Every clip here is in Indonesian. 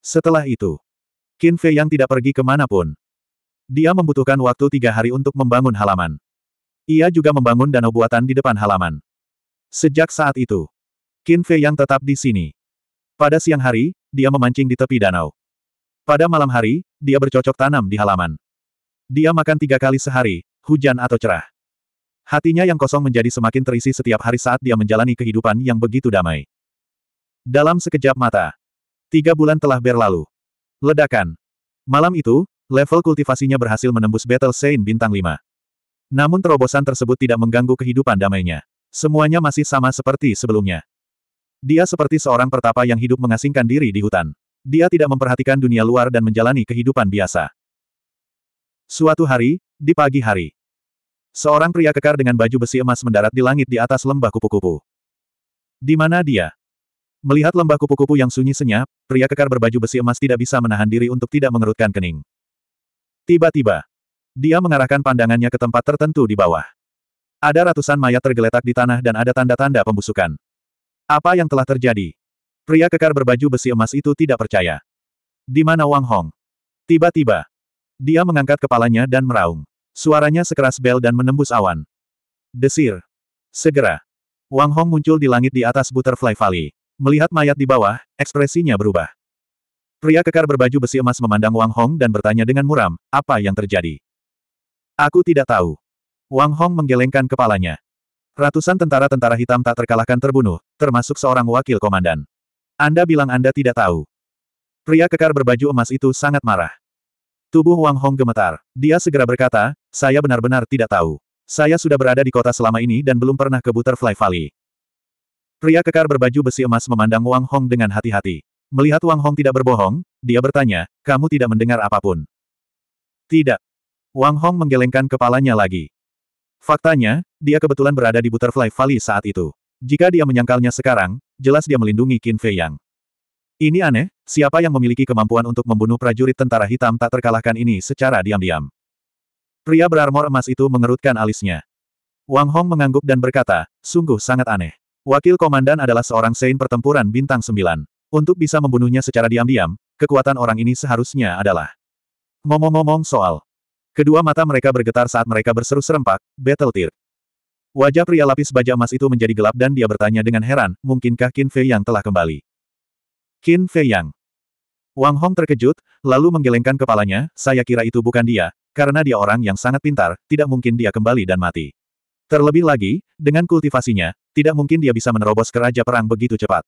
Setelah itu, Qin Fei yang tidak pergi kemanapun. Dia membutuhkan waktu tiga hari untuk membangun halaman. Ia juga membangun danau buatan di depan halaman. Sejak saat itu, Qin Fei yang tetap di sini. Pada siang hari, dia memancing di tepi danau. Pada malam hari, dia bercocok tanam di halaman. Dia makan tiga kali sehari, hujan atau cerah. Hatinya yang kosong menjadi semakin terisi setiap hari saat dia menjalani kehidupan yang begitu damai. Dalam sekejap mata, Tiga bulan telah berlalu. Ledakan. Malam itu, level kultivasinya berhasil menembus Battle Saint bintang 5. Namun terobosan tersebut tidak mengganggu kehidupan damainya. Semuanya masih sama seperti sebelumnya. Dia seperti seorang pertapa yang hidup mengasingkan diri di hutan. Dia tidak memperhatikan dunia luar dan menjalani kehidupan biasa. Suatu hari, di pagi hari, seorang pria kekar dengan baju besi emas mendarat di langit di atas lembah kupu-kupu. Di mana dia? Melihat lembah kupu-kupu yang sunyi senyap, pria kekar berbaju besi emas tidak bisa menahan diri untuk tidak mengerutkan kening. Tiba-tiba, dia mengarahkan pandangannya ke tempat tertentu di bawah. Ada ratusan mayat tergeletak di tanah dan ada tanda-tanda pembusukan. Apa yang telah terjadi? Pria kekar berbaju besi emas itu tidak percaya. Di mana Wang Hong? Tiba-tiba, dia mengangkat kepalanya dan meraung. Suaranya sekeras bel dan menembus awan. Desir. Segera. Wang Hong muncul di langit di atas Butterfly Valley. Melihat mayat di bawah, ekspresinya berubah. Pria kekar berbaju besi emas memandang Wang Hong dan bertanya dengan muram, apa yang terjadi? Aku tidak tahu. Wang Hong menggelengkan kepalanya. Ratusan tentara-tentara hitam tak terkalahkan terbunuh, termasuk seorang wakil komandan. Anda bilang Anda tidak tahu. Pria kekar berbaju emas itu sangat marah. Tubuh Wang Hong gemetar. Dia segera berkata, saya benar-benar tidak tahu. Saya sudah berada di kota selama ini dan belum pernah ke Butterfly Valley. Pria kekar berbaju besi emas memandang Wang Hong dengan hati-hati. Melihat Wang Hong tidak berbohong, dia bertanya, kamu tidak mendengar apapun. Tidak. Wang Hong menggelengkan kepalanya lagi. Faktanya, dia kebetulan berada di Butterfly Valley saat itu. Jika dia menyangkalnya sekarang, jelas dia melindungi Qin Fei Yang. Ini aneh, siapa yang memiliki kemampuan untuk membunuh prajurit tentara hitam tak terkalahkan ini secara diam-diam. Pria berarmor emas itu mengerutkan alisnya. Wang Hong mengangguk dan berkata, sungguh sangat aneh. Wakil komandan adalah seorang sein pertempuran bintang 9. Untuk bisa membunuhnya secara diam-diam, kekuatan orang ini seharusnya adalah. Ngomong-ngomong soal. Kedua mata mereka bergetar saat mereka berseru serempak, battle tier. Wajah pria lapis baja emas itu menjadi gelap dan dia bertanya dengan heran, mungkinkah Qin Fei Yang telah kembali? Qin Fei Yang. Wang Hong terkejut, lalu menggelengkan kepalanya, saya kira itu bukan dia, karena dia orang yang sangat pintar, tidak mungkin dia kembali dan mati. Terlebih lagi, dengan kultivasinya, tidak mungkin dia bisa menerobos keraja Perang begitu cepat.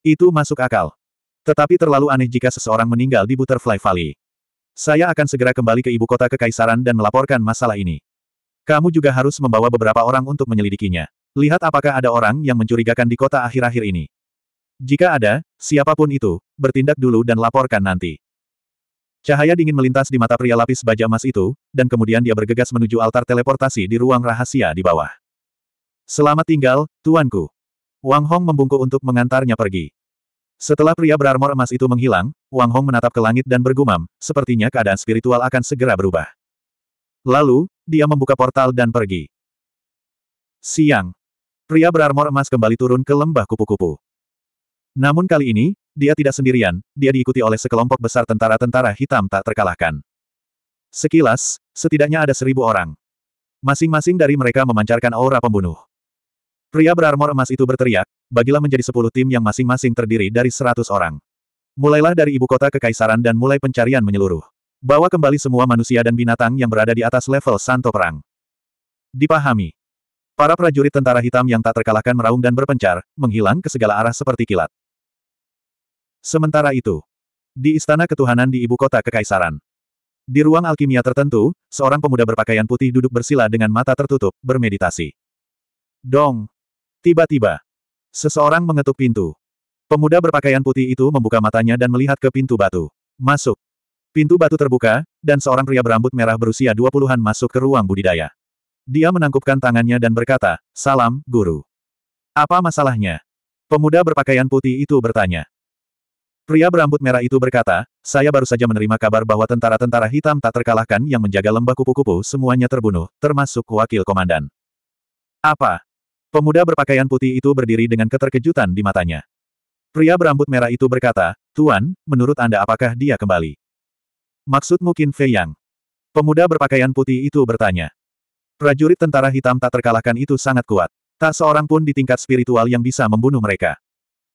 Itu masuk akal. Tetapi terlalu aneh jika seseorang meninggal di Butterfly Valley. Saya akan segera kembali ke ibu kota Kekaisaran dan melaporkan masalah ini. Kamu juga harus membawa beberapa orang untuk menyelidikinya. Lihat apakah ada orang yang mencurigakan di kota akhir-akhir ini. Jika ada, siapapun itu, bertindak dulu dan laporkan nanti. Cahaya dingin melintas di mata pria lapis baja emas itu, dan kemudian dia bergegas menuju altar teleportasi di ruang rahasia di bawah. Selamat tinggal, tuanku. Wang Hong membungkuk untuk mengantarnya pergi. Setelah pria berarmor emas itu menghilang, Wang Hong menatap ke langit dan bergumam, sepertinya keadaan spiritual akan segera berubah. Lalu, dia membuka portal dan pergi. Siang. Pria berarmor emas kembali turun ke lembah kupu-kupu. Namun kali ini, dia tidak sendirian, dia diikuti oleh sekelompok besar tentara-tentara hitam tak terkalahkan. Sekilas, setidaknya ada seribu orang. Masing-masing dari mereka memancarkan aura pembunuh. Pria berarmor emas itu berteriak, bagilah menjadi sepuluh tim yang masing-masing terdiri dari seratus orang. Mulailah dari ibu kota kekaisaran dan mulai pencarian menyeluruh. Bawa kembali semua manusia dan binatang yang berada di atas level santo perang. Dipahami. Para prajurit tentara hitam yang tak terkalahkan meraung dan berpencar, menghilang ke segala arah seperti kilat. Sementara itu, di Istana Ketuhanan di Ibu Kota Kekaisaran. Di ruang alkimia tertentu, seorang pemuda berpakaian putih duduk bersila dengan mata tertutup, bermeditasi. Dong! Tiba-tiba, seseorang mengetuk pintu. Pemuda berpakaian putih itu membuka matanya dan melihat ke pintu batu. Masuk. Pintu batu terbuka, dan seorang pria berambut merah berusia 20-an masuk ke ruang budidaya. Dia menangkupkan tangannya dan berkata, Salam, Guru. Apa masalahnya? Pemuda berpakaian putih itu bertanya. Pria berambut merah itu berkata, saya baru saja menerima kabar bahwa tentara-tentara hitam tak terkalahkan yang menjaga lembah kupu-kupu semuanya terbunuh, termasuk wakil komandan. Apa? Pemuda berpakaian putih itu berdiri dengan keterkejutan di matanya. Pria berambut merah itu berkata, Tuan, menurut Anda apakah dia kembali? Maksudmu Qin Fei Yang. Pemuda berpakaian putih itu bertanya. Prajurit tentara hitam tak terkalahkan itu sangat kuat. Tak seorang pun di tingkat spiritual yang bisa membunuh mereka.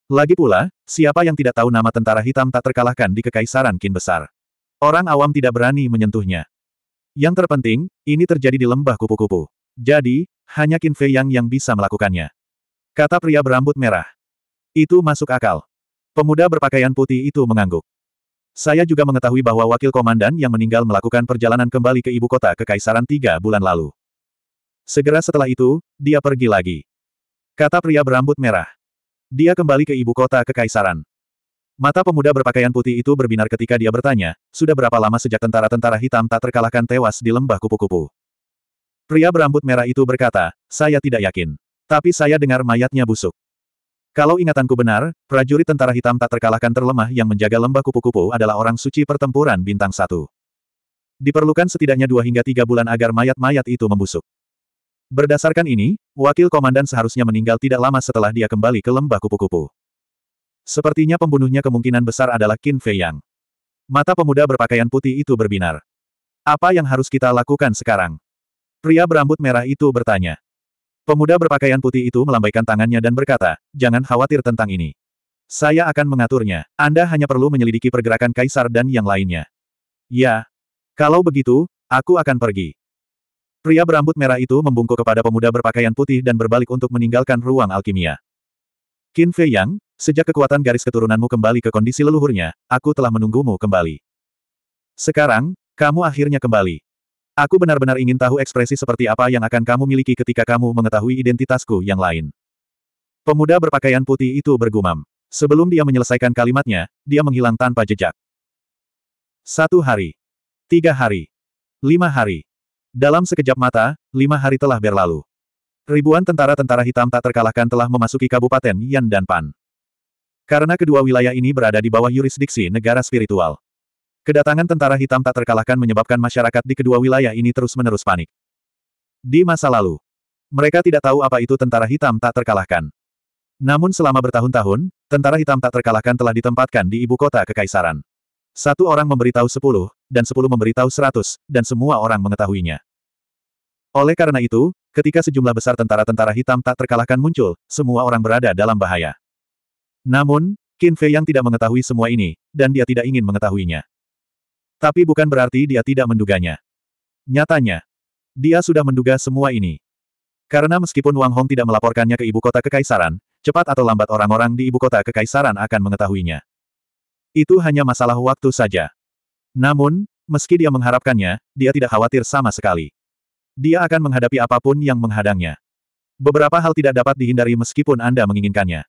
Lagi pula, siapa yang tidak tahu nama tentara hitam tak terkalahkan di Kekaisaran Qin Besar? Orang awam tidak berani menyentuhnya. Yang terpenting, ini terjadi di lembah kupu-kupu. Jadi, hanya Qin Fei Yang yang bisa melakukannya. Kata pria berambut merah. Itu masuk akal. Pemuda berpakaian putih itu mengangguk. Saya juga mengetahui bahwa wakil komandan yang meninggal melakukan perjalanan kembali ke ibu kota Kekaisaran tiga bulan lalu. Segera setelah itu, dia pergi lagi. Kata pria berambut merah. Dia kembali ke ibu kota kekaisaran. Mata pemuda berpakaian putih itu berbinar ketika dia bertanya, sudah berapa lama sejak tentara-tentara hitam tak terkalahkan tewas di lembah kupu-kupu? Pria berambut merah itu berkata, saya tidak yakin. Tapi saya dengar mayatnya busuk. Kalau ingatanku benar, prajurit tentara hitam tak terkalahkan terlemah yang menjaga lembah kupu-kupu adalah orang suci pertempuran bintang satu. Diperlukan setidaknya dua hingga tiga bulan agar mayat-mayat itu membusuk. Berdasarkan ini, wakil komandan seharusnya meninggal tidak lama setelah dia kembali ke lembah kupu-kupu. Sepertinya pembunuhnya kemungkinan besar adalah Qin Fei Yang. Mata pemuda berpakaian putih itu berbinar. Apa yang harus kita lakukan sekarang? Pria berambut merah itu bertanya. Pemuda berpakaian putih itu melambaikan tangannya dan berkata, jangan khawatir tentang ini. Saya akan mengaturnya. Anda hanya perlu menyelidiki pergerakan kaisar dan yang lainnya. Ya. Kalau begitu, aku akan pergi. Pria berambut merah itu membungkuk kepada pemuda berpakaian putih dan berbalik untuk meninggalkan ruang alkimia. Qin Fei Yang, sejak kekuatan garis keturunanmu kembali ke kondisi leluhurnya, aku telah menunggumu kembali. Sekarang, kamu akhirnya kembali. Aku benar-benar ingin tahu ekspresi seperti apa yang akan kamu miliki ketika kamu mengetahui identitasku yang lain. Pemuda berpakaian putih itu bergumam. Sebelum dia menyelesaikan kalimatnya, dia menghilang tanpa jejak. Satu hari. Tiga hari. Lima hari. Dalam sekejap mata, lima hari telah berlalu. Ribuan tentara-tentara hitam tak terkalahkan telah memasuki Kabupaten Yan dan Pan. Karena kedua wilayah ini berada di bawah yurisdiksi negara spiritual. Kedatangan tentara hitam tak terkalahkan menyebabkan masyarakat di kedua wilayah ini terus-menerus panik. Di masa lalu, mereka tidak tahu apa itu tentara hitam tak terkalahkan. Namun selama bertahun-tahun, tentara hitam tak terkalahkan telah ditempatkan di ibu kota kekaisaran. Satu orang memberitahu sepuluh, dan sepuluh memberitahu seratus, dan semua orang mengetahuinya. Oleh karena itu, ketika sejumlah besar tentara-tentara hitam tak terkalahkan muncul, semua orang berada dalam bahaya. Namun, Qin Fei yang tidak mengetahui semua ini, dan dia tidak ingin mengetahuinya. Tapi bukan berarti dia tidak menduganya. Nyatanya, dia sudah menduga semua ini. Karena meskipun Wang Hong tidak melaporkannya ke ibu kota kekaisaran, cepat atau lambat orang-orang di ibu kota kekaisaran akan mengetahuinya. Itu hanya masalah waktu saja. Namun, meski dia mengharapkannya, dia tidak khawatir sama sekali. Dia akan menghadapi apapun yang menghadangnya. Beberapa hal tidak dapat dihindari meskipun Anda menginginkannya.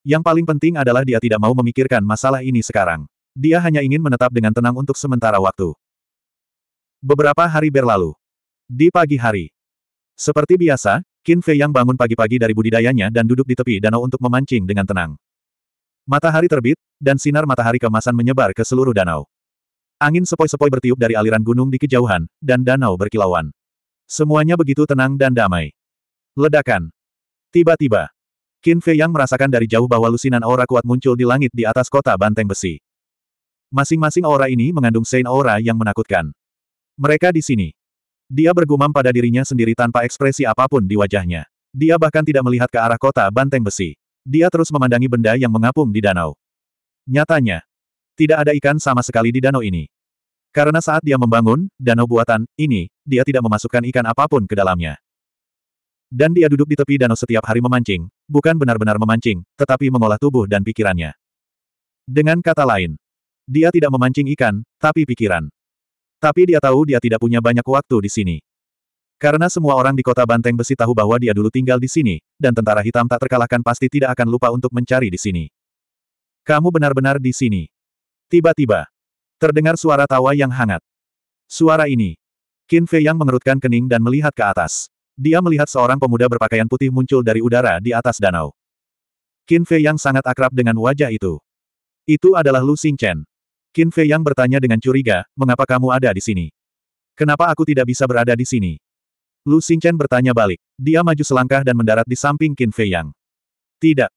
Yang paling penting adalah dia tidak mau memikirkan masalah ini sekarang. Dia hanya ingin menetap dengan tenang untuk sementara waktu. Beberapa hari berlalu. Di pagi hari. Seperti biasa, Qin Fei yang bangun pagi-pagi dari budidayanya dan duduk di tepi danau untuk memancing dengan tenang. Matahari terbit, dan sinar matahari kemasan menyebar ke seluruh danau. Angin sepoi-sepoi bertiup dari aliran gunung di kejauhan, dan danau berkilauan. Semuanya begitu tenang dan damai. Ledakan. Tiba-tiba, Qin Fei yang merasakan dari jauh bahwa lusinan aura kuat muncul di langit di atas kota banteng besi. Masing-masing aura ini mengandung sein aura yang menakutkan. Mereka di sini. Dia bergumam pada dirinya sendiri tanpa ekspresi apapun di wajahnya. Dia bahkan tidak melihat ke arah kota banteng besi. Dia terus memandangi benda yang mengapung di danau. Nyatanya, tidak ada ikan sama sekali di danau ini. Karena saat dia membangun danau buatan ini, dia tidak memasukkan ikan apapun ke dalamnya. Dan dia duduk di tepi danau setiap hari memancing, bukan benar-benar memancing, tetapi mengolah tubuh dan pikirannya. Dengan kata lain, dia tidak memancing ikan, tapi pikiran. Tapi dia tahu dia tidak punya banyak waktu di sini. Karena semua orang di kota Banteng Besi tahu bahwa dia dulu tinggal di sini, dan tentara hitam tak terkalahkan pasti tidak akan lupa untuk mencari di sini. Kamu benar-benar di sini. Tiba-tiba, terdengar suara tawa yang hangat. Suara ini. Qin Fei yang mengerutkan kening dan melihat ke atas. Dia melihat seorang pemuda berpakaian putih muncul dari udara di atas danau. Qin Fei yang sangat akrab dengan wajah itu. Itu adalah Lu Xingchen. Qin Fei yang bertanya dengan curiga, mengapa kamu ada di sini? Kenapa aku tidak bisa berada di sini? Lu Xingchen bertanya balik. Dia maju selangkah dan mendarat di samping Qin Fei Yang. Tidak.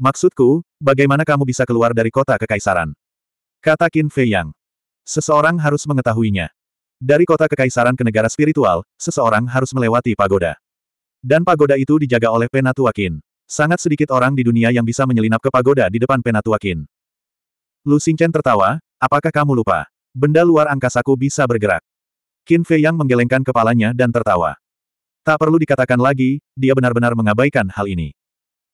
Maksudku, bagaimana kamu bisa keluar dari kota kekaisaran? Kata Qin Fei Yang. Seseorang harus mengetahuinya. Dari kota kekaisaran ke negara spiritual, seseorang harus melewati pagoda. Dan pagoda itu dijaga oleh Penatua Qin. Sangat sedikit orang di dunia yang bisa menyelinap ke pagoda di depan Penatua Qin. Lu Xingchen tertawa, apakah kamu lupa? Benda luar angkasaku bisa bergerak. Qin Fei Yang menggelengkan kepalanya dan tertawa. Tak perlu dikatakan lagi, dia benar-benar mengabaikan hal ini.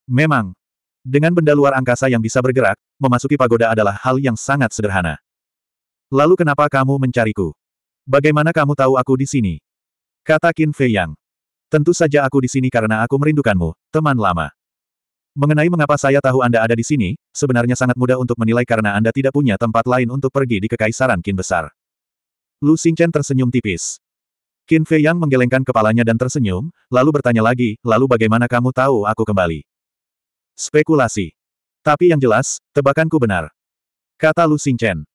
Memang, dengan benda luar angkasa yang bisa bergerak, memasuki pagoda adalah hal yang sangat sederhana. Lalu kenapa kamu mencariku? Bagaimana kamu tahu aku di sini? Kata Qin Fei Yang. Tentu saja aku di sini karena aku merindukanmu, teman lama. Mengenai mengapa saya tahu Anda ada di sini, sebenarnya sangat mudah untuk menilai karena Anda tidak punya tempat lain untuk pergi di Kekaisaran Qin Besar. Lu Xingchen tersenyum tipis. Qin Fei Yang menggelengkan kepalanya dan tersenyum, lalu bertanya lagi, lalu bagaimana kamu tahu aku kembali? Spekulasi. Tapi yang jelas, tebakanku benar. Kata Lu Xingchen.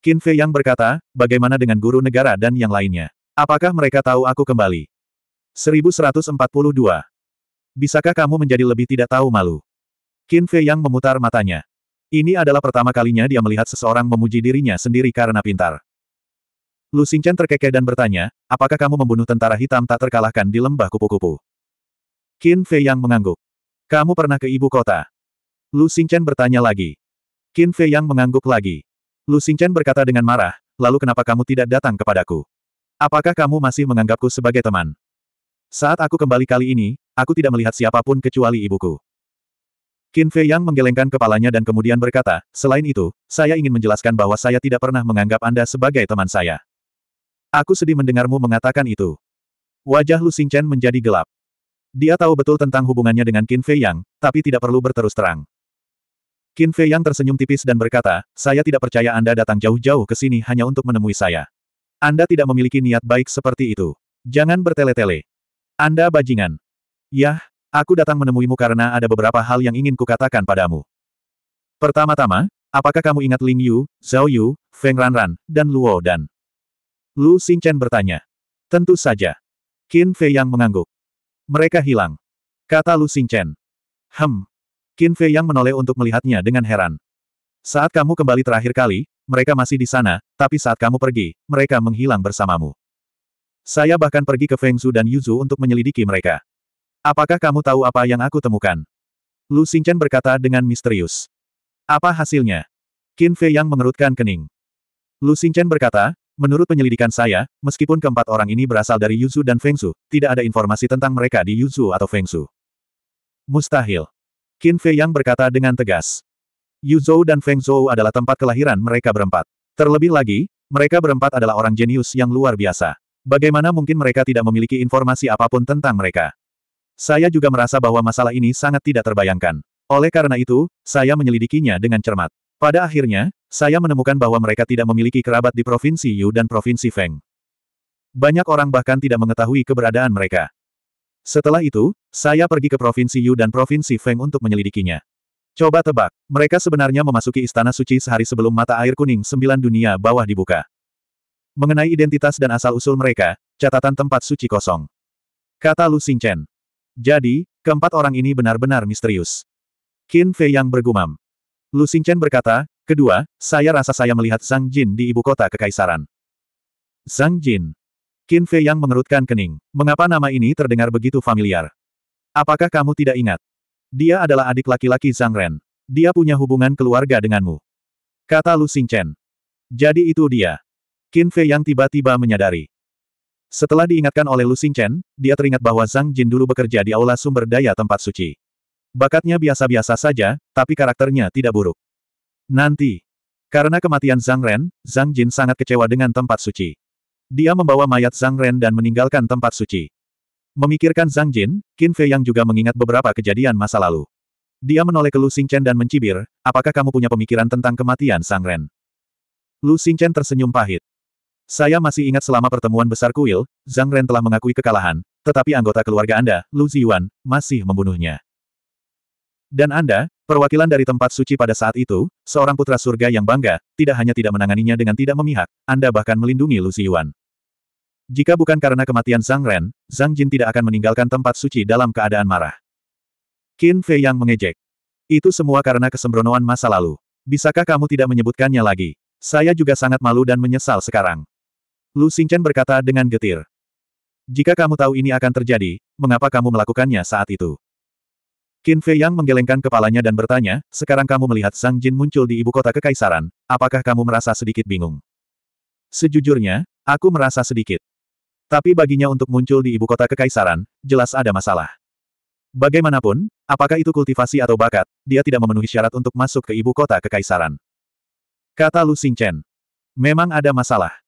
Qin Fei Yang berkata, bagaimana dengan guru negara dan yang lainnya? Apakah mereka tahu aku kembali? 1142. Bisakah kamu menjadi lebih tidak tahu malu? Qin Fei Yang memutar matanya. Ini adalah pertama kalinya dia melihat seseorang memuji dirinya sendiri karena pintar. Lu Xingchen terkekeh dan bertanya, apakah kamu membunuh tentara hitam tak terkalahkan di lembah kupu-kupu? Qin Fei Yang mengangguk. Kamu pernah ke ibu kota? Lu Xingchen bertanya lagi. Qin Fei Yang mengangguk lagi. Lu Xingchen berkata dengan marah, lalu kenapa kamu tidak datang kepadaku? Apakah kamu masih menganggapku sebagai teman? Saat aku kembali kali ini, aku tidak melihat siapapun kecuali ibuku. Qin Fei Yang menggelengkan kepalanya dan kemudian berkata, selain itu, saya ingin menjelaskan bahwa saya tidak pernah menganggap Anda sebagai teman saya. Aku sedih mendengarmu mengatakan itu. Wajah Lu Xingchen menjadi gelap. Dia tahu betul tentang hubungannya dengan Qin Fei Yang, tapi tidak perlu berterus terang. Qin Fei Yang tersenyum tipis dan berkata, saya tidak percaya Anda datang jauh-jauh ke sini hanya untuk menemui saya. Anda tidak memiliki niat baik seperti itu. Jangan bertele-tele. Anda bajingan. Yah, aku datang menemuimu karena ada beberapa hal yang ingin kukatakan padamu. Pertama-tama, apakah kamu ingat Ling Yu, Zhao Yu, Feng Ranran, dan Luo Dan? Lu Xingchen bertanya. Tentu saja. Qin Fei Yang mengangguk. Mereka hilang. Kata Lu Xingchen. Hem. Qin Fei Yang menoleh untuk melihatnya dengan heran. Saat kamu kembali terakhir kali, mereka masih di sana, tapi saat kamu pergi, mereka menghilang bersamamu. Saya bahkan pergi ke Feng Su dan Yuzu untuk menyelidiki mereka. Apakah kamu tahu apa yang aku temukan? Lu Xingchen berkata dengan misterius. Apa hasilnya? Qin Fei Yang mengerutkan kening. Lu Xingchen berkata, Menurut penyelidikan saya, meskipun keempat orang ini berasal dari Yuzu dan Fengsu, tidak ada informasi tentang mereka di Yuzu atau Fengsu. Mustahil. Qin Fei Yang berkata dengan tegas. Yuzhou dan Fengzhou adalah tempat kelahiran mereka berempat. Terlebih lagi, mereka berempat adalah orang jenius yang luar biasa. Bagaimana mungkin mereka tidak memiliki informasi apapun tentang mereka? Saya juga merasa bahwa masalah ini sangat tidak terbayangkan. Oleh karena itu, saya menyelidikinya dengan cermat. Pada akhirnya, saya menemukan bahwa mereka tidak memiliki kerabat di Provinsi Yu dan Provinsi Feng. Banyak orang bahkan tidak mengetahui keberadaan mereka. Setelah itu, saya pergi ke Provinsi Yu dan Provinsi Feng untuk menyelidikinya. Coba tebak, mereka sebenarnya memasuki Istana Suci sehari sebelum mata air kuning sembilan dunia bawah dibuka. Mengenai identitas dan asal-usul mereka, catatan tempat suci kosong. Kata Lu Xingchen. Jadi, keempat orang ini benar-benar misterius. Qin Fei yang bergumam. Lu Xingchen berkata, kedua, saya rasa saya melihat Zhang Jin di ibu kota kekaisaran. Zhang Jin. Qin Fei yang mengerutkan kening. Mengapa nama ini terdengar begitu familiar? Apakah kamu tidak ingat? Dia adalah adik laki-laki Zhang Ren. Dia punya hubungan keluarga denganmu. Kata Lu Xingchen. Jadi itu dia. Qin Fei yang tiba-tiba menyadari. Setelah diingatkan oleh Lu Xingchen, dia teringat bahwa Zhang Jin dulu bekerja di aula sumber daya tempat suci. Bakatnya biasa-biasa saja, tapi karakternya tidak buruk. Nanti. Karena kematian Zhang Ren, Zhang Jin sangat kecewa dengan tempat suci. Dia membawa mayat Zhang Ren dan meninggalkan tempat suci. Memikirkan Zhang Jin, Qin Fei yang juga mengingat beberapa kejadian masa lalu. Dia menoleh ke Lu Xingchen dan mencibir, apakah kamu punya pemikiran tentang kematian Zhang Ren? Lu Xingchen tersenyum pahit. Saya masih ingat selama pertemuan besar kuil, Zhang Ren telah mengakui kekalahan, tetapi anggota keluarga Anda, Lu Ziyuan, masih membunuhnya. Dan Anda, perwakilan dari tempat suci pada saat itu, seorang putra surga yang bangga, tidak hanya tidak menanganinya dengan tidak memihak, Anda bahkan melindungi Lu Ziyuan. Jika bukan karena kematian Zhang Ren, Zhang Jin tidak akan meninggalkan tempat suci dalam keadaan marah. Qin Fei yang mengejek. Itu semua karena kesembronoan masa lalu. Bisakah kamu tidak menyebutkannya lagi? Saya juga sangat malu dan menyesal sekarang. Lu Xingchen berkata dengan getir. Jika kamu tahu ini akan terjadi, mengapa kamu melakukannya saat itu? Qin Fei Yang menggelengkan kepalanya dan bertanya, sekarang kamu melihat Sang Jin muncul di ibu kota kekaisaran, apakah kamu merasa sedikit bingung? Sejujurnya, aku merasa sedikit. Tapi baginya untuk muncul di ibu kota kekaisaran, jelas ada masalah. Bagaimanapun, apakah itu kultivasi atau bakat, dia tidak memenuhi syarat untuk masuk ke ibu kota kekaisaran. Kata Lu Xingchen. Memang ada masalah.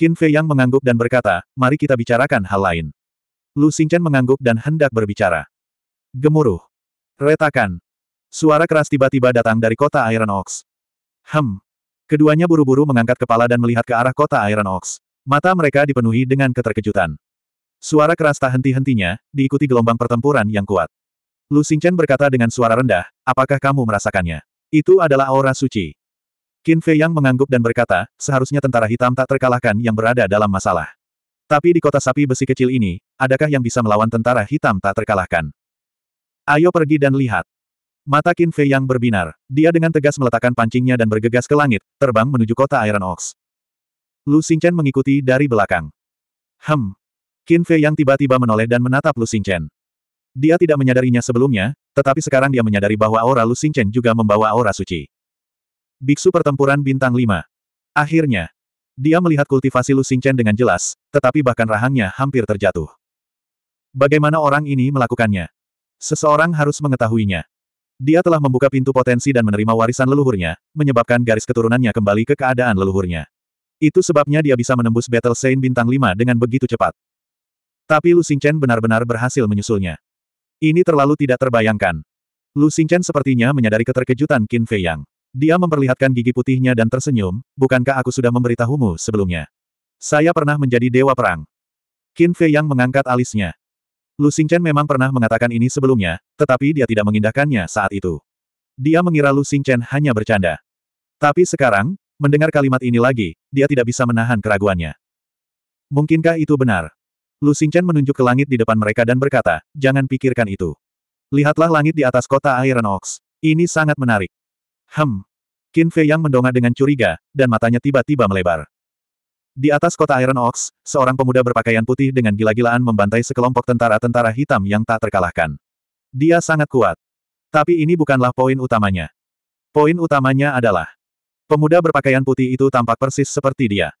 Qin Fei Yang mengangguk dan berkata, mari kita bicarakan hal lain. Lu Xingchen mengangguk dan hendak berbicara. Gemuruh. Retakan. Suara keras tiba-tiba datang dari kota Iron Ox. Hem. Keduanya buru-buru mengangkat kepala dan melihat ke arah kota Iron Ox. Mata mereka dipenuhi dengan keterkejutan. Suara keras tak henti-hentinya, diikuti gelombang pertempuran yang kuat. Lu Xingchen berkata dengan suara rendah, apakah kamu merasakannya? Itu adalah aura suci. Qin Fei Yang mengangguk dan berkata, seharusnya tentara hitam tak terkalahkan yang berada dalam masalah. Tapi di kota sapi besi kecil ini, adakah yang bisa melawan tentara hitam tak terkalahkan? Ayo pergi dan lihat. Mata Qin Fei yang berbinar. Dia dengan tegas meletakkan pancingnya dan bergegas ke langit, terbang menuju kota Iron Ox. Lu Xingchen mengikuti dari belakang. Hem. Qin Fei yang tiba-tiba menoleh dan menatap Lu Xingchen. Dia tidak menyadarinya sebelumnya, tetapi sekarang dia menyadari bahwa aura Lu Xingchen juga membawa aura suci. Biksu pertempuran bintang 5. Akhirnya. Dia melihat kultivasi Lu Xingchen dengan jelas, tetapi bahkan rahangnya hampir terjatuh. Bagaimana orang ini melakukannya? Seseorang harus mengetahuinya. Dia telah membuka pintu potensi dan menerima warisan leluhurnya, menyebabkan garis keturunannya kembali ke keadaan leluhurnya. Itu sebabnya dia bisa menembus Battle Saint bintang 5 dengan begitu cepat. Tapi Lu Xingchen benar-benar berhasil menyusulnya. Ini terlalu tidak terbayangkan. Lu Xingchen sepertinya menyadari keterkejutan Qin Fei Yang. Dia memperlihatkan gigi putihnya dan tersenyum, bukankah aku sudah memberitahumu sebelumnya? Saya pernah menjadi dewa perang. Qin Fei Yang mengangkat alisnya. Lu Xingchen memang pernah mengatakan ini sebelumnya, tetapi dia tidak mengindahkannya saat itu. Dia mengira Lu Xingchen hanya bercanda. Tapi sekarang, mendengar kalimat ini lagi, dia tidak bisa menahan keraguannya. Mungkinkah itu benar? Lu Xingchen menunjuk ke langit di depan mereka dan berkata, jangan pikirkan itu. Lihatlah langit di atas kota Iron Ox. Ini sangat menarik. Hem. Qin Fei yang mendongak dengan curiga, dan matanya tiba-tiba melebar. Di atas kota Iron Ox, seorang pemuda berpakaian putih dengan gila-gilaan membantai sekelompok tentara-tentara hitam yang tak terkalahkan. Dia sangat kuat. Tapi ini bukanlah poin utamanya. Poin utamanya adalah, pemuda berpakaian putih itu tampak persis seperti dia.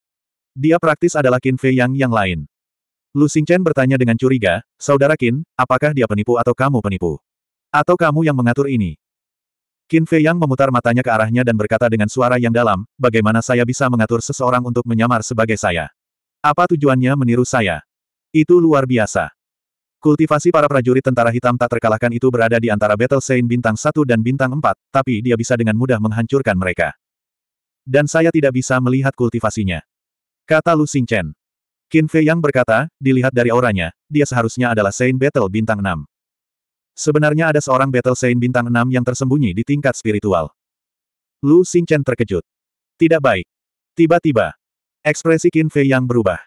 Dia praktis adalah Qin Fei Yang yang lain. Lu Xingchen bertanya dengan curiga, Saudara Qin, apakah dia penipu atau kamu penipu? Atau kamu yang mengatur ini? Qin Fei Yang memutar matanya ke arahnya dan berkata dengan suara yang dalam, bagaimana saya bisa mengatur seseorang untuk menyamar sebagai saya? Apa tujuannya meniru saya? Itu luar biasa. Kultivasi para prajurit tentara hitam tak terkalahkan itu berada di antara Battle Saint bintang 1 dan bintang 4, tapi dia bisa dengan mudah menghancurkan mereka. Dan saya tidak bisa melihat kultivasinya. Kata Lu Xingchen. Qin Fei Yang berkata, dilihat dari auranya, dia seharusnya adalah Saint Battle bintang 6. Sebenarnya ada seorang Battle Saint bintang 6 yang tersembunyi di tingkat spiritual. Lu Xingchen terkejut. Tidak baik. Tiba-tiba, ekspresi Qin Fei yang berubah.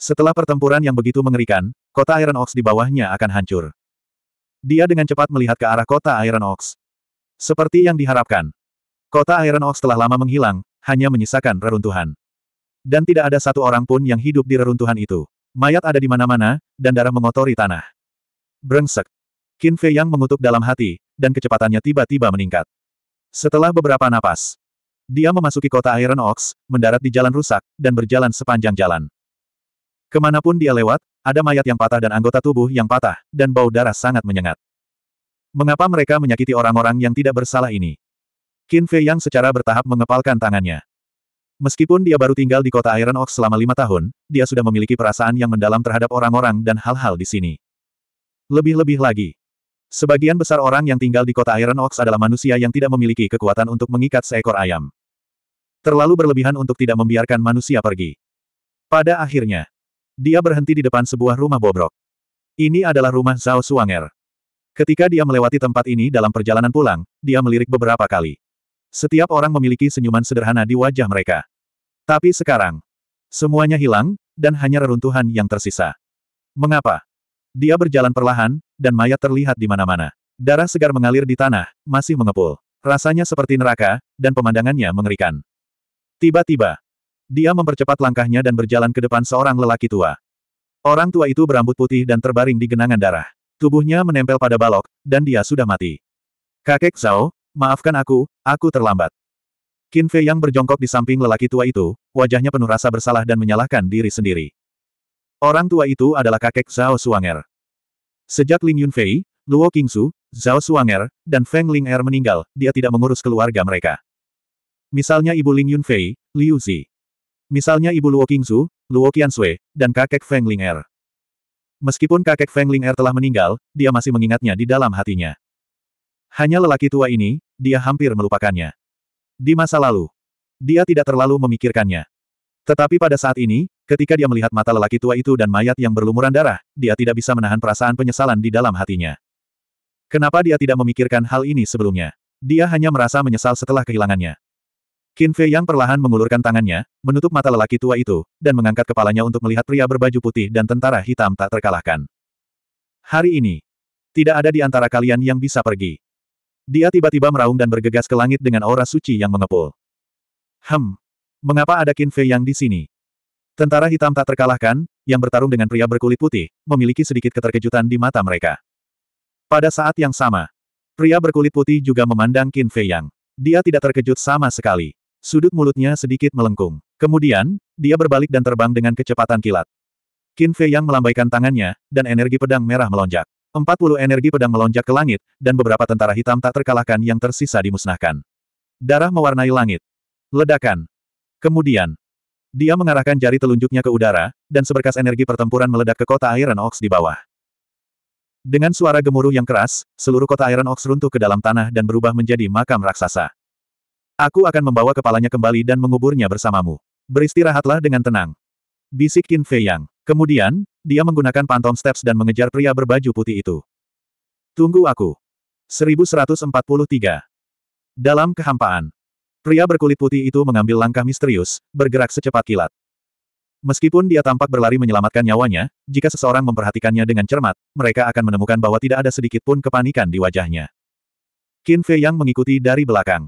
Setelah pertempuran yang begitu mengerikan, kota Iron Ox di bawahnya akan hancur. Dia dengan cepat melihat ke arah kota Iron Ox. Seperti yang diharapkan. Kota Iron Ox telah lama menghilang, hanya menyisakan reruntuhan. Dan tidak ada satu orang pun yang hidup di reruntuhan itu. Mayat ada di mana-mana, dan darah mengotori tanah. Brengsek. Qin Fei Yang mengutuk dalam hati, dan kecepatannya tiba-tiba meningkat. Setelah beberapa napas, dia memasuki kota Iron Ox, mendarat di jalan rusak, dan berjalan sepanjang jalan. Kemanapun dia lewat, ada mayat yang patah dan anggota tubuh yang patah, dan bau darah sangat menyengat. Mengapa mereka menyakiti orang-orang yang tidak bersalah ini? Qin Fei Yang secara bertahap mengepalkan tangannya. Meskipun dia baru tinggal di kota Iron Ox selama lima tahun, dia sudah memiliki perasaan yang mendalam terhadap orang-orang dan hal-hal di sini. Lebih-lebih lagi, Sebagian besar orang yang tinggal di kota Iron Ox adalah manusia yang tidak memiliki kekuatan untuk mengikat seekor ayam. Terlalu berlebihan untuk tidak membiarkan manusia pergi. Pada akhirnya, dia berhenti di depan sebuah rumah bobrok. Ini adalah rumah Zhao Suanger. Ketika dia melewati tempat ini dalam perjalanan pulang, dia melirik beberapa kali. Setiap orang memiliki senyuman sederhana di wajah mereka. Tapi sekarang, semuanya hilang, dan hanya reruntuhan yang tersisa. Mengapa? Dia berjalan perlahan, dan mayat terlihat di mana-mana. Darah segar mengalir di tanah, masih mengepul. Rasanya seperti neraka, dan pemandangannya mengerikan. Tiba-tiba, dia mempercepat langkahnya dan berjalan ke depan seorang lelaki tua. Orang tua itu berambut putih dan terbaring di genangan darah. Tubuhnya menempel pada balok, dan dia sudah mati. Kakek Zhao, maafkan aku, aku terlambat. Qin Fei yang berjongkok di samping lelaki tua itu, wajahnya penuh rasa bersalah dan menyalahkan diri sendiri. Orang tua itu adalah kakek Zhao Suanger. Sejak Ling Yunfei, Luo Qingsu, Zhao Suanger, dan Feng Ling Er meninggal, dia tidak mengurus keluarga mereka. Misalnya ibu Ling Yunfei, Liu Zi. Misalnya ibu Luo Qingsu, Luo Qiansui, dan kakek Feng Ling Er. Meskipun kakek Feng Ling Er telah meninggal, dia masih mengingatnya di dalam hatinya. Hanya lelaki tua ini, dia hampir melupakannya. Di masa lalu, dia tidak terlalu memikirkannya. Tetapi pada saat ini, ketika dia melihat mata lelaki tua itu dan mayat yang berlumuran darah, dia tidak bisa menahan perasaan penyesalan di dalam hatinya. Kenapa dia tidak memikirkan hal ini sebelumnya? Dia hanya merasa menyesal setelah kehilangannya. Qin Fei Yang perlahan mengulurkan tangannya, menutup mata lelaki tua itu, dan mengangkat kepalanya untuk melihat pria berbaju putih dan tentara hitam tak terkalahkan. Hari ini, tidak ada di antara kalian yang bisa pergi. Dia tiba-tiba meraung dan bergegas ke langit dengan aura suci yang mengepul. Hmm. Mengapa ada Qin Fei yang di sini? Tentara hitam tak terkalahkan, yang bertarung dengan pria berkulit putih, memiliki sedikit keterkejutan di mata mereka. Pada saat yang sama, pria berkulit putih juga memandang Qin Fei Yang. Dia tidak terkejut sama sekali. Sudut mulutnya sedikit melengkung. Kemudian, dia berbalik dan terbang dengan kecepatan kilat. Qin Fei Yang melambaikan tangannya, dan energi pedang merah melonjak. 40 energi pedang melonjak ke langit, dan beberapa tentara hitam tak terkalahkan yang tersisa dimusnahkan. Darah mewarnai langit. Ledakan. Kemudian, dia mengarahkan jari telunjuknya ke udara, dan seberkas energi pertempuran meledak ke kota Iron Ox di bawah. Dengan suara gemuruh yang keras, seluruh kota Iron Ox runtuh ke dalam tanah dan berubah menjadi makam raksasa. Aku akan membawa kepalanya kembali dan menguburnya bersamamu. Beristirahatlah dengan tenang. Bisik Qin Fei Yang. Kemudian, dia menggunakan pantom steps dan mengejar pria berbaju putih itu. Tunggu aku. 1143. Dalam kehampaan, Pria berkulit putih itu mengambil langkah misterius, bergerak secepat kilat. Meskipun dia tampak berlari menyelamatkan nyawanya, jika seseorang memperhatikannya dengan cermat, mereka akan menemukan bahwa tidak ada sedikit pun kepanikan di wajahnya. Qin Fei Yang mengikuti dari belakang.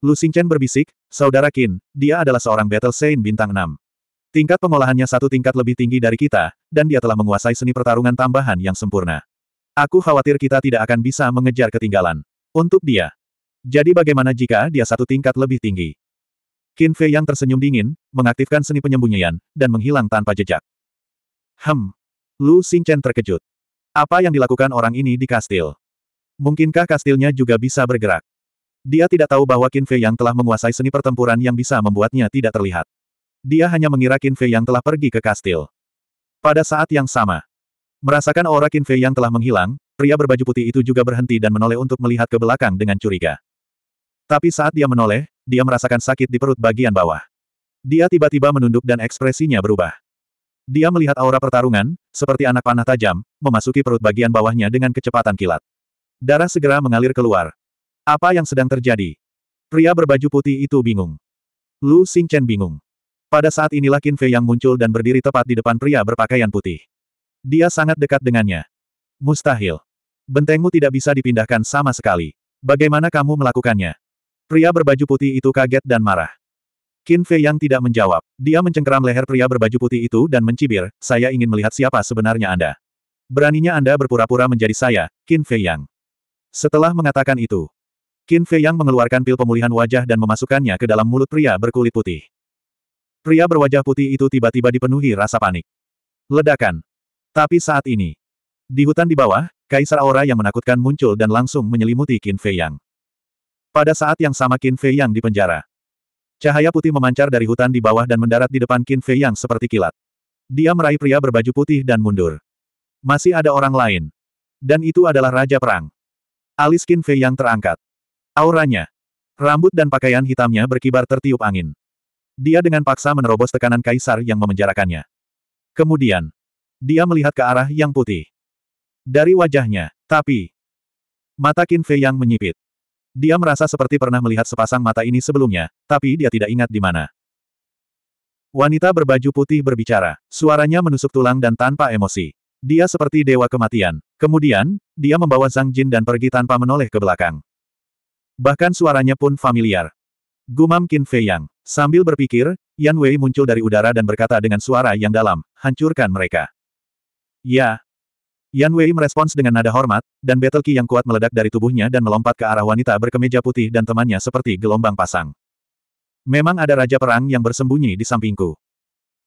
Lu Xingchen berbisik, Saudara Qin, dia adalah seorang Battle Saint bintang 6. Tingkat pengolahannya satu tingkat lebih tinggi dari kita, dan dia telah menguasai seni pertarungan tambahan yang sempurna. Aku khawatir kita tidak akan bisa mengejar ketinggalan. Untuk dia, jadi bagaimana jika dia satu tingkat lebih tinggi? Qin Fei yang tersenyum dingin, mengaktifkan seni penyembunyian, dan menghilang tanpa jejak. Hem. Lu Xingchen terkejut. Apa yang dilakukan orang ini di kastil? Mungkinkah kastilnya juga bisa bergerak? Dia tidak tahu bahwa Qin Fei yang telah menguasai seni pertempuran yang bisa membuatnya tidak terlihat. Dia hanya mengira Qin Fei yang telah pergi ke kastil. Pada saat yang sama, merasakan aura Qin Fei yang telah menghilang, pria berbaju putih itu juga berhenti dan menoleh untuk melihat ke belakang dengan curiga. Tapi saat dia menoleh, dia merasakan sakit di perut bagian bawah. Dia tiba-tiba menunduk dan ekspresinya berubah. Dia melihat aura pertarungan, seperti anak panah tajam, memasuki perut bagian bawahnya dengan kecepatan kilat. Darah segera mengalir keluar. Apa yang sedang terjadi? Pria berbaju putih itu bingung. Lu Xingchen bingung. Pada saat inilah Qin Fei yang muncul dan berdiri tepat di depan pria berpakaian putih. Dia sangat dekat dengannya. Mustahil. Bentengmu tidak bisa dipindahkan sama sekali. Bagaimana kamu melakukannya? Pria berbaju putih itu kaget dan marah. Qin Fei yang tidak menjawab. Dia mencengkeram leher pria berbaju putih itu dan mencibir, saya ingin melihat siapa sebenarnya Anda. Beraninya Anda berpura-pura menjadi saya, Qin Fei Yang. Setelah mengatakan itu, Qin Fei Yang mengeluarkan pil pemulihan wajah dan memasukkannya ke dalam mulut pria berkulit putih. Pria berwajah putih itu tiba-tiba dipenuhi rasa panik. Ledakan. Tapi saat ini, di hutan di bawah, Kaisar Aura yang menakutkan muncul dan langsung menyelimuti Qin Fei Yang. Pada saat yang sama Qin Fei Yang dipenjara. Cahaya putih memancar dari hutan di bawah dan mendarat di depan Qin Fei Yang seperti kilat. Dia meraih pria berbaju putih dan mundur. Masih ada orang lain. Dan itu adalah Raja Perang. Alis Qin Fei Yang terangkat. Auranya. Rambut dan pakaian hitamnya berkibar tertiup angin. Dia dengan paksa menerobos tekanan kaisar yang memenjarakannya. Kemudian, dia melihat ke arah yang putih. Dari wajahnya, tapi... Mata Qin Fei Yang menyipit. Dia merasa seperti pernah melihat sepasang mata ini sebelumnya, tapi dia tidak ingat di mana. Wanita berbaju putih berbicara. Suaranya menusuk tulang dan tanpa emosi. Dia seperti dewa kematian. Kemudian, dia membawa Zhang Jin dan pergi tanpa menoleh ke belakang. Bahkan suaranya pun familiar. Gumam Qin Fei Yang. Sambil berpikir, Yan Wei muncul dari udara dan berkata dengan suara yang dalam, hancurkan mereka. Ya, Yan Wei merespons dengan nada hormat, dan battle ki yang kuat meledak dari tubuhnya dan melompat ke arah wanita berkemeja putih dan temannya seperti gelombang pasang. Memang ada raja perang yang bersembunyi di sampingku.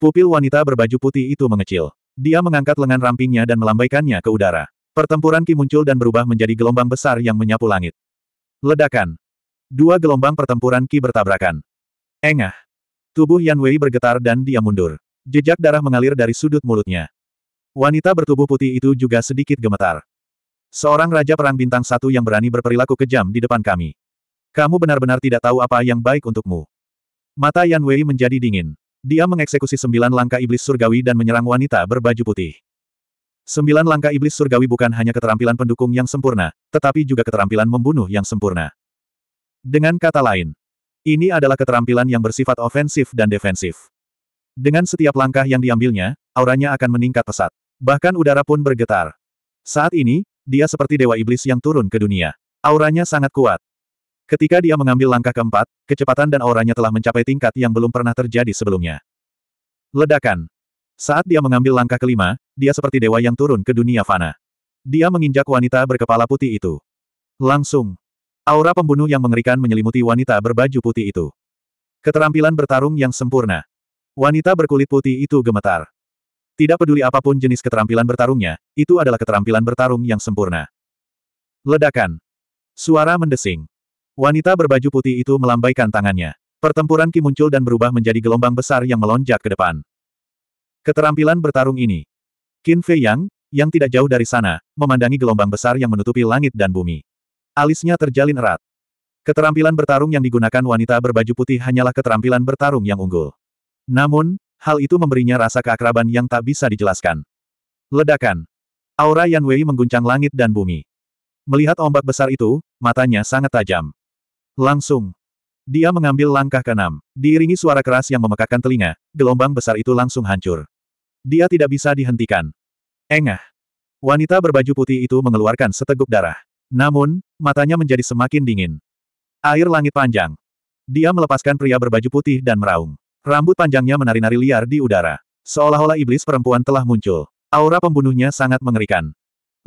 Pupil wanita berbaju putih itu mengecil. Dia mengangkat lengan rampingnya dan melambaikannya ke udara. Pertempuran ki muncul dan berubah menjadi gelombang besar yang menyapu langit. Ledakan. Dua gelombang pertempuran ki bertabrakan. Engah. Tubuh Yan Wei bergetar dan dia mundur. Jejak darah mengalir dari sudut mulutnya. Wanita bertubuh putih itu juga sedikit gemetar. Seorang raja perang bintang satu yang berani berperilaku kejam di depan kami. Kamu benar-benar tidak tahu apa yang baik untukmu. Mata Yan Wei menjadi dingin. Dia mengeksekusi sembilan langkah iblis surgawi dan menyerang wanita berbaju putih. Sembilan langkah iblis surgawi bukan hanya keterampilan pendukung yang sempurna, tetapi juga keterampilan membunuh yang sempurna. Dengan kata lain, ini adalah keterampilan yang bersifat ofensif dan defensif. Dengan setiap langkah yang diambilnya, auranya akan meningkat pesat. Bahkan udara pun bergetar. Saat ini, dia seperti dewa iblis yang turun ke dunia. Auranya sangat kuat. Ketika dia mengambil langkah keempat, kecepatan dan auranya telah mencapai tingkat yang belum pernah terjadi sebelumnya. Ledakan. Saat dia mengambil langkah kelima, dia seperti dewa yang turun ke dunia fana. Dia menginjak wanita berkepala putih itu. Langsung. Aura pembunuh yang mengerikan menyelimuti wanita berbaju putih itu. Keterampilan bertarung yang sempurna. Wanita berkulit putih itu gemetar. Tidak peduli apapun jenis keterampilan bertarungnya, itu adalah keterampilan bertarung yang sempurna. Ledakan. Suara mendesing. Wanita berbaju putih itu melambaikan tangannya. Pertempuran Ki muncul dan berubah menjadi gelombang besar yang melonjak ke depan. Keterampilan bertarung ini. Qin Fei Yang, yang tidak jauh dari sana, memandangi gelombang besar yang menutupi langit dan bumi. Alisnya terjalin erat. Keterampilan bertarung yang digunakan wanita berbaju putih hanyalah keterampilan bertarung yang unggul. Namun, hal itu memberinya rasa keakraban yang tak bisa dijelaskan. Ledakan. Aura Yan Wei mengguncang langit dan bumi. Melihat ombak besar itu, matanya sangat tajam. Langsung. Dia mengambil langkah keenam, diiringi suara keras yang memekakkan telinga, gelombang besar itu langsung hancur. Dia tidak bisa dihentikan. Engah. Wanita berbaju putih itu mengeluarkan seteguk darah. Namun, matanya menjadi semakin dingin. Air langit panjang. Dia melepaskan pria berbaju putih dan meraung. Rambut panjangnya menari-nari liar di udara. Seolah-olah iblis perempuan telah muncul. Aura pembunuhnya sangat mengerikan.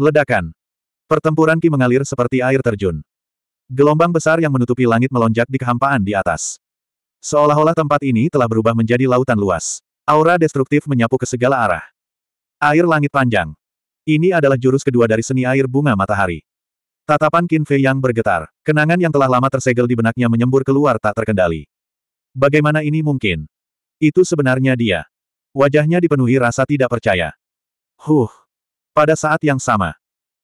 Ledakan. Pertempuran Ki mengalir seperti air terjun. Gelombang besar yang menutupi langit melonjak di kehampaan di atas. Seolah-olah tempat ini telah berubah menjadi lautan luas. Aura destruktif menyapu ke segala arah. Air langit panjang. Ini adalah jurus kedua dari seni air bunga matahari. Tatapan Qin Fei yang bergetar, kenangan yang telah lama tersegel di benaknya menyembur keluar tak terkendali. Bagaimana ini mungkin? Itu sebenarnya dia. Wajahnya dipenuhi rasa tidak percaya. Huh. Pada saat yang sama,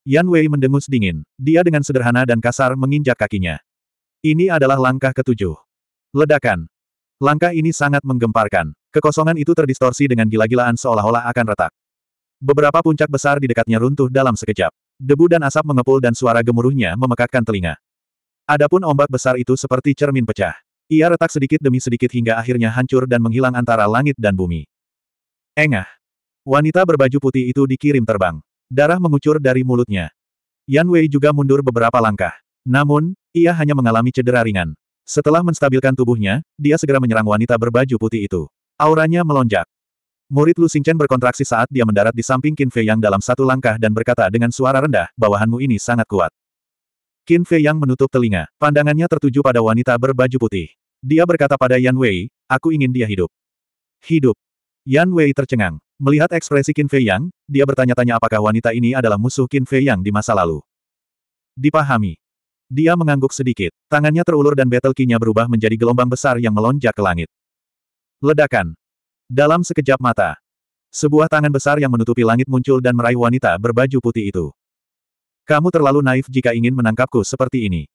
Yan Wei mendengus dingin. Dia dengan sederhana dan kasar menginjak kakinya. Ini adalah langkah ketujuh. Ledakan. Langkah ini sangat menggemparkan. Kekosongan itu terdistorsi dengan gila-gilaan seolah-olah akan retak. Beberapa puncak besar di dekatnya runtuh dalam sekejap. Debu dan asap mengepul dan suara gemuruhnya memekakkan telinga. Adapun ombak besar itu seperti cermin pecah. Ia retak sedikit demi sedikit hingga akhirnya hancur dan menghilang antara langit dan bumi. Engah. Wanita berbaju putih itu dikirim terbang. Darah mengucur dari mulutnya. Yan Wei juga mundur beberapa langkah. Namun, ia hanya mengalami cedera ringan. Setelah menstabilkan tubuhnya, dia segera menyerang wanita berbaju putih itu. Auranya melonjak. Murid Lu Xingchen berkontraksi saat dia mendarat di samping Qin Fei Yang dalam satu langkah dan berkata dengan suara rendah, bawahanmu ini sangat kuat. Qin Fei yang menutup telinga, pandangannya tertuju pada wanita berbaju putih. Dia berkata pada Yan Wei, aku ingin dia hidup. Hidup. Yan Wei tercengang. Melihat ekspresi Qin Fei Yang, dia bertanya-tanya apakah wanita ini adalah musuh Qin Fei Yang di masa lalu. Dipahami. Dia mengangguk sedikit, tangannya terulur dan battle key-nya berubah menjadi gelombang besar yang melonjak ke langit. Ledakan. Dalam sekejap mata, sebuah tangan besar yang menutupi langit muncul dan meraih wanita berbaju putih itu. Kamu terlalu naif jika ingin menangkapku seperti ini.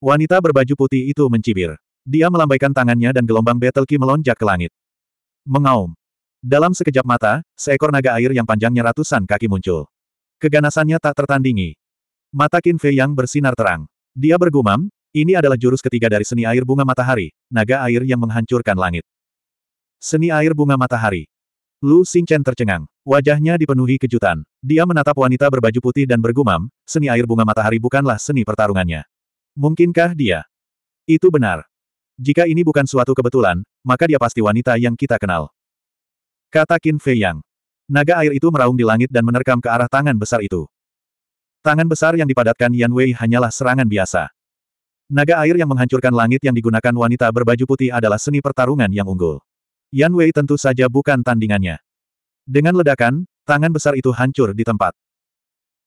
Wanita berbaju putih itu mencibir. Dia melambaikan tangannya dan gelombang battle ki melonjak ke langit. Mengaum. Dalam sekejap mata, seekor naga air yang panjangnya ratusan kaki muncul. Keganasannya tak tertandingi. Mata Qin Fei yang bersinar terang. Dia bergumam, ini adalah jurus ketiga dari seni air bunga matahari, naga air yang menghancurkan langit. Seni air bunga matahari. Lu Xingchen tercengang. Wajahnya dipenuhi kejutan. Dia menatap wanita berbaju putih dan bergumam, seni air bunga matahari bukanlah seni pertarungannya. Mungkinkah dia? Itu benar. Jika ini bukan suatu kebetulan, maka dia pasti wanita yang kita kenal. Kata Qin Fei Yang. Naga air itu meraung di langit dan menerkam ke arah tangan besar itu. Tangan besar yang dipadatkan Yan Wei hanyalah serangan biasa. Naga air yang menghancurkan langit yang digunakan wanita berbaju putih adalah seni pertarungan yang unggul. Yan Wei tentu saja bukan tandingannya. Dengan ledakan, tangan besar itu hancur di tempat.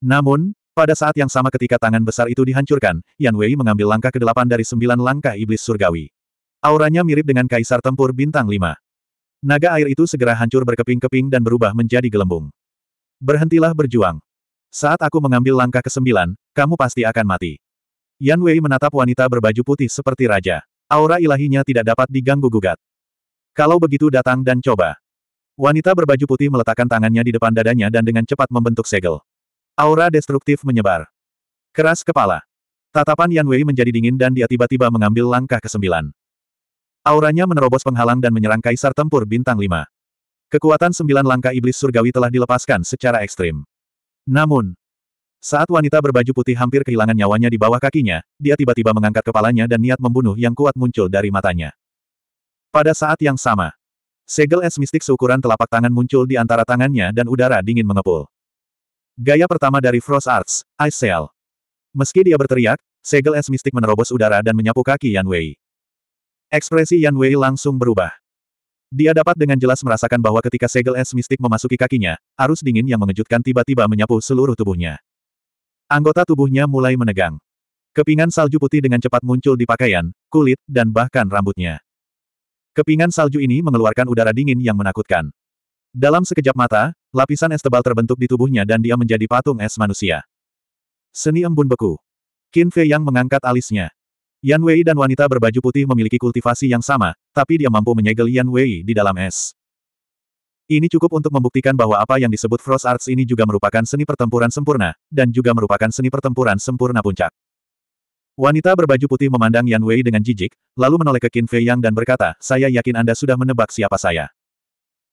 Namun, pada saat yang sama ketika tangan besar itu dihancurkan, Yan Wei mengambil langkah ke-8 dari sembilan langkah iblis surgawi. Auranya mirip dengan kaisar tempur bintang lima. Naga air itu segera hancur berkeping-keping dan berubah menjadi gelembung. Berhentilah berjuang. Saat aku mengambil langkah ke-9, kamu pasti akan mati. Yan Wei menatap wanita berbaju putih seperti raja. Aura ilahinya tidak dapat diganggu-gugat. Kalau begitu datang dan coba. Wanita berbaju putih meletakkan tangannya di depan dadanya dan dengan cepat membentuk segel. Aura destruktif menyebar. Keras kepala. Tatapan Yan Wei menjadi dingin dan dia tiba-tiba mengambil langkah ke sembilan. Auranya menerobos penghalang dan menyerang kaisar tempur bintang lima. Kekuatan sembilan langkah iblis surgawi telah dilepaskan secara ekstrim. Namun, saat wanita berbaju putih hampir kehilangan nyawanya di bawah kakinya, dia tiba-tiba mengangkat kepalanya dan niat membunuh yang kuat muncul dari matanya. Pada saat yang sama, Segel es mistik seukuran telapak tangan muncul di antara tangannya dan udara dingin mengepul. Gaya pertama dari Frost Arts, Ice Cell. Meski dia berteriak, segel es mistik menerobos udara dan menyapu kaki Yan Wei. Ekspresi Yan Wei langsung berubah. Dia dapat dengan jelas merasakan bahwa ketika segel es mistik memasuki kakinya, arus dingin yang mengejutkan tiba-tiba menyapu seluruh tubuhnya. Anggota tubuhnya mulai menegang. Kepingan salju putih dengan cepat muncul di pakaian, kulit, dan bahkan rambutnya. Kepingan salju ini mengeluarkan udara dingin yang menakutkan. Dalam sekejap mata, lapisan es tebal terbentuk di tubuhnya dan dia menjadi patung es manusia. Seni embun beku. Qin Fei yang mengangkat alisnya. Yan Wei dan wanita berbaju putih memiliki kultivasi yang sama, tapi dia mampu menyegel Yan Wei di dalam es. Ini cukup untuk membuktikan bahwa apa yang disebut Frost Arts ini juga merupakan seni pertempuran sempurna, dan juga merupakan seni pertempuran sempurna puncak. Wanita berbaju putih memandang Yan Wei dengan jijik, lalu menoleh ke Qin Fei Yang dan berkata, saya yakin Anda sudah menebak siapa saya.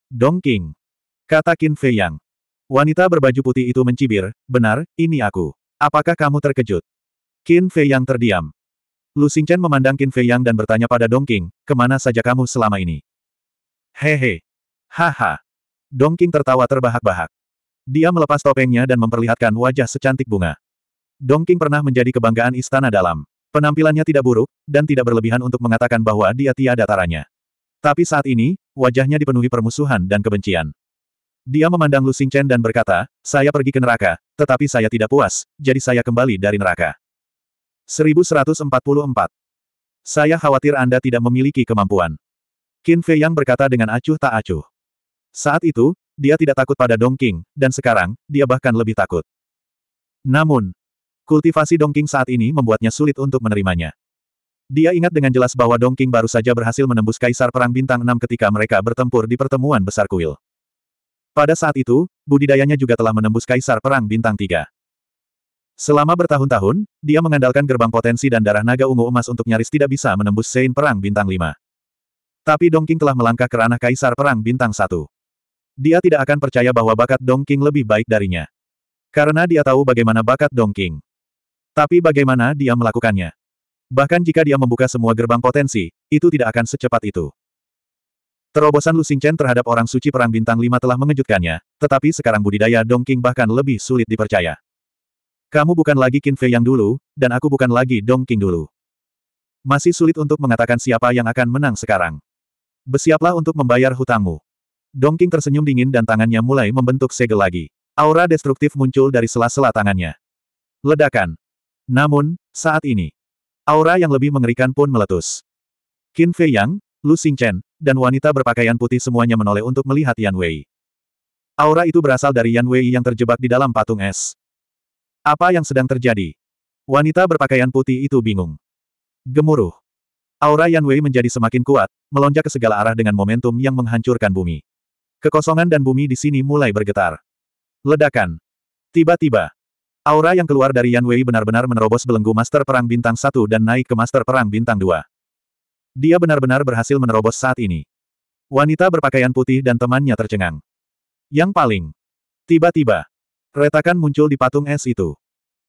Dong King. Kata Qin Fei Yang. Wanita berbaju putih itu mencibir, benar, ini aku. Apakah kamu terkejut? Qin Fei Yang terdiam. Lu Xingchen memandang Qin Fei Yang dan bertanya pada Dong King, kemana saja kamu selama ini? Hehe. Haha. Dong King tertawa terbahak-bahak. Dia melepas topengnya dan memperlihatkan wajah secantik bunga. Dongking pernah menjadi kebanggaan istana dalam. Penampilannya tidak buruk, dan tidak berlebihan untuk mengatakan bahwa dia tiada taranya. Tapi saat ini, wajahnya dipenuhi permusuhan dan kebencian. Dia memandang Lu Xingchen dan berkata, saya pergi ke neraka, tetapi saya tidak puas, jadi saya kembali dari neraka. 1144. Saya khawatir Anda tidak memiliki kemampuan. Qin Fei Yang berkata dengan acuh tak acuh. Saat itu, dia tidak takut pada Dong King, dan sekarang, dia bahkan lebih takut. Namun, Kultivasi Dongking saat ini membuatnya sulit untuk menerimanya. Dia ingat dengan jelas bahwa Dongking baru saja berhasil menembus Kaisar Perang Bintang 6 ketika mereka bertempur di pertemuan besar kuil. Pada saat itu, budidayanya juga telah menembus Kaisar Perang Bintang 3. Selama bertahun-tahun, dia mengandalkan gerbang potensi dan darah naga ungu emas untuk nyaris tidak bisa menembus Sein Perang Bintang 5. Tapi Dongking telah melangkah ke ranah Kaisar Perang Bintang 1. Dia tidak akan percaya bahwa bakat Dongking lebih baik darinya. Karena dia tahu bagaimana bakat Dongking. Tapi bagaimana dia melakukannya? Bahkan jika dia membuka semua gerbang potensi, itu tidak akan secepat itu. Terobosan Lu Xingchen terhadap orang suci perang bintang 5 telah mengejutkannya, tetapi sekarang budidaya Dongking bahkan lebih sulit dipercaya. Kamu bukan lagi Qin Fei yang dulu, dan aku bukan lagi Dongking dulu. Masih sulit untuk mengatakan siapa yang akan menang sekarang. Bersiaplah untuk membayar hutangmu. Dongking tersenyum dingin dan tangannya mulai membentuk segel lagi. Aura destruktif muncul dari sela-sela tangannya. Ledakan. Namun, saat ini, aura yang lebih mengerikan pun meletus. Qin Fei Yang, Lu Chen, dan wanita berpakaian putih semuanya menoleh untuk melihat Yan Wei. Aura itu berasal dari Yan Wei yang terjebak di dalam patung es. Apa yang sedang terjadi? Wanita berpakaian putih itu bingung. Gemuruh. Aura Yan Wei menjadi semakin kuat, melonjak ke segala arah dengan momentum yang menghancurkan bumi. Kekosongan dan bumi di sini mulai bergetar. Ledakan. Tiba-tiba, Aura yang keluar dari Yan Wei benar-benar menerobos belenggu Master Perang Bintang 1 dan naik ke Master Perang Bintang 2. Dia benar-benar berhasil menerobos saat ini. Wanita berpakaian putih dan temannya tercengang. Yang paling. Tiba-tiba. Retakan muncul di patung es itu.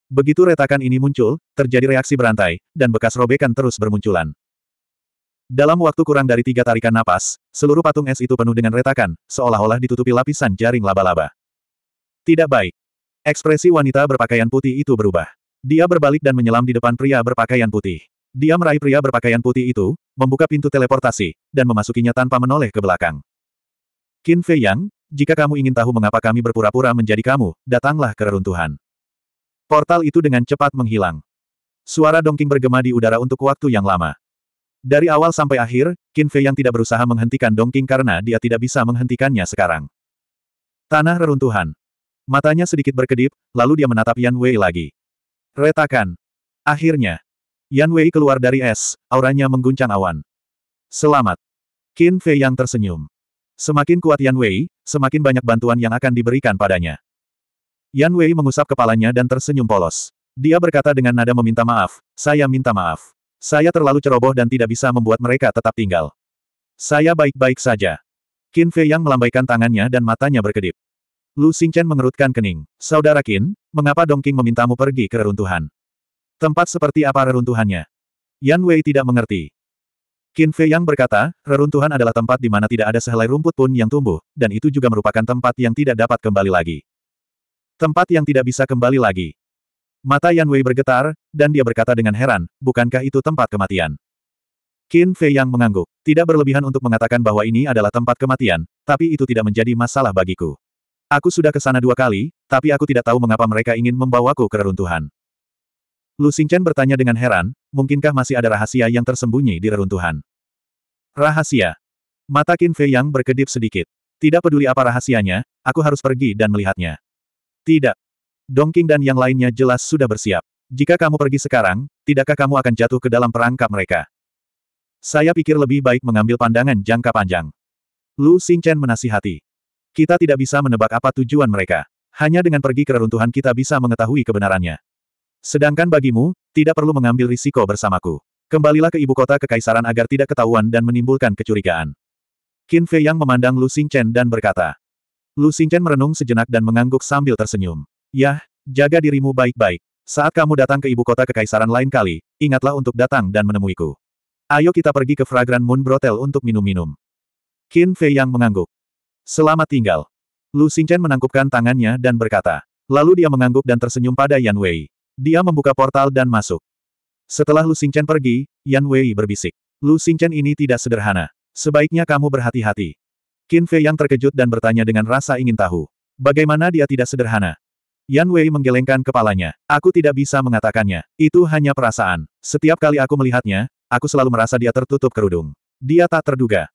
Begitu retakan ini muncul, terjadi reaksi berantai, dan bekas robekan terus bermunculan. Dalam waktu kurang dari tiga tarikan napas, seluruh patung es itu penuh dengan retakan, seolah-olah ditutupi lapisan jaring laba-laba. Tidak baik. Ekspresi wanita berpakaian putih itu berubah. Dia berbalik dan menyelam di depan pria berpakaian putih. Dia meraih pria berpakaian putih itu, membuka pintu teleportasi, dan memasukinya tanpa menoleh ke belakang. Qin Fei Yang, jika kamu ingin tahu mengapa kami berpura-pura menjadi kamu, datanglah ke reruntuhan. Portal itu dengan cepat menghilang. Suara dongking bergema di udara untuk waktu yang lama. Dari awal sampai akhir, Qin Fei Yang tidak berusaha menghentikan dongking karena dia tidak bisa menghentikannya sekarang. Tanah reruntuhan. Matanya sedikit berkedip, lalu dia menatap Yan Wei lagi. Retakan. Akhirnya. Yan Wei keluar dari es, auranya mengguncang awan. Selamat. Qin Fei yang tersenyum. Semakin kuat Yan Wei, semakin banyak bantuan yang akan diberikan padanya. Yan Wei mengusap kepalanya dan tersenyum polos. Dia berkata dengan nada meminta maaf, saya minta maaf. Saya terlalu ceroboh dan tidak bisa membuat mereka tetap tinggal. Saya baik-baik saja. Qin Fei Yang melambaikan tangannya dan matanya berkedip. Lu Xingchen mengerutkan kening. Saudara Qin, mengapa Dongqing memintamu pergi ke reruntuhan? Tempat seperti apa reruntuhannya? Yan Wei tidak mengerti. Qin Fei yang berkata, reruntuhan adalah tempat di mana tidak ada sehelai rumput pun yang tumbuh, dan itu juga merupakan tempat yang tidak dapat kembali lagi. Tempat yang tidak bisa kembali lagi. Mata Yan Wei bergetar, dan dia berkata dengan heran, bukankah itu tempat kematian? Qin Fei yang mengangguk, tidak berlebihan untuk mengatakan bahwa ini adalah tempat kematian, tapi itu tidak menjadi masalah bagiku. Aku sudah ke sana dua kali, tapi aku tidak tahu mengapa mereka ingin membawaku ke reruntuhan. Lu Xingchen bertanya dengan heran, mungkinkah masih ada rahasia yang tersembunyi di reruntuhan? Rahasia. Mata Qin Fei yang berkedip sedikit. Tidak peduli apa rahasianya, aku harus pergi dan melihatnya. Tidak. Dong Qing dan yang lainnya jelas sudah bersiap. Jika kamu pergi sekarang, tidakkah kamu akan jatuh ke dalam perangkap mereka? Saya pikir lebih baik mengambil pandangan jangka panjang. Lu Xingchen menasihati. Kita tidak bisa menebak apa tujuan mereka. Hanya dengan pergi ke reruntuhan kita bisa mengetahui kebenarannya. Sedangkan bagimu, tidak perlu mengambil risiko bersamaku. Kembalilah ke ibu kota kekaisaran agar tidak ketahuan dan menimbulkan kecurigaan. Qin Fei Yang memandang Lu Xingchen dan berkata. Lu Xingchen merenung sejenak dan mengangguk sambil tersenyum. Yah, jaga dirimu baik-baik. Saat kamu datang ke ibu kota kekaisaran lain kali, ingatlah untuk datang dan menemuiku. Ayo kita pergi ke Fragrant Moon Brothel untuk minum-minum. Qin Fei Yang mengangguk. Selamat tinggal. Lu Xingchen menangkupkan tangannya dan berkata. Lalu dia mengangguk dan tersenyum pada Yan Wei. Dia membuka portal dan masuk. Setelah Lu Xingchen pergi, Yan Wei berbisik. Lu Xingchen ini tidak sederhana. Sebaiknya kamu berhati-hati. Qin Fei yang terkejut dan bertanya dengan rasa ingin tahu. Bagaimana dia tidak sederhana? Yan Wei menggelengkan kepalanya. Aku tidak bisa mengatakannya. Itu hanya perasaan. Setiap kali aku melihatnya, aku selalu merasa dia tertutup kerudung. Dia tak terduga.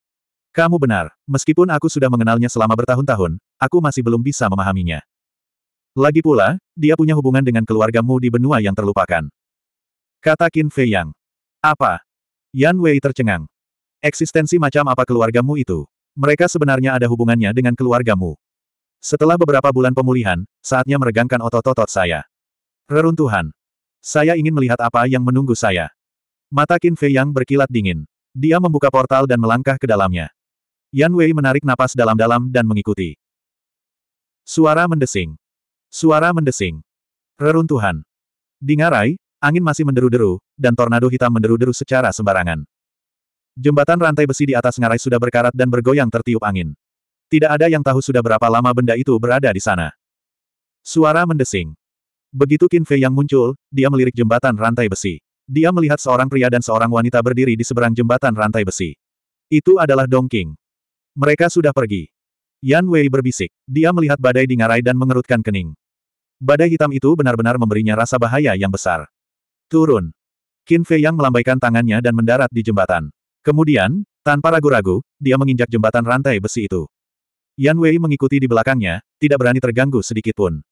Kamu benar, meskipun aku sudah mengenalnya selama bertahun-tahun, aku masih belum bisa memahaminya. Lagi pula, dia punya hubungan dengan keluargamu di benua yang terlupakan. Kata Qin Fei Yang. Apa? Yan Wei tercengang. Eksistensi macam apa keluargamu itu? Mereka sebenarnya ada hubungannya dengan keluargamu. Setelah beberapa bulan pemulihan, saatnya meregangkan otot-otot saya. Reruntuhan. Saya ingin melihat apa yang menunggu saya. Mata Qin Fei Yang berkilat dingin. Dia membuka portal dan melangkah ke dalamnya. Yan Wei menarik napas dalam-dalam dan mengikuti. Suara mendesing. Suara mendesing. Reruntuhan. Di angin masih menderu-deru, dan tornado hitam menderu-deru secara sembarangan. Jembatan rantai besi di atas ngarai sudah berkarat dan bergoyang tertiup angin. Tidak ada yang tahu sudah berapa lama benda itu berada di sana. Suara mendesing. Begitu Qin Fei yang muncul, dia melirik jembatan rantai besi. Dia melihat seorang pria dan seorang wanita berdiri di seberang jembatan rantai besi. Itu adalah Dong King. Mereka sudah pergi. Yan Wei berbisik. Dia melihat badai di ngarai dan mengerutkan kening. Badai hitam itu benar-benar memberinya rasa bahaya yang besar. Turun. Qin Fei Yang melambaikan tangannya dan mendarat di jembatan. Kemudian, tanpa ragu-ragu, dia menginjak jembatan rantai besi itu. Yan Wei mengikuti di belakangnya, tidak berani terganggu sedikitpun.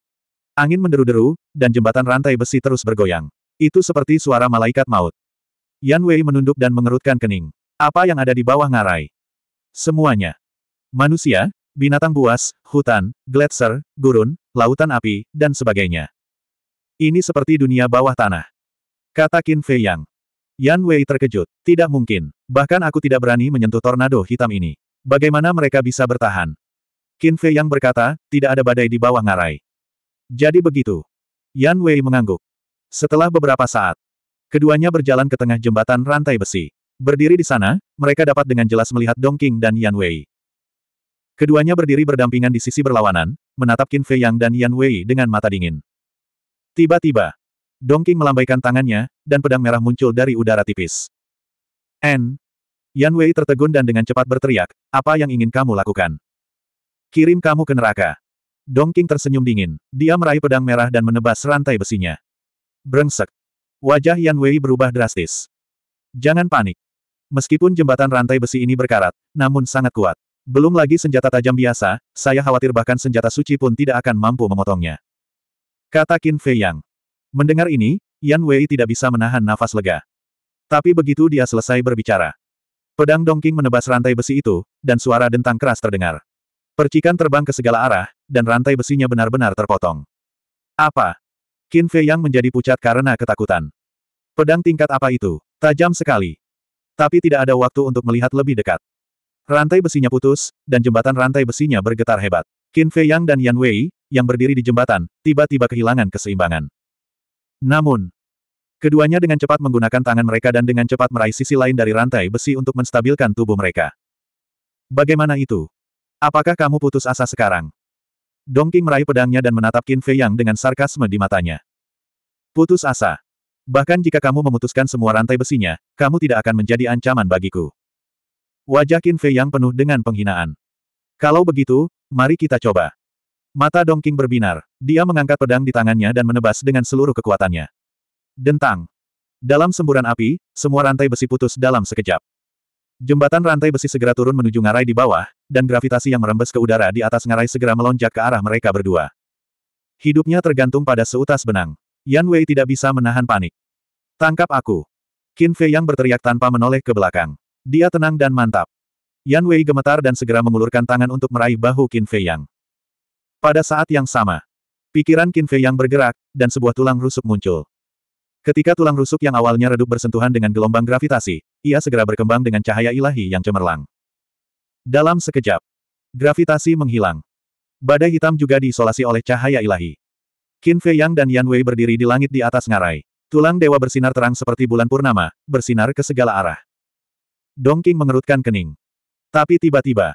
Angin menderu-deru, dan jembatan rantai besi terus bergoyang. Itu seperti suara malaikat maut. Yan Wei menunduk dan mengerutkan kening. Apa yang ada di bawah ngarai? Semuanya. Manusia, binatang buas, hutan, gletser, gurun, lautan api, dan sebagainya. Ini seperti dunia bawah tanah. Kata Qin Fei Yang. Yan Wei terkejut. Tidak mungkin. Bahkan aku tidak berani menyentuh tornado hitam ini. Bagaimana mereka bisa bertahan? Qin Fei Yang berkata, tidak ada badai di bawah ngarai. Jadi begitu. Yan Wei mengangguk. Setelah beberapa saat, keduanya berjalan ke tengah jembatan rantai besi. Berdiri di sana, mereka dapat dengan jelas melihat Dong Qing dan Yan Wei. Keduanya berdiri berdampingan di sisi berlawanan, menatap Qin Fei Yang dan Yan Wei dengan mata dingin. Tiba-tiba, Dong Qing melambaikan tangannya, dan pedang merah muncul dari udara tipis. N. Yan Wei tertegun dan dengan cepat berteriak, apa yang ingin kamu lakukan? Kirim kamu ke neraka. Dong Qing tersenyum dingin. Dia meraih pedang merah dan menebas rantai besinya. Brengsek. Wajah Yan Wei berubah drastis. Jangan panik. Meskipun jembatan rantai besi ini berkarat, namun sangat kuat. Belum lagi senjata tajam biasa, saya khawatir bahkan senjata suci pun tidak akan mampu memotongnya. Kata Qin Fei Yang. Mendengar ini, Yan Wei tidak bisa menahan nafas lega. Tapi begitu dia selesai berbicara. Pedang Dongking menebas rantai besi itu, dan suara dentang keras terdengar. Percikan terbang ke segala arah, dan rantai besinya benar-benar terpotong. Apa? Qin Fei Yang menjadi pucat karena ketakutan. Pedang tingkat apa itu? Tajam sekali. Tapi tidak ada waktu untuk melihat lebih dekat. Rantai besinya putus, dan jembatan rantai besinya bergetar hebat. Qin Fei Yang dan Yan Wei, yang berdiri di jembatan, tiba-tiba kehilangan keseimbangan. Namun, keduanya dengan cepat menggunakan tangan mereka dan dengan cepat meraih sisi lain dari rantai besi untuk menstabilkan tubuh mereka. Bagaimana itu? Apakah kamu putus asa sekarang? Dongking meraih pedangnya dan menatap Qin Fei Yang dengan sarkasme di matanya. Putus asa. Bahkan jika kamu memutuskan semua rantai besinya, kamu tidak akan menjadi ancaman bagiku. Wajah Qin Fei yang penuh dengan penghinaan. Kalau begitu, mari kita coba. Mata Dong Dongking berbinar. Dia mengangkat pedang di tangannya dan menebas dengan seluruh kekuatannya. Dentang. Dalam semburan api, semua rantai besi putus dalam sekejap. Jembatan rantai besi segera turun menuju ngarai di bawah, dan gravitasi yang merembes ke udara di atas ngarai segera melonjak ke arah mereka berdua. Hidupnya tergantung pada seutas benang. Yan Wei tidak bisa menahan panik. Tangkap aku. Qin Fei yang berteriak tanpa menoleh ke belakang. Dia tenang dan mantap. Yan Wei gemetar dan segera mengulurkan tangan untuk meraih bahu Qin Fei yang. Pada saat yang sama, pikiran Qin Fei yang bergerak, dan sebuah tulang rusuk muncul. Ketika tulang rusuk yang awalnya redup bersentuhan dengan gelombang gravitasi, ia segera berkembang dengan cahaya ilahi yang cemerlang. Dalam sekejap, gravitasi menghilang. Badai hitam juga diisolasi oleh cahaya ilahi. Qin Fei Yang dan Yan Wei berdiri di langit di atas ngarai. Tulang dewa bersinar terang seperti bulan purnama, bersinar ke segala arah. Dong Qing mengerutkan kening. Tapi tiba-tiba,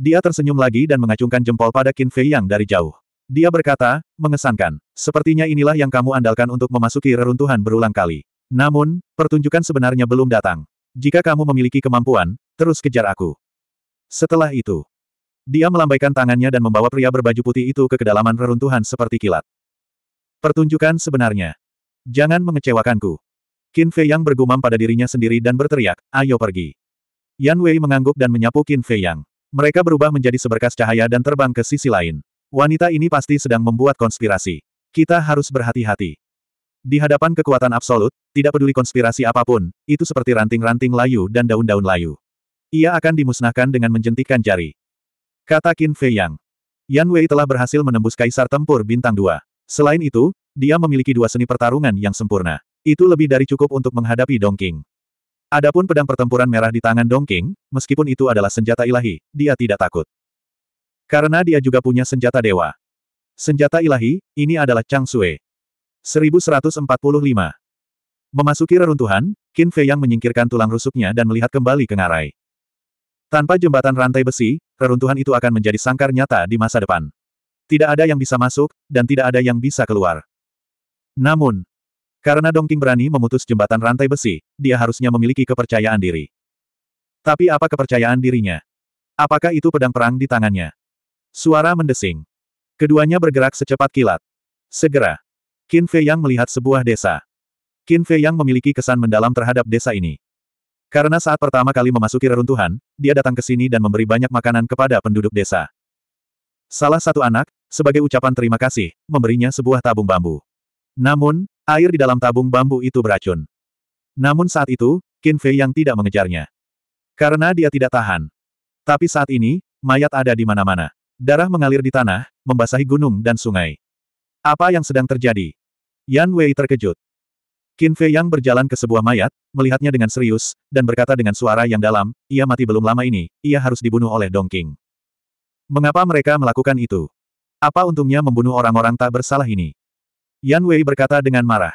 dia tersenyum lagi dan mengacungkan jempol pada Qin Fei Yang dari jauh. Dia berkata, mengesankan, sepertinya inilah yang kamu andalkan untuk memasuki reruntuhan berulang kali. Namun, pertunjukan sebenarnya belum datang. Jika kamu memiliki kemampuan, terus kejar aku. Setelah itu, dia melambaikan tangannya dan membawa pria berbaju putih itu ke kedalaman reruntuhan seperti kilat. Pertunjukan sebenarnya. Jangan mengecewakanku. Qin Fei Yang bergumam pada dirinya sendiri dan berteriak, ayo pergi. Yan Wei mengangguk dan menyapu Qin Fei Yang. Mereka berubah menjadi seberkas cahaya dan terbang ke sisi lain. Wanita ini pasti sedang membuat konspirasi. Kita harus berhati-hati. Di hadapan kekuatan absolut, tidak peduli konspirasi apapun, itu seperti ranting-ranting layu dan daun-daun layu. Ia akan dimusnahkan dengan menjentikkan jari. Kata Qin Fei Yang. Yan Wei telah berhasil menembus kaisar tempur bintang Dua. Selain itu, dia memiliki dua seni pertarungan yang sempurna. Itu lebih dari cukup untuk menghadapi Dong King. Adapun pedang pertempuran merah di tangan Dong King, meskipun itu adalah senjata ilahi, dia tidak takut. Karena dia juga punya senjata dewa. Senjata ilahi, ini adalah Chang Sui. 1145. Memasuki reruntuhan, Qin Fei Yang menyingkirkan tulang rusuknya dan melihat kembali ke ngarai. Tanpa jembatan rantai besi, reruntuhan itu akan menjadi sangkar nyata di masa depan. Tidak ada yang bisa masuk, dan tidak ada yang bisa keluar. Namun, karena Dongking berani memutus jembatan rantai besi, dia harusnya memiliki kepercayaan diri. Tapi apa kepercayaan dirinya? Apakah itu pedang perang di tangannya? Suara mendesing. Keduanya bergerak secepat kilat. Segera, Qin Fei Yang melihat sebuah desa. Qin Fei Yang memiliki kesan mendalam terhadap desa ini. Karena saat pertama kali memasuki reruntuhan, dia datang ke sini dan memberi banyak makanan kepada penduduk desa. Salah satu anak, sebagai ucapan terima kasih, memberinya sebuah tabung bambu. Namun, air di dalam tabung bambu itu beracun. Namun saat itu, Qin Fei yang tidak mengejarnya. Karena dia tidak tahan. Tapi saat ini, mayat ada di mana-mana. Darah mengalir di tanah, membasahi gunung dan sungai. Apa yang sedang terjadi? Yan Wei terkejut. Qin Fei Yang berjalan ke sebuah mayat, melihatnya dengan serius, dan berkata dengan suara yang dalam, ia mati belum lama ini, ia harus dibunuh oleh Dong King. Mengapa mereka melakukan itu? Apa untungnya membunuh orang-orang tak bersalah ini? Yan Wei berkata dengan marah.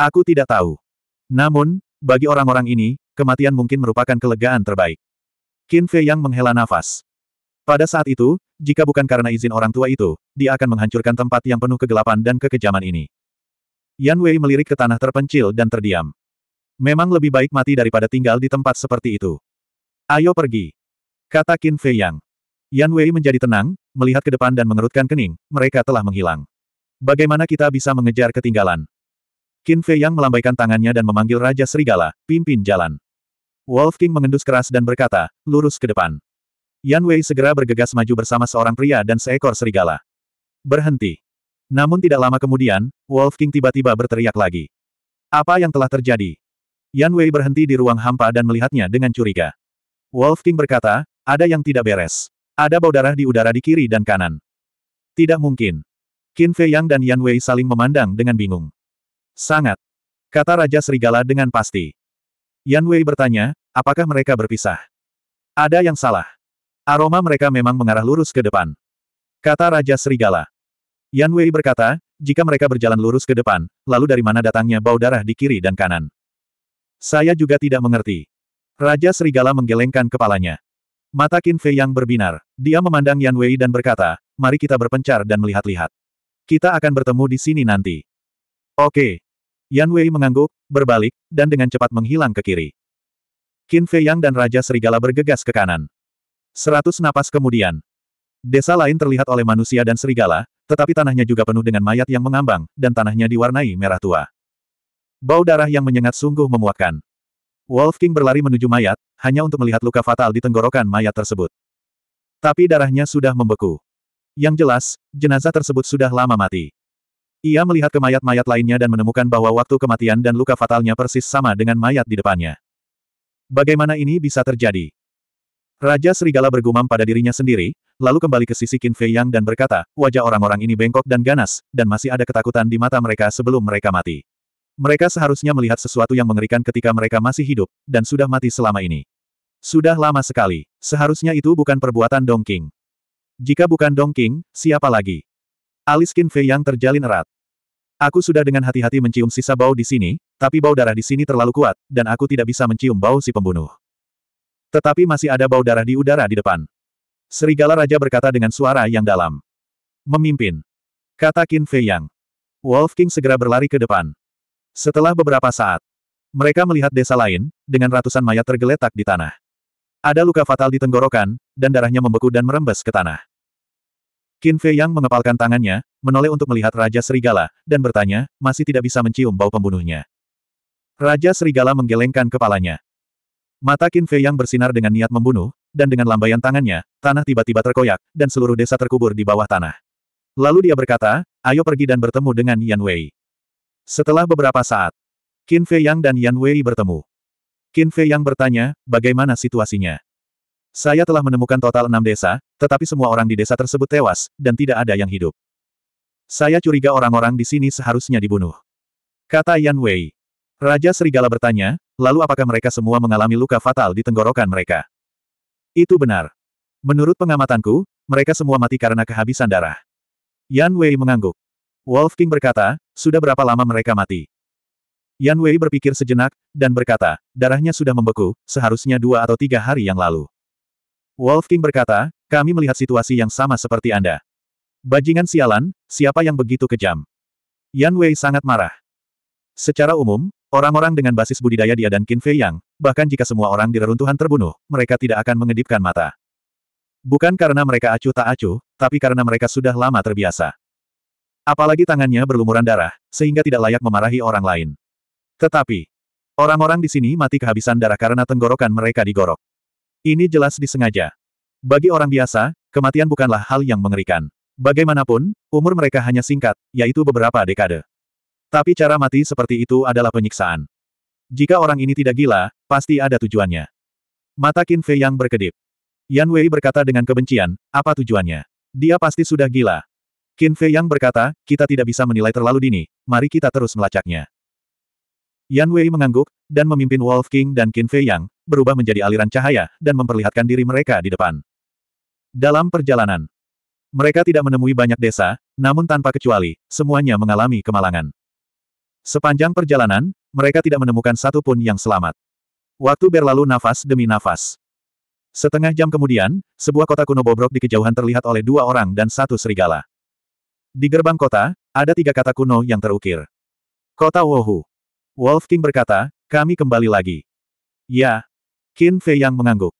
Aku tidak tahu. Namun, bagi orang-orang ini, kematian mungkin merupakan kelegaan terbaik. Qin Fei Yang menghela nafas. Pada saat itu, jika bukan karena izin orang tua itu, dia akan menghancurkan tempat yang penuh kegelapan dan kekejaman ini. Yan Wei melirik ke tanah terpencil dan terdiam. Memang lebih baik mati daripada tinggal di tempat seperti itu. Ayo pergi. Kata Qin Fei Yang. Yan Wei menjadi tenang, melihat ke depan dan mengerutkan kening, mereka telah menghilang. Bagaimana kita bisa mengejar ketinggalan? Qin Fei Yang melambaikan tangannya dan memanggil Raja Serigala, pimpin jalan. Wolf King mengendus keras dan berkata, lurus ke depan. Yan Wei segera bergegas maju bersama seorang pria dan seekor serigala. Berhenti. Namun tidak lama kemudian, Wolf King tiba-tiba berteriak lagi. Apa yang telah terjadi? Yan Wei berhenti di ruang hampa dan melihatnya dengan curiga. Wolf King berkata, ada yang tidak beres. Ada bau darah di udara di kiri dan kanan. Tidak mungkin. Qin Fei Yang dan Yan Wei saling memandang dengan bingung. Sangat. Kata Raja Serigala dengan pasti. Yan Wei bertanya, apakah mereka berpisah? Ada yang salah. Aroma mereka memang mengarah lurus ke depan. Kata Raja Serigala. Yan Wei berkata, jika mereka berjalan lurus ke depan, lalu dari mana datangnya bau darah di kiri dan kanan? Saya juga tidak mengerti. Raja Serigala menggelengkan kepalanya. Mata Qin Fei yang berbinar. Dia memandang Yan Wei dan berkata, mari kita berpencar dan melihat-lihat. Kita akan bertemu di sini nanti. Oke. Yan Wei mengangguk, berbalik, dan dengan cepat menghilang ke kiri. Qin Fei Yang dan Raja Serigala bergegas ke kanan. Seratus napas kemudian. Desa lain terlihat oleh manusia dan serigala, tetapi tanahnya juga penuh dengan mayat yang mengambang, dan tanahnya diwarnai merah tua. Bau darah yang menyengat sungguh memuakkan. Wolf King berlari menuju mayat, hanya untuk melihat luka fatal di tenggorokan mayat tersebut. Tapi darahnya sudah membeku. Yang jelas, jenazah tersebut sudah lama mati. Ia melihat ke mayat-mayat lainnya dan menemukan bahwa waktu kematian dan luka fatalnya persis sama dengan mayat di depannya. Bagaimana ini bisa terjadi? Raja Serigala bergumam pada dirinya sendiri, lalu kembali ke sisi Qin Fei Yang dan berkata, wajah orang-orang ini bengkok dan ganas, dan masih ada ketakutan di mata mereka sebelum mereka mati. Mereka seharusnya melihat sesuatu yang mengerikan ketika mereka masih hidup, dan sudah mati selama ini. Sudah lama sekali. Seharusnya itu bukan perbuatan Dong King. Jika bukan Dong King, siapa lagi? Alis Qin Fei yang terjalin erat. Aku sudah dengan hati-hati mencium sisa bau di sini, tapi bau darah di sini terlalu kuat, dan aku tidak bisa mencium bau si pembunuh. Tetapi masih ada bau darah di udara di depan. Serigala Raja berkata dengan suara yang dalam. Memimpin. Kata Qin Fei Yang. Wolf King segera berlari ke depan. Setelah beberapa saat, mereka melihat desa lain, dengan ratusan mayat tergeletak di tanah. Ada luka fatal di tenggorokan, dan darahnya membeku dan merembes ke tanah. Qin Fei Yang mengepalkan tangannya, menoleh untuk melihat Raja Serigala, dan bertanya, masih tidak bisa mencium bau pembunuhnya. Raja Serigala menggelengkan kepalanya. Mata Qin Fei Yang bersinar dengan niat membunuh, dan dengan lambaian tangannya, tanah tiba-tiba terkoyak, dan seluruh desa terkubur di bawah tanah. Lalu dia berkata, ayo pergi dan bertemu dengan Yan Wei. Setelah beberapa saat, Qin Fei Yang dan Yan Wei bertemu. Qin Fei Yang bertanya, bagaimana situasinya? Saya telah menemukan total enam desa, tetapi semua orang di desa tersebut tewas, dan tidak ada yang hidup. Saya curiga orang-orang di sini seharusnya dibunuh. Kata Yan Wei. Raja Serigala bertanya, lalu apakah mereka semua mengalami luka fatal di tenggorokan mereka? Itu benar. Menurut pengamatanku, mereka semua mati karena kehabisan darah. Yan Wei mengangguk. Wolf King berkata, sudah berapa lama mereka mati? Yan Wei berpikir sejenak, dan berkata, darahnya sudah membeku, seharusnya dua atau tiga hari yang lalu. Wolf King berkata, kami melihat situasi yang sama seperti Anda. Bajingan sialan, siapa yang begitu kejam? Yan Wei sangat marah. Secara umum, orang-orang dengan basis budidaya dia dan Qin Fei Yang, bahkan jika semua orang di reruntuhan terbunuh, mereka tidak akan mengedipkan mata. Bukan karena mereka acuh tak acuh, tapi karena mereka sudah lama terbiasa. Apalagi tangannya berlumuran darah, sehingga tidak layak memarahi orang lain. Tetapi, orang-orang di sini mati kehabisan darah karena tenggorokan mereka digorok. Ini jelas disengaja. Bagi orang biasa, kematian bukanlah hal yang mengerikan. Bagaimanapun, umur mereka hanya singkat, yaitu beberapa dekade. Tapi cara mati seperti itu adalah penyiksaan. Jika orang ini tidak gila, pasti ada tujuannya. Mata Qin Fei yang berkedip. Yan Wei berkata dengan kebencian, apa tujuannya? Dia pasti sudah gila. Qin Fei Yang berkata, kita tidak bisa menilai terlalu dini, mari kita terus melacaknya. Yan Wei mengangguk, dan memimpin Wolf King dan Qin Fei Yang, berubah menjadi aliran cahaya, dan memperlihatkan diri mereka di depan. Dalam perjalanan, mereka tidak menemui banyak desa, namun tanpa kecuali, semuanya mengalami kemalangan. Sepanjang perjalanan, mereka tidak menemukan satu pun yang selamat. Waktu berlalu nafas demi nafas. Setengah jam kemudian, sebuah kota kuno bobrok di kejauhan terlihat oleh dua orang dan satu serigala. Di gerbang kota, ada tiga kata kuno yang terukir. Kota Wohu. Wolf King berkata, kami kembali lagi. Ya. Qin Fei yang mengangguk.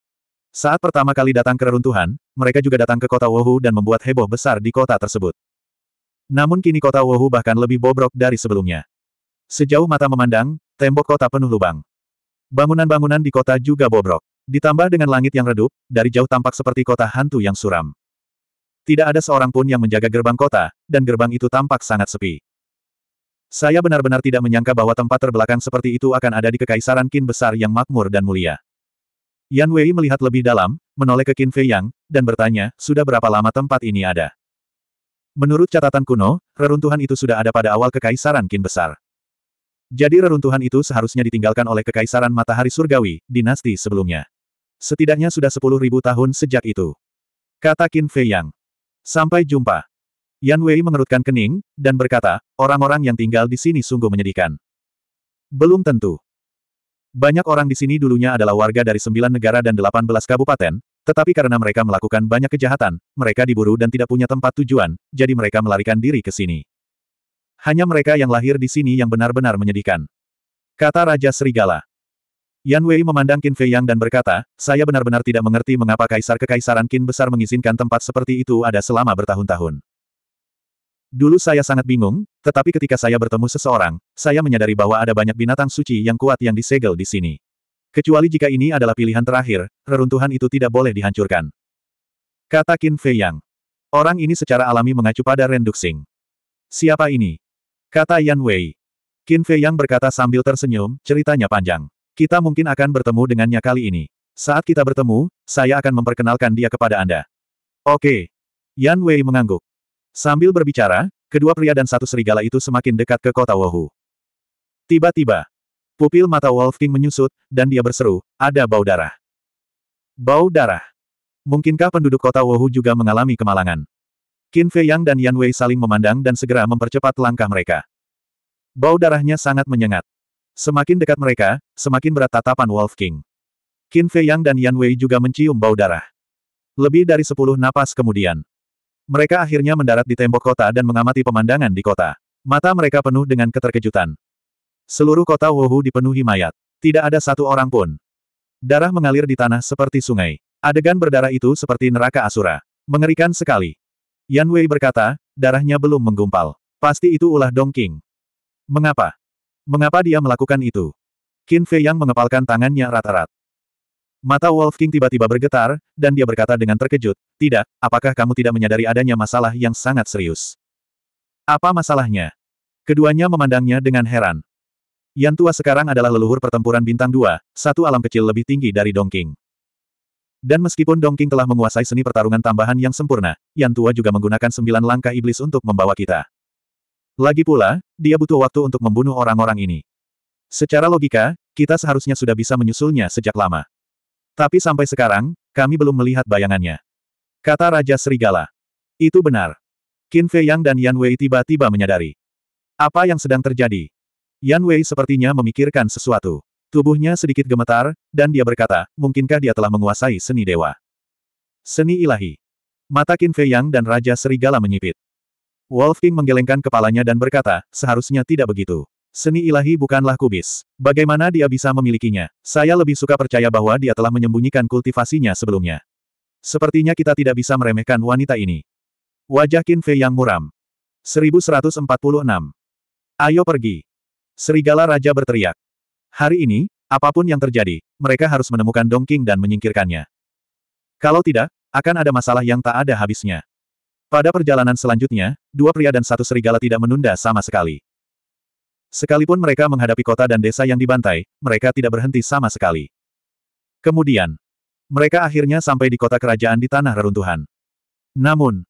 Saat pertama kali datang ke reruntuhan, mereka juga datang ke kota Wohu dan membuat heboh besar di kota tersebut. Namun kini kota Wohu bahkan lebih bobrok dari sebelumnya. Sejauh mata memandang, tembok kota penuh lubang. Bangunan-bangunan di kota juga bobrok. Ditambah dengan langit yang redup, dari jauh tampak seperti kota hantu yang suram. Tidak ada seorang pun yang menjaga gerbang kota, dan gerbang itu tampak sangat sepi. Saya benar-benar tidak menyangka bahwa tempat terbelakang seperti itu akan ada di Kekaisaran Qin besar yang makmur dan mulia. Yan Wei melihat lebih dalam, menoleh ke Qin Fei Yang, dan bertanya, sudah berapa lama tempat ini ada? Menurut catatan kuno, reruntuhan itu sudah ada pada awal Kekaisaran Qin besar. Jadi reruntuhan itu seharusnya ditinggalkan oleh Kekaisaran Matahari Surgawi, dinasti sebelumnya. Setidaknya sudah 10.000 tahun sejak itu. Kata Qin Fei Yang. Sampai jumpa. Yan Wei mengerutkan kening, dan berkata, orang-orang yang tinggal di sini sungguh menyedihkan. Belum tentu. Banyak orang di sini dulunya adalah warga dari sembilan negara dan delapan belas kabupaten, tetapi karena mereka melakukan banyak kejahatan, mereka diburu dan tidak punya tempat tujuan, jadi mereka melarikan diri ke sini. Hanya mereka yang lahir di sini yang benar-benar menyedihkan. Kata Raja Serigala. Yan Wei memandang Qin Fei Yang dan berkata, saya benar-benar tidak mengerti mengapa Kaisar Kekaisaran Qin besar mengizinkan tempat seperti itu ada selama bertahun-tahun. Dulu saya sangat bingung, tetapi ketika saya bertemu seseorang, saya menyadari bahwa ada banyak binatang suci yang kuat yang disegel di sini. Kecuali jika ini adalah pilihan terakhir, reruntuhan itu tidak boleh dihancurkan. Kata Qin Fei Yang. Orang ini secara alami mengacu pada Ren Duxing. Siapa ini? Kata Yan Wei. Qin Fei Yang berkata sambil tersenyum, ceritanya panjang. Kita mungkin akan bertemu dengannya kali ini. Saat kita bertemu, saya akan memperkenalkan dia kepada Anda. Oke. Yan Wei mengangguk. Sambil berbicara, kedua pria dan satu serigala itu semakin dekat ke kota Wohu. Tiba-tiba, pupil mata Wolf King menyusut, dan dia berseru, ada bau darah. Bau darah. Mungkinkah penduduk kota Wohu juga mengalami kemalangan? Qin Fei Yang dan Yan Wei saling memandang dan segera mempercepat langkah mereka. Bau darahnya sangat menyengat. Semakin dekat mereka, semakin berat tatapan Wolf King. Qin Fei Yang dan Yan Wei juga mencium bau darah. Lebih dari sepuluh napas kemudian. Mereka akhirnya mendarat di tembok kota dan mengamati pemandangan di kota. Mata mereka penuh dengan keterkejutan. Seluruh kota Wuhu dipenuhi mayat. Tidak ada satu orang pun. Darah mengalir di tanah seperti sungai. Adegan berdarah itu seperti neraka Asura. Mengerikan sekali. Yan Wei berkata, darahnya belum menggumpal. Pasti itu ulah Dong King. Mengapa? Mengapa dia melakukan itu? Qin Fei yang mengepalkan tangannya rata-rat. Mata Wolf King tiba-tiba bergetar, dan dia berkata dengan terkejut, Tidak, apakah kamu tidak menyadari adanya masalah yang sangat serius? Apa masalahnya? Keduanya memandangnya dengan heran. Yang tua sekarang adalah leluhur pertempuran bintang dua, satu alam kecil lebih tinggi dari Dongking. Dan meskipun Dongking telah menguasai seni pertarungan tambahan yang sempurna, Yang tua juga menggunakan sembilan langkah iblis untuk membawa kita. Lagi pula, dia butuh waktu untuk membunuh orang-orang ini. Secara logika, kita seharusnya sudah bisa menyusulnya sejak lama. Tapi sampai sekarang, kami belum melihat bayangannya. Kata Raja Serigala. Itu benar. Qin Fei Yang dan Yan Wei tiba-tiba menyadari. Apa yang sedang terjadi? Yan Wei sepertinya memikirkan sesuatu. Tubuhnya sedikit gemetar, dan dia berkata, mungkinkah dia telah menguasai seni dewa? Seni ilahi. Mata Qin Fei Yang dan Raja Serigala menyipit. Wolf King menggelengkan kepalanya dan berkata, seharusnya tidak begitu. Seni ilahi bukanlah kubis. Bagaimana dia bisa memilikinya? Saya lebih suka percaya bahwa dia telah menyembunyikan kultivasinya sebelumnya. Sepertinya kita tidak bisa meremehkan wanita ini. Wajah Qin Fei yang muram. 1146. Ayo pergi. Serigala Raja berteriak. Hari ini, apapun yang terjadi, mereka harus menemukan Dongking dan menyingkirkannya. Kalau tidak, akan ada masalah yang tak ada habisnya. Pada perjalanan selanjutnya, dua pria dan satu serigala tidak menunda sama sekali. Sekalipun mereka menghadapi kota dan desa yang dibantai, mereka tidak berhenti sama sekali. Kemudian, mereka akhirnya sampai di kota kerajaan di tanah reruntuhan. Namun,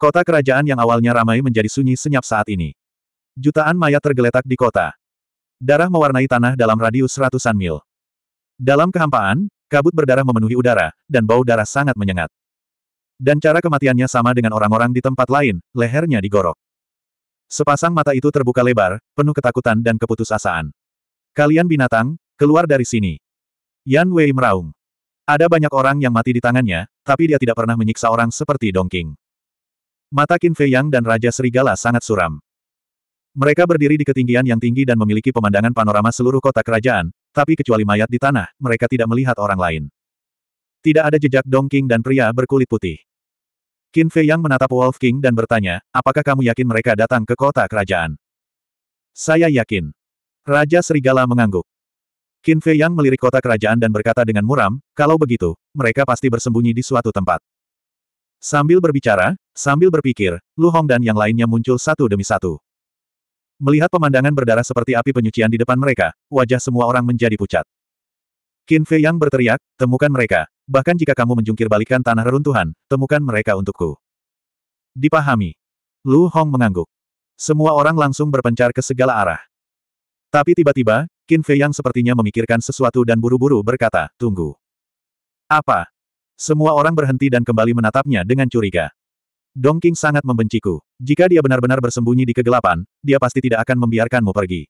kota kerajaan yang awalnya ramai menjadi sunyi senyap saat ini. Jutaan mayat tergeletak di kota. Darah mewarnai tanah dalam radius ratusan mil. Dalam kehampaan, kabut berdarah memenuhi udara, dan bau darah sangat menyengat. Dan cara kematiannya sama dengan orang-orang di tempat lain, lehernya digorok. Sepasang mata itu terbuka lebar, penuh ketakutan dan keputusasaan. Kalian binatang, keluar dari sini. Yan Wei meraung. Ada banyak orang yang mati di tangannya, tapi dia tidak pernah menyiksa orang seperti Dong King. Mata Qin Fei Yang dan Raja Serigala sangat suram. Mereka berdiri di ketinggian yang tinggi dan memiliki pemandangan panorama seluruh kota kerajaan, tapi kecuali mayat di tanah, mereka tidak melihat orang lain. Tidak ada jejak Dong King dan pria berkulit putih. Qin Fei Yang menatap Wolf King dan bertanya, apakah kamu yakin mereka datang ke kota kerajaan? Saya yakin. Raja Serigala mengangguk. Qin Fei Yang melirik kota kerajaan dan berkata dengan muram, kalau begitu, mereka pasti bersembunyi di suatu tempat. Sambil berbicara, sambil berpikir, Lu Hong dan yang lainnya muncul satu demi satu. Melihat pemandangan berdarah seperti api penyucian di depan mereka, wajah semua orang menjadi pucat. Qin Fei Yang berteriak, temukan mereka, Bahkan jika kamu menjungkir balikan tanah reruntuhan, temukan mereka untukku. Dipahami. Lu Hong mengangguk. Semua orang langsung berpencar ke segala arah. Tapi tiba-tiba, Qin Fei yang sepertinya memikirkan sesuatu dan buru-buru berkata, tunggu. Apa? Semua orang berhenti dan kembali menatapnya dengan curiga. Dong King sangat membenciku. Jika dia benar-benar bersembunyi di kegelapan, dia pasti tidak akan membiarkanmu pergi.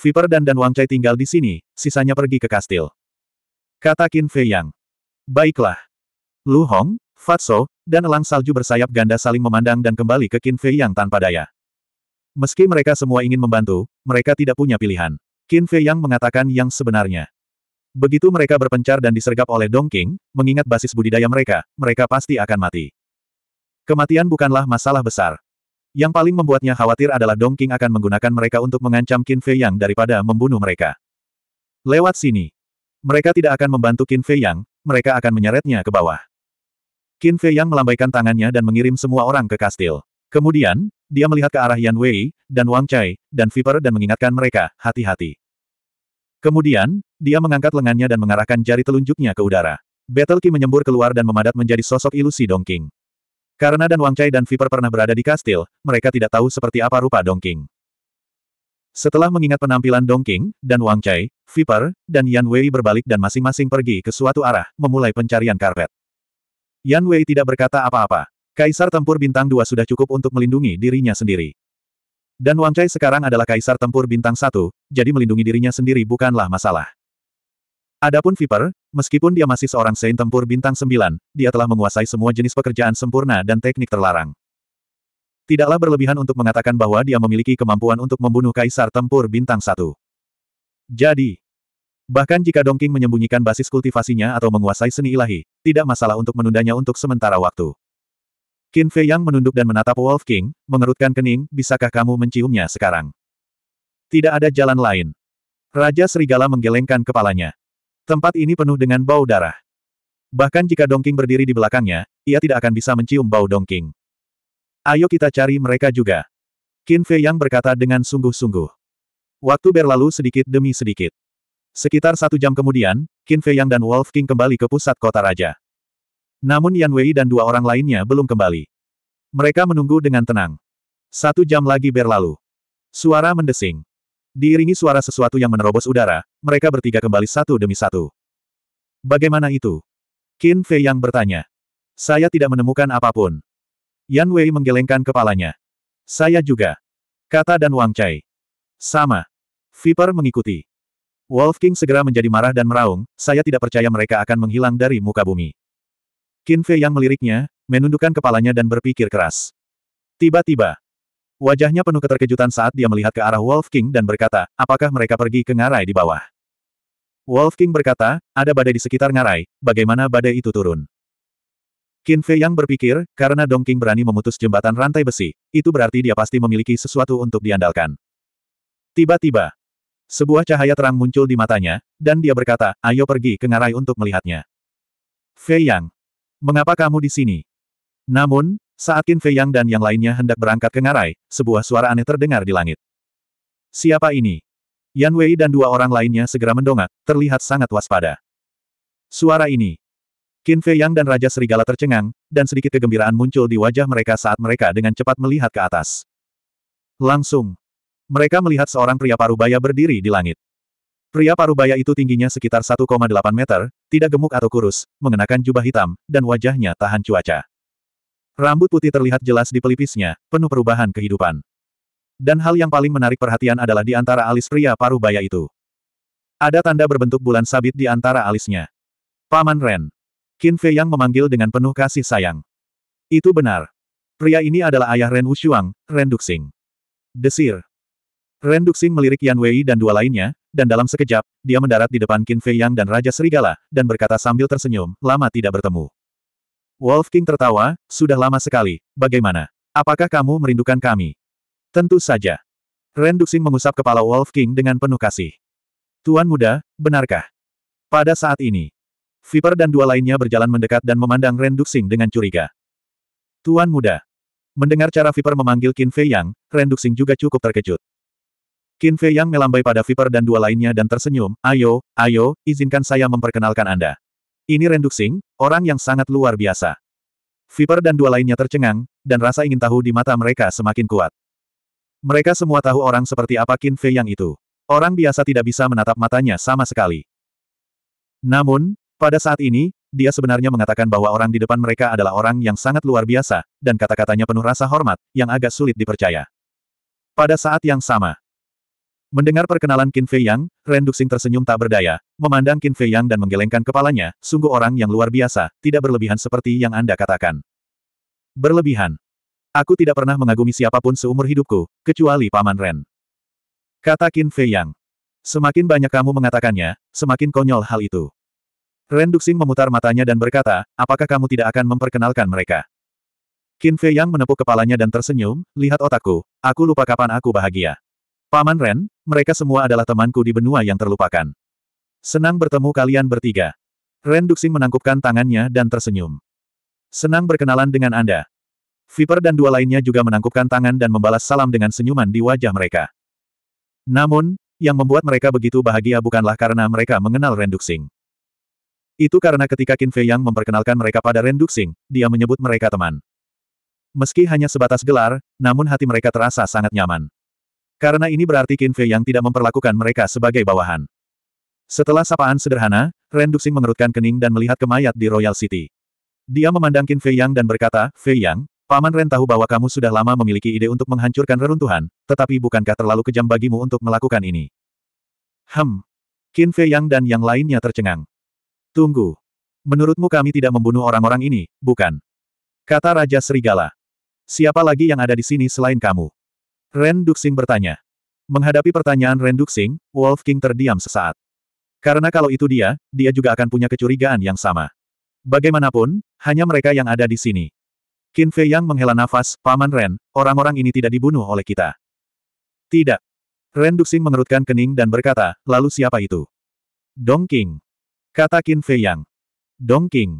Viper dan Dan Wang Chai tinggal di sini, sisanya pergi ke kastil. Kata Qin Fei Yang. Baiklah. Lu Hong, Fatso, dan elang salju bersayap ganda saling memandang dan kembali ke Qin Fei yang tanpa daya. Meski mereka semua ingin membantu, mereka tidak punya pilihan. Qin Fei yang mengatakan yang sebenarnya. Begitu mereka berpencar dan disergap oleh Dong King, mengingat basis budidaya mereka, mereka pasti akan mati. Kematian bukanlah masalah besar. Yang paling membuatnya khawatir adalah Dong King akan menggunakan mereka untuk mengancam Qin Fei yang daripada membunuh mereka. Lewat sini. Mereka tidak akan membantu Qin Fei Yang, mereka akan menyeretnya ke bawah. Qin Fei Yang melambaikan tangannya dan mengirim semua orang ke kastil. Kemudian, dia melihat ke arah Yan Wei, dan Wang Chai, dan Viper dan mengingatkan mereka, hati-hati. Kemudian, dia mengangkat lengannya dan mengarahkan jari telunjuknya ke udara. Battle Qi menyembur keluar dan memadat menjadi sosok ilusi Dong King. Karena dan Wang Chai dan Viper pernah berada di kastil, mereka tidak tahu seperti apa rupa Dong King. Setelah mengingat penampilan Dong King dan Wang Chai, Viper, dan Yan Wei berbalik dan masing-masing pergi ke suatu arah, memulai pencarian karpet. Yan Wei tidak berkata apa-apa. Kaisar Tempur Bintang dua sudah cukup untuk melindungi dirinya sendiri. Dan Wang Chai sekarang adalah Kaisar Tempur Bintang satu, jadi melindungi dirinya sendiri bukanlah masalah. Adapun Viper, meskipun dia masih seorang Saint Tempur Bintang sembilan, dia telah menguasai semua jenis pekerjaan sempurna dan teknik terlarang. Tidaklah berlebihan untuk mengatakan bahwa dia memiliki kemampuan untuk membunuh Kaisar Tempur Bintang satu. Jadi, bahkan jika Dongking menyembunyikan basis kultivasinya atau menguasai seni ilahi, tidak masalah untuk menundanya untuk sementara waktu. Qin Fei Yang menunduk dan menatap Wolf King, mengerutkan kening, bisakah kamu menciumnya sekarang? Tidak ada jalan lain. Raja Serigala menggelengkan kepalanya. Tempat ini penuh dengan bau darah. Bahkan jika Dongking berdiri di belakangnya, ia tidak akan bisa mencium bau Dongking. Ayo kita cari mereka juga. Qin Fei Yang berkata dengan sungguh-sungguh. Waktu berlalu sedikit demi sedikit. Sekitar satu jam kemudian, Qin Fei Yang dan Wolf King kembali ke pusat kota raja. Namun Yan Wei dan dua orang lainnya belum kembali. Mereka menunggu dengan tenang. Satu jam lagi berlalu. Suara mendesing. Diiringi suara sesuatu yang menerobos udara, mereka bertiga kembali satu demi satu. Bagaimana itu? Qin Fei Yang bertanya. Saya tidak menemukan apapun. Yan Wei menggelengkan kepalanya. Saya juga. Kata dan Wang Chai. Sama. Viper mengikuti. Wolf King segera menjadi marah dan meraung, saya tidak percaya mereka akan menghilang dari muka bumi. Qin Fei yang meliriknya, menundukkan kepalanya dan berpikir keras. Tiba-tiba, wajahnya penuh keterkejutan saat dia melihat ke arah Wolf King dan berkata, apakah mereka pergi ke ngarai di bawah? Wolf King berkata, ada badai di sekitar ngarai, bagaimana badai itu turun? Qin Fei yang berpikir, karena Dong King berani memutus jembatan rantai besi, itu berarti dia pasti memiliki sesuatu untuk diandalkan. Tiba-tiba, sebuah cahaya terang muncul di matanya, dan dia berkata, ayo pergi ke ngarai untuk melihatnya. Fei Yang. Mengapa kamu di sini? Namun, saat Qin Fei Yang dan yang lainnya hendak berangkat ke ngarai, sebuah suara aneh terdengar di langit. Siapa ini? Yan Wei dan dua orang lainnya segera mendongak, terlihat sangat waspada. Suara ini. Qin Fei Yang dan Raja Serigala tercengang, dan sedikit kegembiraan muncul di wajah mereka saat mereka dengan cepat melihat ke atas. Langsung, mereka melihat seorang pria parubaya berdiri di langit. Pria parubaya itu tingginya sekitar 1,8 meter, tidak gemuk atau kurus, mengenakan jubah hitam, dan wajahnya tahan cuaca. Rambut putih terlihat jelas di pelipisnya, penuh perubahan kehidupan. Dan hal yang paling menarik perhatian adalah di antara alis pria parubaya itu. Ada tanda berbentuk bulan sabit di antara alisnya. Paman Ren. Qin Fei Yang memanggil dengan penuh kasih sayang. Itu benar. Pria ini adalah ayah Ren Wushuang, Ren Duxing. Desir. Ren Duxing melirik Yan Wei dan dua lainnya, dan dalam sekejap, dia mendarat di depan Qin Fei Yang dan Raja Serigala, dan berkata sambil tersenyum, lama tidak bertemu. Wolf King tertawa, sudah lama sekali, bagaimana? Apakah kamu merindukan kami? Tentu saja. Ren Duxing mengusap kepala Wolf King dengan penuh kasih. Tuan muda, benarkah? Pada saat ini, Viper dan dua lainnya berjalan mendekat dan memandang Ren Duxing dengan curiga. Tuan muda. Mendengar cara Viper memanggil Qin Fei Yang, Ren Duxing juga cukup terkejut. Qin Fei Yang melambai pada Viper dan dua lainnya dan tersenyum, ayo, ayo, izinkan saya memperkenalkan Anda. Ini Renduk orang yang sangat luar biasa. Viper dan dua lainnya tercengang, dan rasa ingin tahu di mata mereka semakin kuat. Mereka semua tahu orang seperti apa Qin Fei Yang itu. Orang biasa tidak bisa menatap matanya sama sekali. Namun, pada saat ini, dia sebenarnya mengatakan bahwa orang di depan mereka adalah orang yang sangat luar biasa, dan kata-katanya penuh rasa hormat, yang agak sulit dipercaya. Pada saat yang sama, Mendengar perkenalan Qin Fei Yang, Ren Duxing tersenyum tak berdaya, memandang Qin Fei Yang dan menggelengkan kepalanya, sungguh orang yang luar biasa, tidak berlebihan seperti yang Anda katakan. Berlebihan. Aku tidak pernah mengagumi siapapun seumur hidupku, kecuali Paman Ren. Kata Qin Fei Yang. Semakin banyak kamu mengatakannya, semakin konyol hal itu. Ren Duxing memutar matanya dan berkata, apakah kamu tidak akan memperkenalkan mereka? Qin Fei Yang menepuk kepalanya dan tersenyum, lihat otakku, aku lupa kapan aku bahagia. Paman Ren, mereka semua adalah temanku di benua yang terlupakan. Senang bertemu kalian bertiga. Ren Duxing menangkupkan tangannya dan tersenyum. Senang berkenalan dengan Anda. Viper dan dua lainnya juga menangkupkan tangan dan membalas salam dengan senyuman di wajah mereka. Namun, yang membuat mereka begitu bahagia bukanlah karena mereka mengenal Ren Duxing. Itu karena ketika Qin Fei Yang memperkenalkan mereka pada Ren Duxing, dia menyebut mereka teman. Meski hanya sebatas gelar, namun hati mereka terasa sangat nyaman. Karena ini berarti Qin Fei yang tidak memperlakukan mereka sebagai bawahan. Setelah sapaan sederhana, Ren Duxing mengerutkan kening dan melihat ke mayat di Royal City. Dia memandang Qin Fei Yang dan berkata, Fei Yang, Paman Ren tahu bahwa kamu sudah lama memiliki ide untuk menghancurkan reruntuhan, tetapi bukankah terlalu kejam bagimu untuk melakukan ini? Hem. Qin Fei Yang dan yang lainnya tercengang. Tunggu. Menurutmu kami tidak membunuh orang-orang ini, bukan? Kata Raja Serigala. Siapa lagi yang ada di sini selain kamu? Ren Duxing bertanya. Menghadapi pertanyaan Ren Duxing, Wolf King terdiam sesaat. Karena kalau itu dia, dia juga akan punya kecurigaan yang sama. Bagaimanapun, hanya mereka yang ada di sini. Qin Fei Yang menghela nafas, Paman Ren, orang-orang ini tidak dibunuh oleh kita. Tidak. Ren Duxing mengerutkan kening dan berkata, lalu siapa itu? Dong King. Kata Qin Fei Yang. Dong King.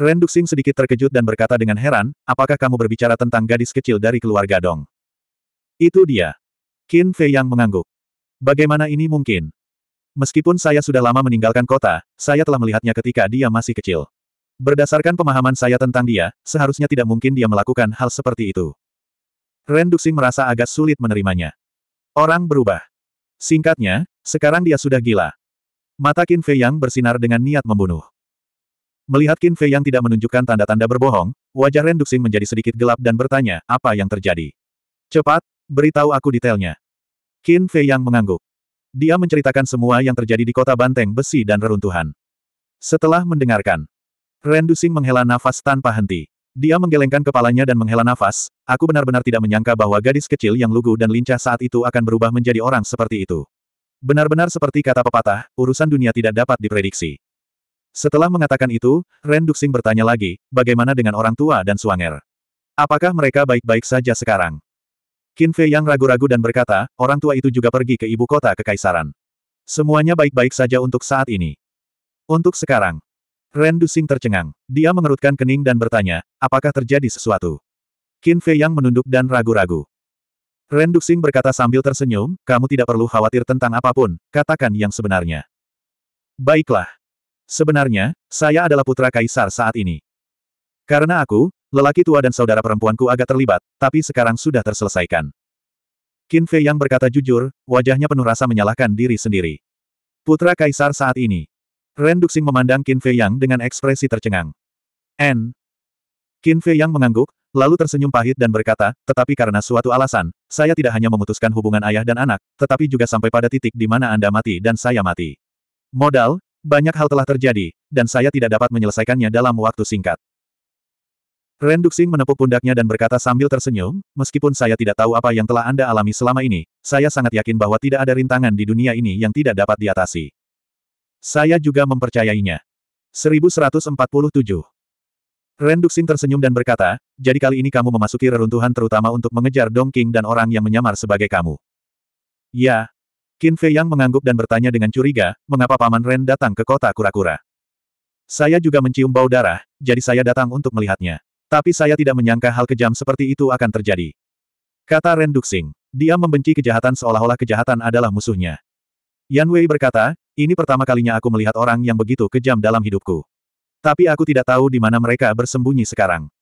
Ren Duxing sedikit terkejut dan berkata dengan heran, apakah kamu berbicara tentang gadis kecil dari keluarga Dong? Itu dia. Qin Fei yang mengangguk. Bagaimana ini mungkin? Meskipun saya sudah lama meninggalkan kota, saya telah melihatnya ketika dia masih kecil. Berdasarkan pemahaman saya tentang dia, seharusnya tidak mungkin dia melakukan hal seperti itu. Ren Duxing merasa agak sulit menerimanya. Orang berubah. Singkatnya, sekarang dia sudah gila. Mata Qin Fei Yang bersinar dengan niat membunuh. Melihat Qin Fei Yang tidak menunjukkan tanda-tanda berbohong, wajah Ren Duxing menjadi sedikit gelap dan bertanya, apa yang terjadi? Cepat, beritahu aku detailnya. Qin Fei Yang mengangguk. Dia menceritakan semua yang terjadi di kota banteng besi dan reruntuhan. Setelah mendengarkan, Ren Dusing menghela nafas tanpa henti. Dia menggelengkan kepalanya dan menghela nafas, aku benar-benar tidak menyangka bahwa gadis kecil yang lugu dan lincah saat itu akan berubah menjadi orang seperti itu. Benar-benar seperti kata pepatah, urusan dunia tidak dapat diprediksi. Setelah mengatakan itu, Ren Duxing bertanya lagi, bagaimana dengan orang tua dan Suanger? Apakah mereka baik-baik saja sekarang? Qin Fei yang ragu-ragu dan berkata, orang tua itu juga pergi ke ibu kota kekaisaran. Semuanya baik-baik saja untuk saat ini. Untuk sekarang. Ren Duxing tercengang. Dia mengerutkan kening dan bertanya, apakah terjadi sesuatu? Qin Fei yang menunduk dan ragu-ragu. Ren Duxing berkata sambil tersenyum, kamu tidak perlu khawatir tentang apapun, katakan yang sebenarnya. Baiklah. Sebenarnya, saya adalah putra kaisar saat ini. Karena aku, Lelaki tua dan saudara perempuanku agak terlibat, tapi sekarang sudah terselesaikan. Qin Fei yang berkata jujur, wajahnya penuh rasa menyalahkan diri sendiri. Putra Kaisar saat ini. Ren Duxing memandang Qin Fei Yang dengan ekspresi tercengang. N. Qin Fei Yang mengangguk, lalu tersenyum pahit dan berkata, tetapi karena suatu alasan, saya tidak hanya memutuskan hubungan ayah dan anak, tetapi juga sampai pada titik di mana Anda mati dan saya mati. Modal, banyak hal telah terjadi, dan saya tidak dapat menyelesaikannya dalam waktu singkat. Ren Duxing menepuk pundaknya dan berkata sambil tersenyum, meskipun saya tidak tahu apa yang telah Anda alami selama ini, saya sangat yakin bahwa tidak ada rintangan di dunia ini yang tidak dapat diatasi. Saya juga mempercayainya. 1147 Ren Duxing tersenyum dan berkata, jadi kali ini kamu memasuki reruntuhan terutama untuk mengejar Dong King dan orang yang menyamar sebagai kamu. Ya. Qin Fei Yang mengangguk dan bertanya dengan curiga, mengapa Paman Ren datang ke kota kura-kura? Saya juga mencium bau darah, jadi saya datang untuk melihatnya. Tapi saya tidak menyangka hal kejam seperti itu akan terjadi. Kata Ren Duxing. Dia membenci kejahatan seolah-olah kejahatan adalah musuhnya. Yan Wei berkata, ini pertama kalinya aku melihat orang yang begitu kejam dalam hidupku. Tapi aku tidak tahu di mana mereka bersembunyi sekarang.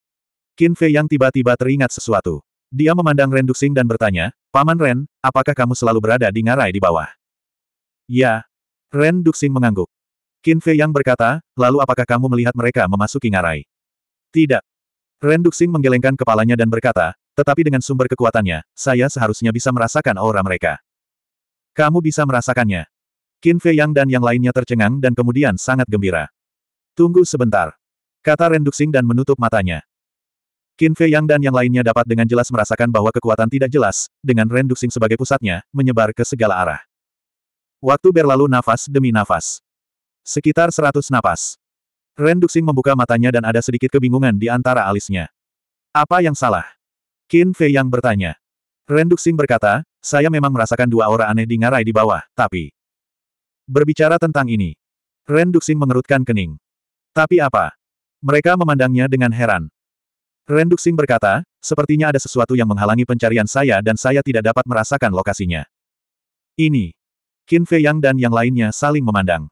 Qin Fei yang tiba-tiba teringat sesuatu. Dia memandang Ren Duxing dan bertanya, Paman Ren, apakah kamu selalu berada di ngarai di bawah? Ya. Ren Duxing mengangguk. Qin Fei yang berkata, lalu apakah kamu melihat mereka memasuki ngarai? Tidak. Ren Duxing menggelengkan kepalanya dan berkata, tetapi dengan sumber kekuatannya, saya seharusnya bisa merasakan aura mereka. Kamu bisa merasakannya. Qin Fei Yang dan yang lainnya tercengang dan kemudian sangat gembira. Tunggu sebentar. Kata Ren Duxing dan menutup matanya. Qin Fei Yang dan yang lainnya dapat dengan jelas merasakan bahwa kekuatan tidak jelas, dengan Ren Duxing sebagai pusatnya, menyebar ke segala arah. Waktu berlalu nafas demi nafas. Sekitar seratus napas. Ren Duxing membuka matanya dan ada sedikit kebingungan di antara alisnya. Apa yang salah? Qin Fei yang bertanya. Ren Duxing berkata, saya memang merasakan dua aura aneh di ngarai di bawah, tapi... Berbicara tentang ini. Ren Duxing mengerutkan kening. Tapi apa? Mereka memandangnya dengan heran. Ren Duxing berkata, sepertinya ada sesuatu yang menghalangi pencarian saya dan saya tidak dapat merasakan lokasinya. Ini. Qin Fei Yang dan yang lainnya saling memandang.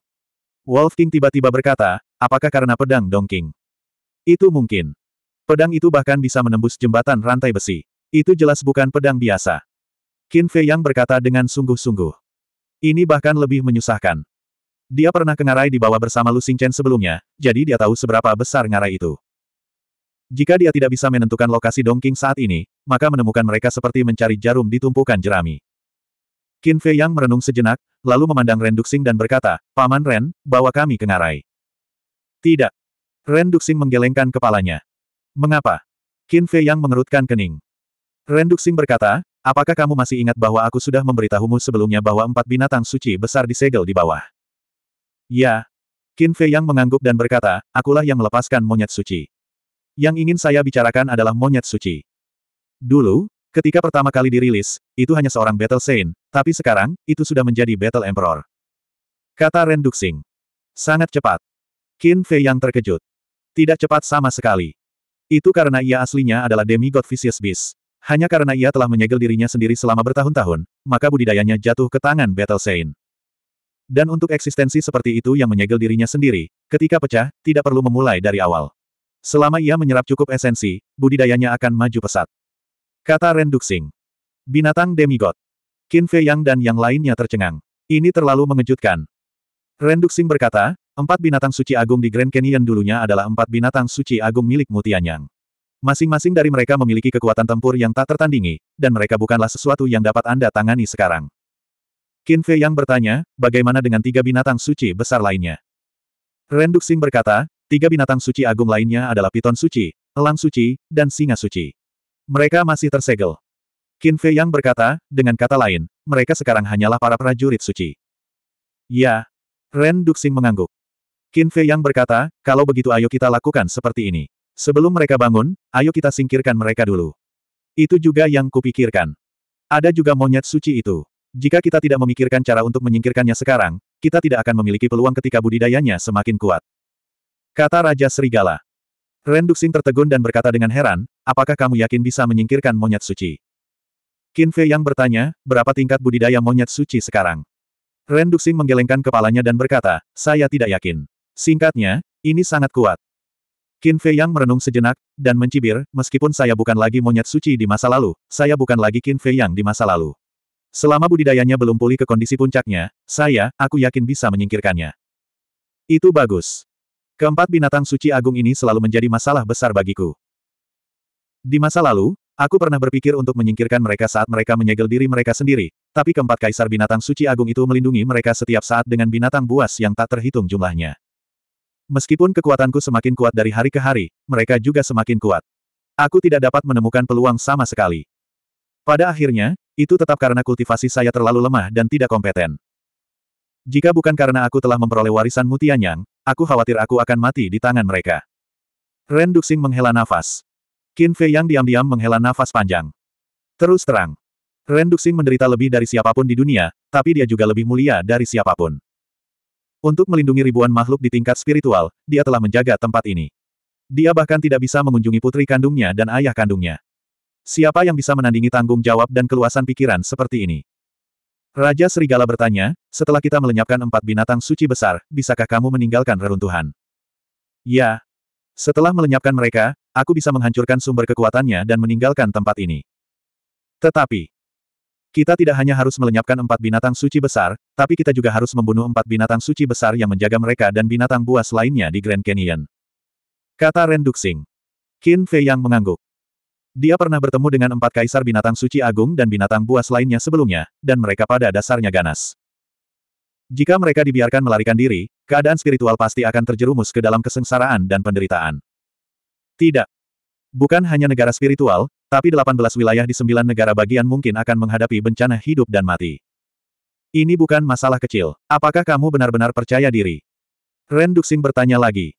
Wolf King tiba-tiba berkata, Apakah karena pedang Dongking? Itu mungkin. Pedang itu bahkan bisa menembus jembatan rantai besi. Itu jelas bukan pedang biasa. Qin Fei Yang berkata dengan sungguh-sungguh. Ini bahkan lebih menyusahkan. Dia pernah ke di bawah bersama Lu Xingchen sebelumnya, jadi dia tahu seberapa besar ngarai itu. Jika dia tidak bisa menentukan lokasi Dongking saat ini, maka menemukan mereka seperti mencari jarum di tumpukan jerami. Qin Fei Yang merenung sejenak, lalu memandang Ren Duxing dan berkata, Paman Ren, bawa kami ke tidak. Ren Duxing menggelengkan kepalanya. Mengapa? Qin Fei yang mengerutkan kening. Ren Duxing berkata, apakah kamu masih ingat bahwa aku sudah memberitahumu sebelumnya bahwa empat binatang suci besar disegel di bawah? Ya. Qin Fei yang mengangguk dan berkata, akulah yang melepaskan monyet suci. Yang ingin saya bicarakan adalah monyet suci. Dulu, ketika pertama kali dirilis, itu hanya seorang Battle Saint, tapi sekarang, itu sudah menjadi Battle Emperor. Kata Ren Duxing. Sangat cepat. Qin Fei yang terkejut. Tidak cepat sama sekali. Itu karena ia aslinya adalah demigod Vicious Beast. Hanya karena ia telah menyegel dirinya sendiri selama bertahun-tahun, maka budidayanya jatuh ke tangan Battle Saint. Dan untuk eksistensi seperti itu yang menyegel dirinya sendiri, ketika pecah, tidak perlu memulai dari awal. Selama ia menyerap cukup esensi, budidayanya akan maju pesat. Kata Ren Duxing. Binatang demigod. Qin Fei Yang dan yang lainnya tercengang. Ini terlalu mengejutkan. Ren Duxing berkata, Empat binatang suci agung di Grand Canyon dulunya adalah empat binatang suci agung milik Mutianyang. Masing-masing dari mereka memiliki kekuatan tempur yang tak tertandingi, dan mereka bukanlah sesuatu yang dapat Anda tangani sekarang. Qin Fei yang bertanya, bagaimana dengan tiga binatang suci besar lainnya? Ren Duxing berkata, tiga binatang suci agung lainnya adalah piton suci, elang suci, dan singa suci. Mereka masih tersegel. Qin Fei yang berkata, dengan kata lain, mereka sekarang hanyalah para prajurit suci. Ya. Ren Duxing mengangguk. Qin Fei Yang berkata, kalau begitu ayo kita lakukan seperti ini. Sebelum mereka bangun, ayo kita singkirkan mereka dulu. Itu juga yang kupikirkan. Ada juga monyet suci itu. Jika kita tidak memikirkan cara untuk menyingkirkannya sekarang, kita tidak akan memiliki peluang ketika budidayanya semakin kuat. Kata Raja Serigala. Renduxing tertegun dan berkata dengan heran, apakah kamu yakin bisa menyingkirkan monyet suci? Qin Fei Yang bertanya, berapa tingkat budidaya monyet suci sekarang? Renduxing menggelengkan kepalanya dan berkata, saya tidak yakin. Singkatnya, ini sangat kuat. Qin Fei Yang merenung sejenak, dan mencibir, meskipun saya bukan lagi monyet suci di masa lalu, saya bukan lagi Qin Fei Yang di masa lalu. Selama budidayanya belum pulih ke kondisi puncaknya, saya, aku yakin bisa menyingkirkannya. Itu bagus. Keempat binatang suci agung ini selalu menjadi masalah besar bagiku. Di masa lalu, aku pernah berpikir untuk menyingkirkan mereka saat mereka menyegel diri mereka sendiri, tapi keempat kaisar binatang suci agung itu melindungi mereka setiap saat dengan binatang buas yang tak terhitung jumlahnya. Meskipun kekuatanku semakin kuat dari hari ke hari, mereka juga semakin kuat. Aku tidak dapat menemukan peluang sama sekali. Pada akhirnya, itu tetap karena kultivasi saya terlalu lemah dan tidak kompeten. Jika bukan karena aku telah memperoleh warisan Mutianyang, aku khawatir aku akan mati di tangan mereka. Ren Duxing menghela nafas. Qin Fei yang diam-diam menghela nafas panjang. Terus terang. Ren Duxing menderita lebih dari siapapun di dunia, tapi dia juga lebih mulia dari siapapun. Untuk melindungi ribuan makhluk di tingkat spiritual, dia telah menjaga tempat ini. Dia bahkan tidak bisa mengunjungi putri kandungnya dan ayah kandungnya. Siapa yang bisa menandingi tanggung jawab dan keluasan pikiran seperti ini? Raja Serigala bertanya, setelah kita melenyapkan empat binatang suci besar, bisakah kamu meninggalkan reruntuhan? Ya. Setelah melenyapkan mereka, aku bisa menghancurkan sumber kekuatannya dan meninggalkan tempat ini. Tetapi, kita tidak hanya harus melenyapkan empat binatang suci besar, tapi kita juga harus membunuh empat binatang suci besar yang menjaga mereka dan binatang buas lainnya di Grand Canyon. Kata Ren Duxing. Qin Fei yang mengangguk. Dia pernah bertemu dengan empat kaisar binatang suci agung dan binatang buas lainnya sebelumnya, dan mereka pada dasarnya ganas. Jika mereka dibiarkan melarikan diri, keadaan spiritual pasti akan terjerumus ke dalam kesengsaraan dan penderitaan. Tidak. Bukan hanya negara spiritual, tapi 18 wilayah di sembilan negara bagian mungkin akan menghadapi bencana hidup dan mati. Ini bukan masalah kecil. Apakah kamu benar-benar percaya diri? Ren Duxing bertanya lagi.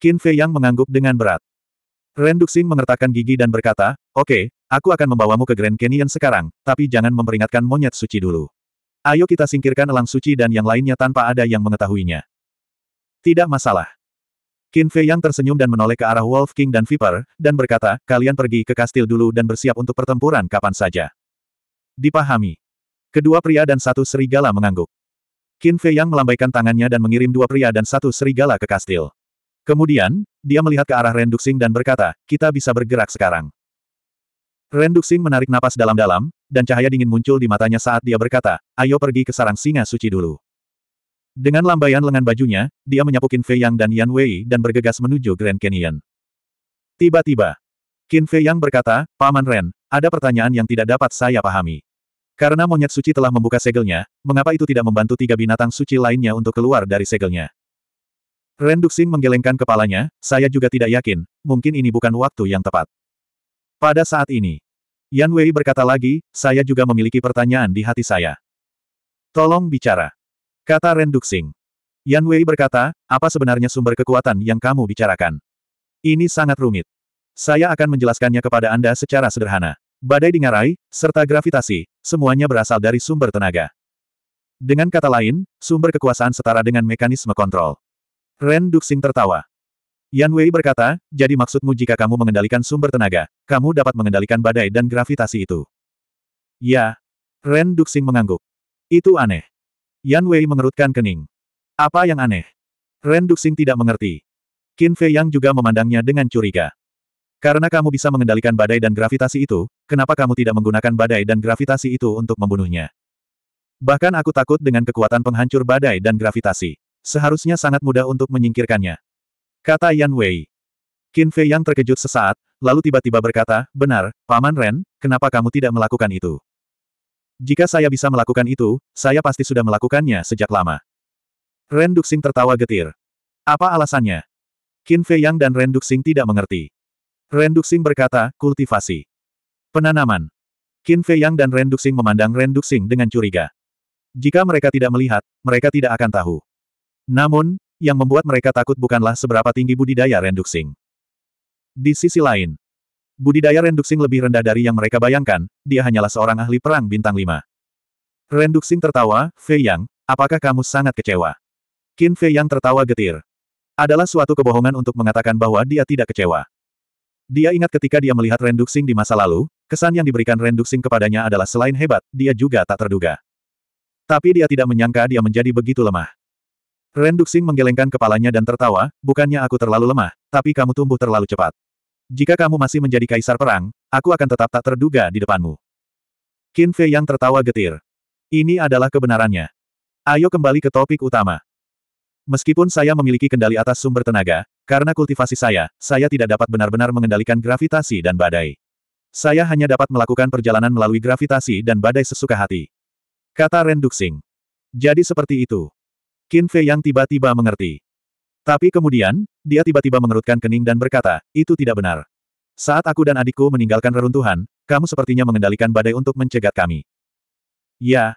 Qin Fei Yang mengangguk dengan berat. Ren Duxing mengertakkan gigi dan berkata, Oke, okay, aku akan membawamu ke Grand Canyon sekarang, tapi jangan memperingatkan monyet suci dulu. Ayo kita singkirkan elang suci dan yang lainnya tanpa ada yang mengetahuinya. Tidak masalah. Qin Fei yang tersenyum dan menoleh ke arah Wolf King dan Viper, dan berkata, kalian pergi ke kastil dulu dan bersiap untuk pertempuran kapan saja. Dipahami. Kedua pria dan satu serigala mengangguk. Qin Fei yang melambaikan tangannya dan mengirim dua pria dan satu serigala ke kastil. Kemudian, dia melihat ke arah Renduxing dan berkata, kita bisa bergerak sekarang. Renduxing menarik napas dalam-dalam, dan cahaya dingin muncul di matanya saat dia berkata, ayo pergi ke sarang singa suci dulu. Dengan lambaian lengan bajunya, dia menyapukin Fei Yang dan Yan Wei dan bergegas menuju Grand Canyon. Tiba-tiba, Qin Fei Yang berkata, Paman Ren, ada pertanyaan yang tidak dapat saya pahami. Karena monyet suci telah membuka segelnya, mengapa itu tidak membantu tiga binatang suci lainnya untuk keluar dari segelnya? Ren Duxing menggelengkan kepalanya, saya juga tidak yakin, mungkin ini bukan waktu yang tepat. Pada saat ini, Yan Wei berkata lagi, saya juga memiliki pertanyaan di hati saya. Tolong bicara. Kata Ren Duxing. Yan Wei berkata, apa sebenarnya sumber kekuatan yang kamu bicarakan? Ini sangat rumit. Saya akan menjelaskannya kepada Anda secara sederhana. Badai dingarai, serta gravitasi, semuanya berasal dari sumber tenaga. Dengan kata lain, sumber kekuasaan setara dengan mekanisme kontrol. Ren Duxing tertawa. Yan Wei berkata, jadi maksudmu jika kamu mengendalikan sumber tenaga, kamu dapat mengendalikan badai dan gravitasi itu. Ya. Ren Duxing mengangguk. Itu aneh. Yan Wei mengerutkan kening. Apa yang aneh? Ren Duxing tidak mengerti. Qin Fei Yang juga memandangnya dengan curiga. Karena kamu bisa mengendalikan badai dan gravitasi itu, kenapa kamu tidak menggunakan badai dan gravitasi itu untuk membunuhnya? Bahkan aku takut dengan kekuatan penghancur badai dan gravitasi. Seharusnya sangat mudah untuk menyingkirkannya. Kata Yan Wei. Qin Fei Yang terkejut sesaat, lalu tiba-tiba berkata, Benar, Paman Ren, kenapa kamu tidak melakukan itu? Jika saya bisa melakukan itu, saya pasti sudah melakukannya sejak lama. Ren Duxing tertawa getir. Apa alasannya? Qin Fei Yang dan Ren Duxing tidak mengerti. Ren Duxing berkata, kultivasi. Penanaman. Qin Fei Yang dan Ren Duxing memandang Ren Duxing dengan curiga. Jika mereka tidak melihat, mereka tidak akan tahu. Namun, yang membuat mereka takut bukanlah seberapa tinggi budidaya Ren Duxing. Di sisi lain, Budidaya Renduxing lebih rendah dari yang mereka bayangkan, dia hanyalah seorang ahli perang bintang lima. Renduxing tertawa, Fei Yang, apakah kamu sangat kecewa? Qin Fei Yang tertawa getir. Adalah suatu kebohongan untuk mengatakan bahwa dia tidak kecewa. Dia ingat ketika dia melihat Renduxing di masa lalu, kesan yang diberikan Renduxing kepadanya adalah selain hebat, dia juga tak terduga. Tapi dia tidak menyangka dia menjadi begitu lemah. Renduxing menggelengkan kepalanya dan tertawa, bukannya aku terlalu lemah, tapi kamu tumbuh terlalu cepat. Jika kamu masih menjadi kaisar perang, aku akan tetap tak terduga di depanmu. Qin Fei yang tertawa getir. Ini adalah kebenarannya. Ayo kembali ke topik utama. Meskipun saya memiliki kendali atas sumber tenaga, karena kultivasi saya, saya tidak dapat benar-benar mengendalikan gravitasi dan badai. Saya hanya dapat melakukan perjalanan melalui gravitasi dan badai sesuka hati. Kata Ren Duxing. Jadi seperti itu. Qin Fei yang tiba-tiba mengerti. Tapi kemudian, dia tiba-tiba mengerutkan kening dan berkata, itu tidak benar. Saat aku dan adikku meninggalkan reruntuhan, kamu sepertinya mengendalikan badai untuk mencegat kami. Ya.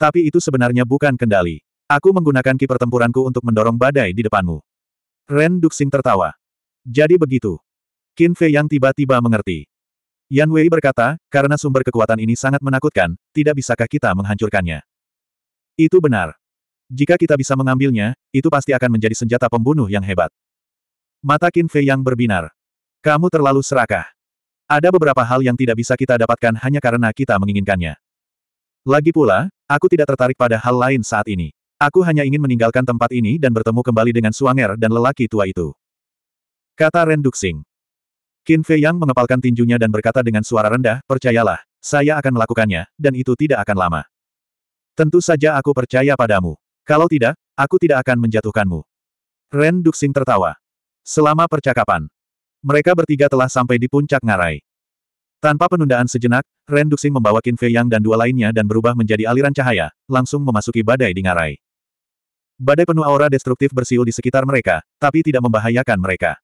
Tapi itu sebenarnya bukan kendali. Aku menggunakan ki pertempuranku untuk mendorong badai di depanmu. Ren Duxing tertawa. Jadi begitu. Qin Fei yang tiba-tiba mengerti. Yan Wei berkata, karena sumber kekuatan ini sangat menakutkan, tidak bisakah kita menghancurkannya? Itu benar. Jika kita bisa mengambilnya, itu pasti akan menjadi senjata pembunuh yang hebat. Mata Qin Fei yang berbinar. Kamu terlalu serakah. Ada beberapa hal yang tidak bisa kita dapatkan hanya karena kita menginginkannya. Lagi pula, aku tidak tertarik pada hal lain saat ini. Aku hanya ingin meninggalkan tempat ini dan bertemu kembali dengan Suanger dan lelaki tua itu. Kata Ren Duxing. Qin Fei Yang mengepalkan tinjunya dan berkata dengan suara rendah, percayalah, saya akan melakukannya, dan itu tidak akan lama. Tentu saja aku percaya padamu. Kalau tidak, aku tidak akan menjatuhkanmu. Ren Duxing tertawa. Selama percakapan, mereka bertiga telah sampai di puncak ngarai. Tanpa penundaan sejenak, Ren Duxing membawa Qin Fei Yang dan dua lainnya dan berubah menjadi aliran cahaya, langsung memasuki badai di ngarai. Badai penuh aura destruktif bersiul di sekitar mereka, tapi tidak membahayakan mereka.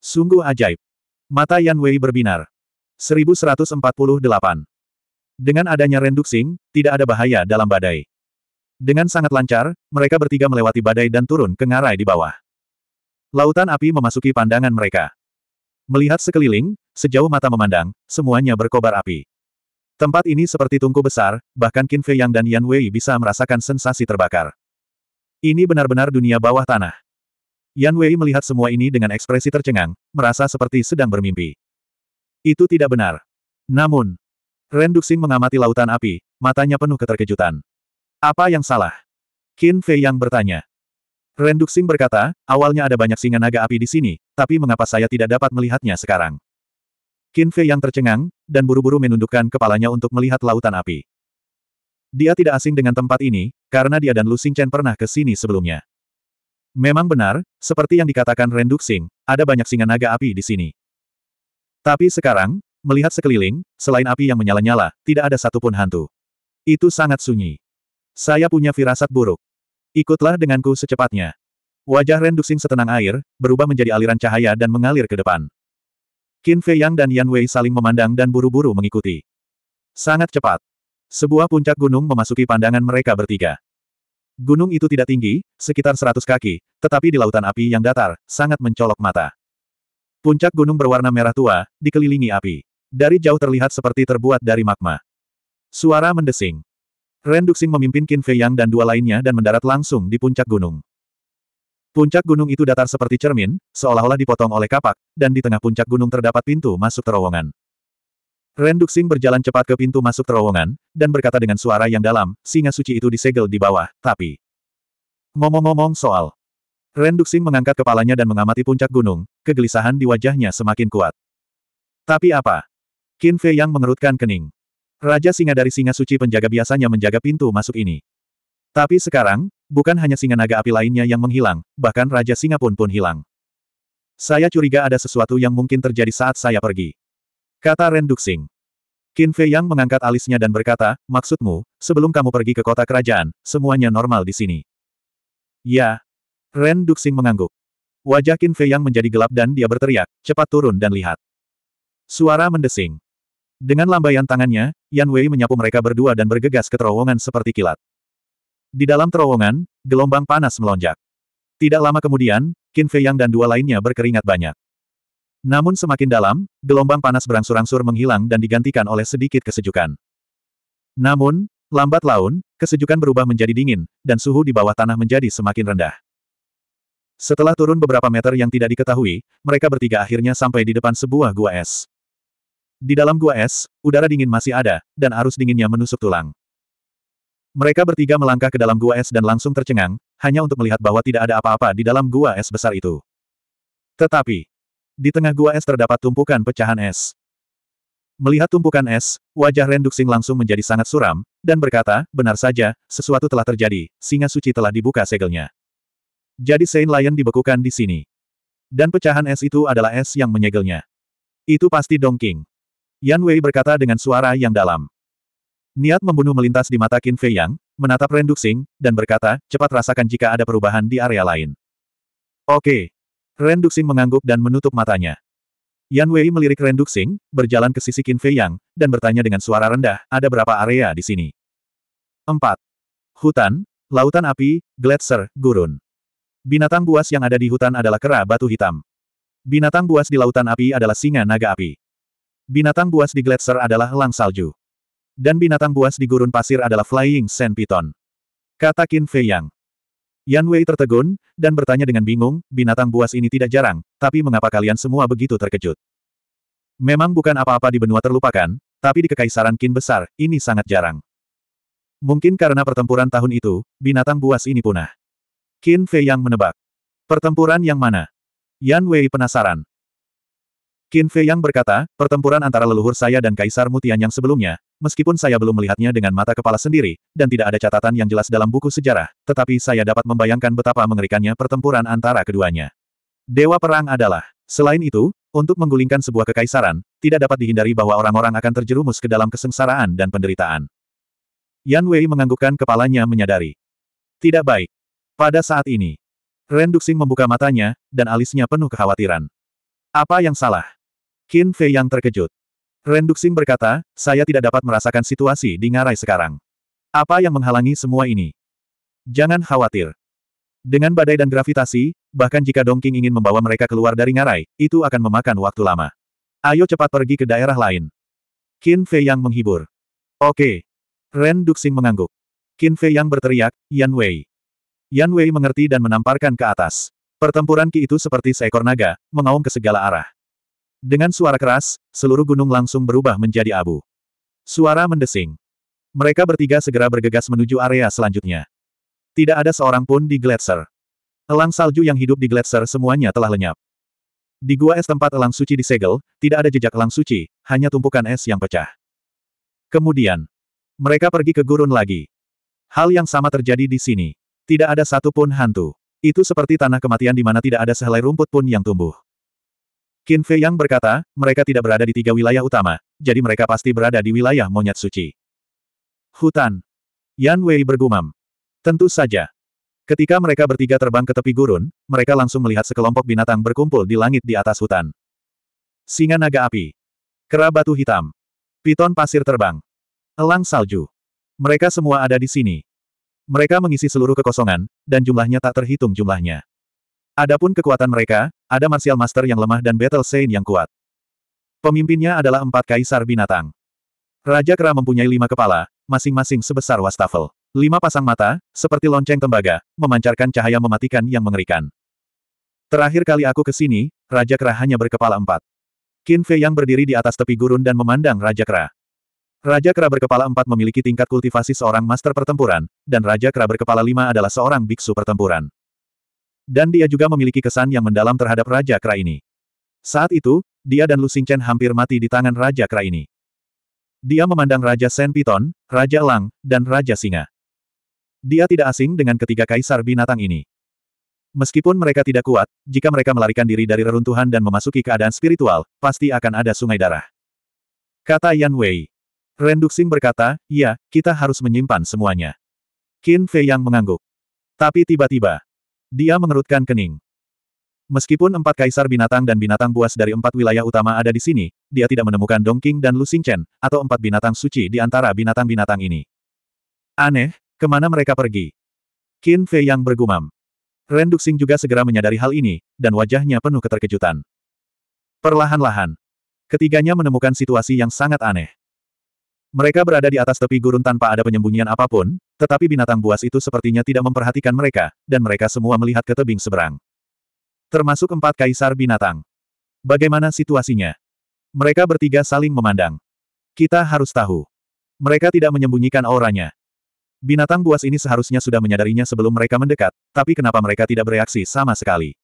Sungguh ajaib. Mata Yan Wei berbinar. 1148. Dengan adanya Ren Duxing, tidak ada bahaya dalam badai. Dengan sangat lancar, mereka bertiga melewati badai dan turun ke ngarai di bawah. Lautan api memasuki pandangan mereka. Melihat sekeliling, sejauh mata memandang, semuanya berkobar api. Tempat ini seperti tungku besar, bahkan Qin Fei Yang dan Yan Wei bisa merasakan sensasi terbakar. Ini benar-benar dunia bawah tanah. Yan Wei melihat semua ini dengan ekspresi tercengang, merasa seperti sedang bermimpi. Itu tidak benar. Namun, Ren Duxing mengamati lautan api, matanya penuh keterkejutan. Apa yang salah? Qin Fei yang bertanya. Ren Duxing berkata, awalnya ada banyak singa naga api di sini, tapi mengapa saya tidak dapat melihatnya sekarang? Qin Fei yang tercengang, dan buru-buru menundukkan kepalanya untuk melihat lautan api. Dia tidak asing dengan tempat ini, karena dia dan Lu Xingchen pernah ke sini sebelumnya. Memang benar, seperti yang dikatakan Ren Duxing, ada banyak singa naga api di sini. Tapi sekarang, melihat sekeliling, selain api yang menyala-nyala, tidak ada satupun hantu. Itu sangat sunyi. Saya punya firasat buruk. Ikutlah denganku secepatnya. Wajah Ren Duxing setenang air, berubah menjadi aliran cahaya dan mengalir ke depan. Qin Fei Yang dan Yan Wei saling memandang dan buru-buru mengikuti. Sangat cepat. Sebuah puncak gunung memasuki pandangan mereka bertiga. Gunung itu tidak tinggi, sekitar 100 kaki, tetapi di lautan api yang datar, sangat mencolok mata. Puncak gunung berwarna merah tua, dikelilingi api. Dari jauh terlihat seperti terbuat dari magma. Suara mendesing. Ren Duxing memimpin Qin Fei Yang dan dua lainnya dan mendarat langsung di puncak gunung. Puncak gunung itu datar seperti cermin, seolah-olah dipotong oleh kapak, dan di tengah puncak gunung terdapat pintu masuk terowongan. Ren Duxing berjalan cepat ke pintu masuk terowongan, dan berkata dengan suara yang dalam, singa suci itu disegel di bawah, tapi... Ngomong-ngomong soal... Ren Duxing mengangkat kepalanya dan mengamati puncak gunung, kegelisahan di wajahnya semakin kuat. Tapi apa? Qin Fei Yang mengerutkan kening. Raja singa dari singa suci penjaga biasanya menjaga pintu masuk ini. Tapi sekarang, bukan hanya singa naga api lainnya yang menghilang, bahkan Raja singa pun pun hilang. Saya curiga ada sesuatu yang mungkin terjadi saat saya pergi. Kata Ren Duxing. Qin Fei Yang mengangkat alisnya dan berkata, maksudmu, sebelum kamu pergi ke kota kerajaan, semuanya normal di sini. Ya. Ren Duxing mengangguk. Wajah Qin Fei Yang menjadi gelap dan dia berteriak, cepat turun dan lihat. Suara mendesing. Dengan lambaian tangannya, Yan Wei menyapu mereka berdua dan bergegas ke terowongan seperti kilat. Di dalam terowongan, gelombang panas melonjak. Tidak lama kemudian, Qin Fei Yang dan dua lainnya berkeringat banyak. Namun semakin dalam, gelombang panas berangsur-angsur menghilang dan digantikan oleh sedikit kesejukan. Namun, lambat laun, kesejukan berubah menjadi dingin, dan suhu di bawah tanah menjadi semakin rendah. Setelah turun beberapa meter yang tidak diketahui, mereka bertiga akhirnya sampai di depan sebuah gua es. Di dalam gua es, udara dingin masih ada, dan arus dinginnya menusuk tulang. Mereka bertiga melangkah ke dalam gua es dan langsung tercengang, hanya untuk melihat bahwa tidak ada apa-apa di dalam gua es besar itu. Tetapi, di tengah gua es terdapat tumpukan pecahan es. Melihat tumpukan es, wajah Renduxing langsung menjadi sangat suram, dan berkata, benar saja, sesuatu telah terjadi, singa suci telah dibuka segelnya. Jadi Saint Lion dibekukan di sini. Dan pecahan es itu adalah es yang menyegelnya. Itu pasti Dongking. Yan Wei berkata dengan suara yang dalam. Niat membunuh melintas di mata Qin Fei Yang, menatap Ren Duxing dan berkata, cepat rasakan jika ada perubahan di area lain. Oke. Ren Duxing mengangguk dan menutup matanya. Yan Wei melirik Ren Duxing, berjalan ke sisi Qin Fei Yang, dan bertanya dengan suara rendah, ada berapa area di sini? Empat. Hutan, lautan api, gletser, gurun. Binatang buas yang ada di hutan adalah kera batu hitam. Binatang buas di lautan api adalah singa naga api. Binatang buas di gletser adalah elang salju. Dan binatang buas di gurun pasir adalah flying sand python. Kata Qin Fei Yang. Yan Wei tertegun, dan bertanya dengan bingung, binatang buas ini tidak jarang, tapi mengapa kalian semua begitu terkejut? Memang bukan apa-apa di benua terlupakan, tapi di kekaisaran Qin besar, ini sangat jarang. Mungkin karena pertempuran tahun itu, binatang buas ini punah. Qin Fei Yang menebak. Pertempuran yang mana? Yan Wei penasaran. Qin Fei Yang berkata, pertempuran antara leluhur saya dan Kaisar Mutian yang sebelumnya, meskipun saya belum melihatnya dengan mata kepala sendiri, dan tidak ada catatan yang jelas dalam buku sejarah, tetapi saya dapat membayangkan betapa mengerikannya pertempuran antara keduanya. Dewa Perang adalah, selain itu, untuk menggulingkan sebuah kekaisaran, tidak dapat dihindari bahwa orang-orang akan terjerumus ke dalam kesengsaraan dan penderitaan. Yan Wei menganggukkan kepalanya menyadari. Tidak baik. Pada saat ini, Ren Duxing membuka matanya, dan alisnya penuh kekhawatiran. Apa yang salah? Qin Fei yang terkejut. Ren Duxing berkata, saya tidak dapat merasakan situasi di ngarai sekarang. Apa yang menghalangi semua ini? Jangan khawatir. Dengan badai dan gravitasi, bahkan jika Dong Dongking ingin membawa mereka keluar dari ngarai, itu akan memakan waktu lama. Ayo cepat pergi ke daerah lain. Qin Fei yang menghibur. Oke. Ren Duxing mengangguk. Qin Fei yang berteriak, Yan Wei. Yan Wei mengerti dan menamparkan ke atas. Pertempuran Ki itu seperti seekor naga, mengaum ke segala arah. Dengan suara keras, seluruh gunung langsung berubah menjadi abu. Suara mendesing. Mereka bertiga segera bergegas menuju area selanjutnya. Tidak ada seorang pun di gletser. Elang salju yang hidup di gletser semuanya telah lenyap. Di gua es tempat elang suci disegel, tidak ada jejak elang suci, hanya tumpukan es yang pecah. Kemudian, mereka pergi ke gurun lagi. Hal yang sama terjadi di sini. Tidak ada satupun hantu. Itu seperti tanah kematian di mana tidak ada sehelai rumput pun yang tumbuh. Qin Fei Yang berkata, mereka tidak berada di tiga wilayah utama, jadi mereka pasti berada di wilayah monyet suci. Hutan. Yan Wei bergumam. Tentu saja. Ketika mereka bertiga terbang ke tepi gurun, mereka langsung melihat sekelompok binatang berkumpul di langit di atas hutan. Singa naga api. Kera batu hitam. Piton pasir terbang. Elang salju. Mereka semua ada di sini. Mereka mengisi seluruh kekosongan, dan jumlahnya tak terhitung jumlahnya. Adapun kekuatan mereka, ada Martial Master yang lemah dan Battle Saint yang kuat. Pemimpinnya adalah empat kaisar binatang. Raja Kera mempunyai lima kepala, masing-masing sebesar wastafel. Lima pasang mata, seperti lonceng tembaga, memancarkan cahaya mematikan yang mengerikan. Terakhir kali aku ke sini, Raja Kera hanya berkepala empat. Qin Fei yang berdiri di atas tepi gurun dan memandang Raja Kera. Raja Kera berkepala empat memiliki tingkat kultivasi seorang master pertempuran, dan Raja Kera berkepala lima adalah seorang biksu pertempuran dan dia juga memiliki kesan yang mendalam terhadap Raja Kera ini. Saat itu, dia dan Lu Xingchen hampir mati di tangan Raja Kera ini. Dia memandang Raja Sen Piton, Raja Lang, dan Raja Singa. Dia tidak asing dengan ketiga kaisar binatang ini. Meskipun mereka tidak kuat, jika mereka melarikan diri dari reruntuhan dan memasuki keadaan spiritual, pasti akan ada sungai darah. Kata Yan Wei. Ren Duxing berkata, ya, kita harus menyimpan semuanya. Qin Fei yang mengangguk. Tapi tiba-tiba, dia mengerutkan kening. Meskipun empat kaisar binatang dan binatang buas dari empat wilayah utama ada di sini, dia tidak menemukan Dongqing dan Lu Xingchen, atau empat binatang suci di antara binatang-binatang ini. Aneh, kemana mereka pergi? Qin Fei yang bergumam. Ren Duxing juga segera menyadari hal ini, dan wajahnya penuh keterkejutan. Perlahan-lahan. Ketiganya menemukan situasi yang sangat aneh. Mereka berada di atas tepi gurun tanpa ada penyembunyian apapun, tetapi binatang buas itu sepertinya tidak memperhatikan mereka, dan mereka semua melihat ke tebing seberang. Termasuk empat kaisar binatang. Bagaimana situasinya? Mereka bertiga saling memandang. Kita harus tahu. Mereka tidak menyembunyikan auranya. Binatang buas ini seharusnya sudah menyadarinya sebelum mereka mendekat, tapi kenapa mereka tidak bereaksi sama sekali?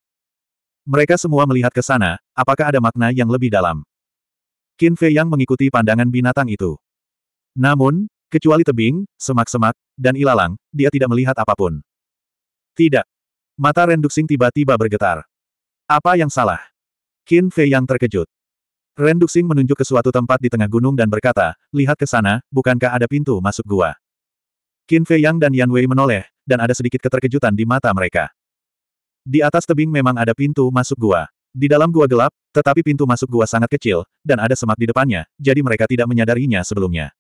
Mereka semua melihat ke sana, apakah ada makna yang lebih dalam? Qin Fei yang mengikuti pandangan binatang itu. Namun, kecuali tebing, semak-semak, dan ilalang, dia tidak melihat apapun. Tidak. Mata Renduxing tiba-tiba bergetar. Apa yang salah? Qin Fei yang terkejut. Renduxing menunjuk ke suatu tempat di tengah gunung dan berkata, lihat ke sana, bukankah ada pintu masuk gua? Qin Fei Yang dan Yan Wei menoleh, dan ada sedikit keterkejutan di mata mereka. Di atas tebing memang ada pintu masuk gua. Di dalam gua gelap, tetapi pintu masuk gua sangat kecil, dan ada semak di depannya, jadi mereka tidak menyadarinya sebelumnya.